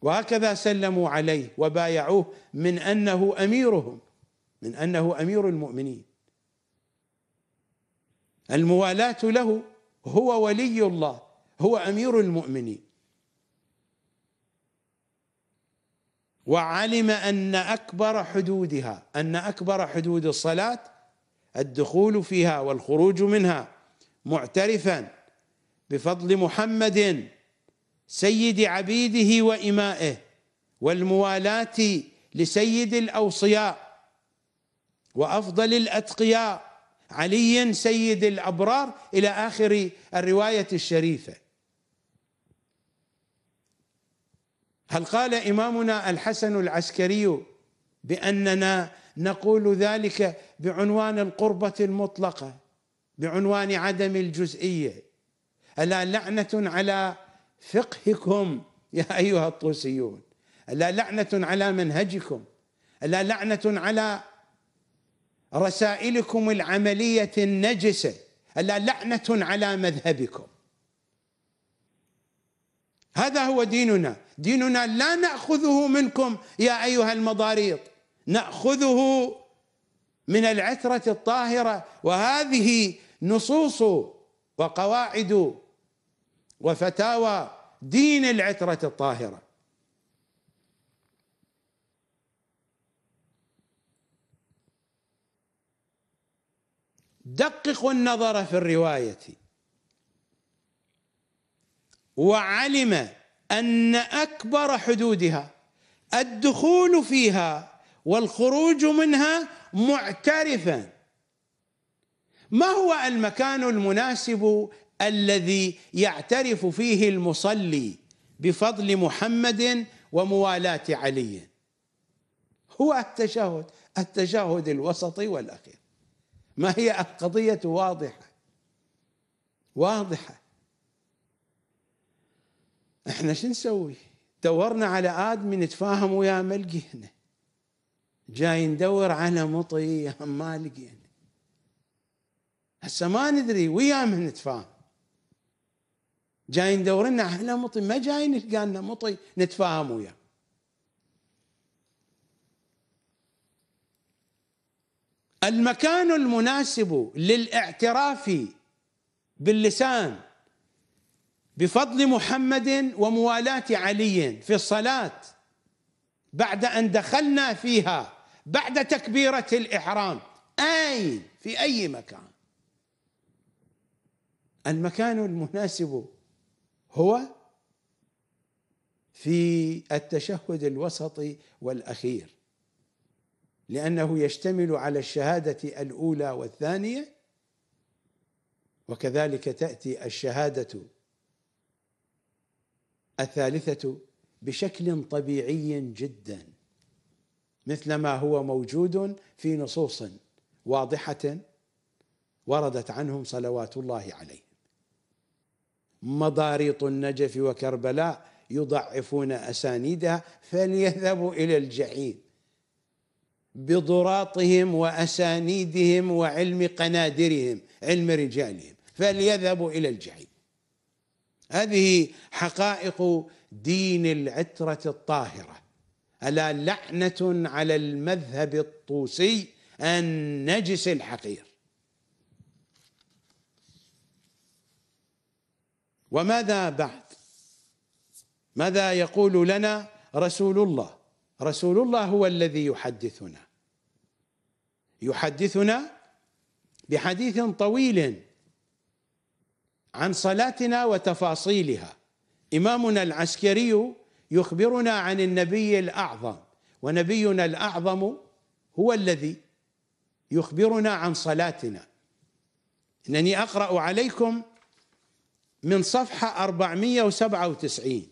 Speaker 1: وهكذا سلموا عليه وبايعوه من انه اميرهم من انه امير المؤمنين الموالاه له هو ولي الله هو امير المؤمنين وعلم ان اكبر حدودها ان اكبر حدود الصلاه الدخول فيها والخروج منها معترفا بفضل محمد سيد عبيده وامائه والموالاه لسيد الاوصياء وافضل الاتقياء علي سيد الابرار الى اخر الروايه الشريفه هل قال إمامنا الحسن العسكري بأننا نقول ذلك بعنوان القربة المطلقة بعنوان عدم الجزئية ألا لعنة على فقهكم يا أيها الطوسيون ألا لعنة على منهجكم ألا لعنة على رسائلكم العملية النجسة ألا لعنة على مذهبكم هذا هو ديننا ديننا لا ناخذه منكم يا ايها المضاريط ناخذه من العتره الطاهره وهذه نصوص وقواعد وفتاوى دين العتره الطاهره دققوا النظر في الروايه وعلم ان اكبر حدودها الدخول فيها والخروج منها معترفا ما هو المكان المناسب الذي يعترف فيه المصلي بفضل محمد وموالاه علي هو التشهد التشهد الوسطي والاخير ما هي القضيه واضحه واضحه احنا شو نسوي؟ دورنا على ادمي نتفاهم وياه ما لقينا جاي ندور على مطي ما لقينا هسه ما ندري وياه من نتفاهم جاي ندور لنا على مطي ما جاي نلقى لنا مطي نتفاهم وياه المكان المناسب للاعتراف باللسان بفضل محمد وموالاة علي في الصلاة بعد أن دخلنا فيها بعد تكبيرة الإحرام أين في أي مكان المكان المناسب هو في التشهد الوسطي والأخير لأنه يشتمل على الشهادة الأولى والثانية وكذلك تأتي الشهادة الثالثة بشكل طبيعي جدا مثل ما هو موجود في نصوص واضحة وردت عنهم صلوات الله عليهم مضاريط النجف وكربلاء يضعفون أسانيدها فليذهبوا إلى الجحيم بضراطهم وأسانيدهم وعلم قنادرهم علم رجالهم فليذهبوا إلى الجحيم هذه حقائق دين العترة الطاهرة ألا لعنة على المذهب الطوسي النجس الحقير وماذا بعد ماذا يقول لنا رسول الله رسول الله هو الذي يحدثنا يحدثنا بحديث طويل عن صلاتنا وتفاصيلها إمامنا العسكري يخبرنا عن النبي الأعظم ونبينا الأعظم هو الذي يخبرنا عن صلاتنا إنني أقرأ عليكم من صفحة 497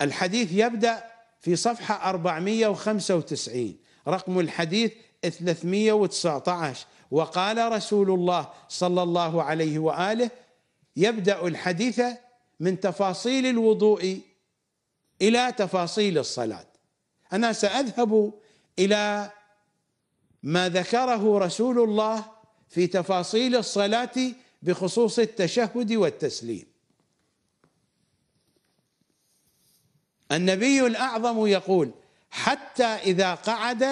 Speaker 1: الحديث يبدأ في صفحة 495 رقم الحديث 319 وقال رسول الله صلى الله عليه واله يبدا الحديث من تفاصيل الوضوء الى تفاصيل الصلاه انا ساذهب الى ما ذكره رسول الله في تفاصيل الصلاه بخصوص التشهد والتسليم النبي الاعظم يقول حتى اذا قعد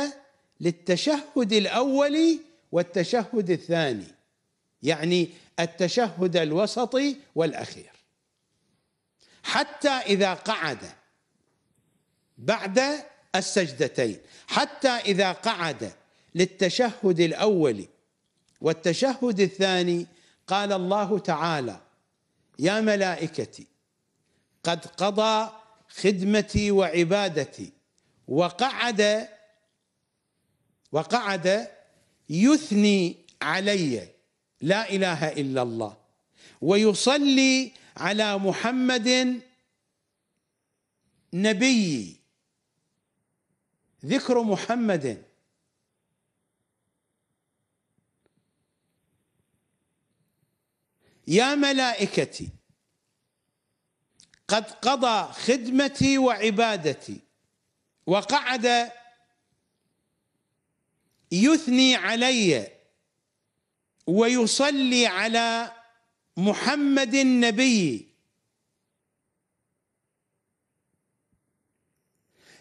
Speaker 1: للتشهد الاول والتشهد الثاني يعني التشهد الوسطي والاخير حتى اذا قعد بعد السجدتين حتى اذا قعد للتشهد الاول والتشهد الثاني قال الله تعالى يا ملائكتي قد قضى خدمتي وعبادتي وقعد وقعد يثني علي لا اله الا الله ويصلي على محمد نبي ذكر محمد يا ملائكتي قد قضى خدمتي وعبادتي وقعد يثني علي ويصلي على محمد النبي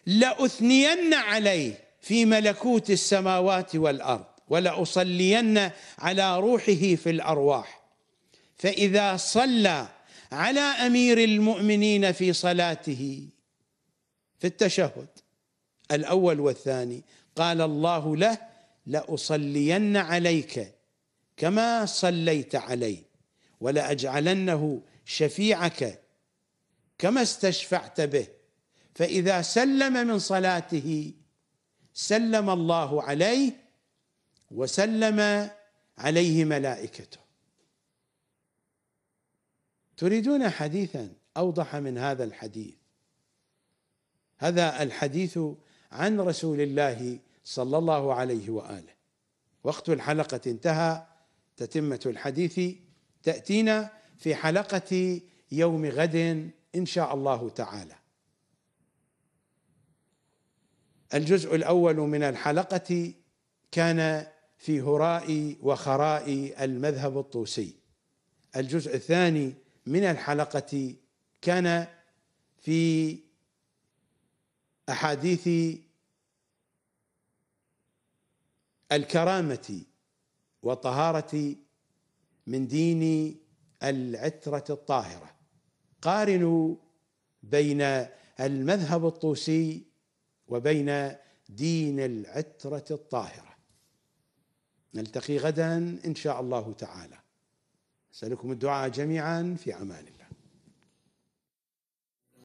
Speaker 1: لأثنين عليه في ملكوت السماوات والأرض ولأصلين على روحه في الأرواح فإذا صلى على أمير المؤمنين في صلاته في التشهد الأول والثاني قال الله له لأصلين عليك كما صليت علي ولأجعلنه شفيعك كما استشفعت به فإذا سلم من صلاته سلم الله عليه وسلم عليه ملائكته تريدون حديثا أوضح من هذا الحديث هذا الحديث عن رسول الله صلى الله عليه واله وقت الحلقه انتهى تتمه الحديث تاتينا في حلقه يوم غد ان شاء الله تعالى الجزء الاول من الحلقه كان في هراء وخراء المذهب الطوسي الجزء الثاني من الحلقه كان في احاديث الكرامه وطهاره من دين العتره الطاهره قارنوا بين المذهب الطوسي وبين دين العتره الطاهره نلتقي غدا ان شاء الله تعالى اسالكم الدعاء جميعا في امان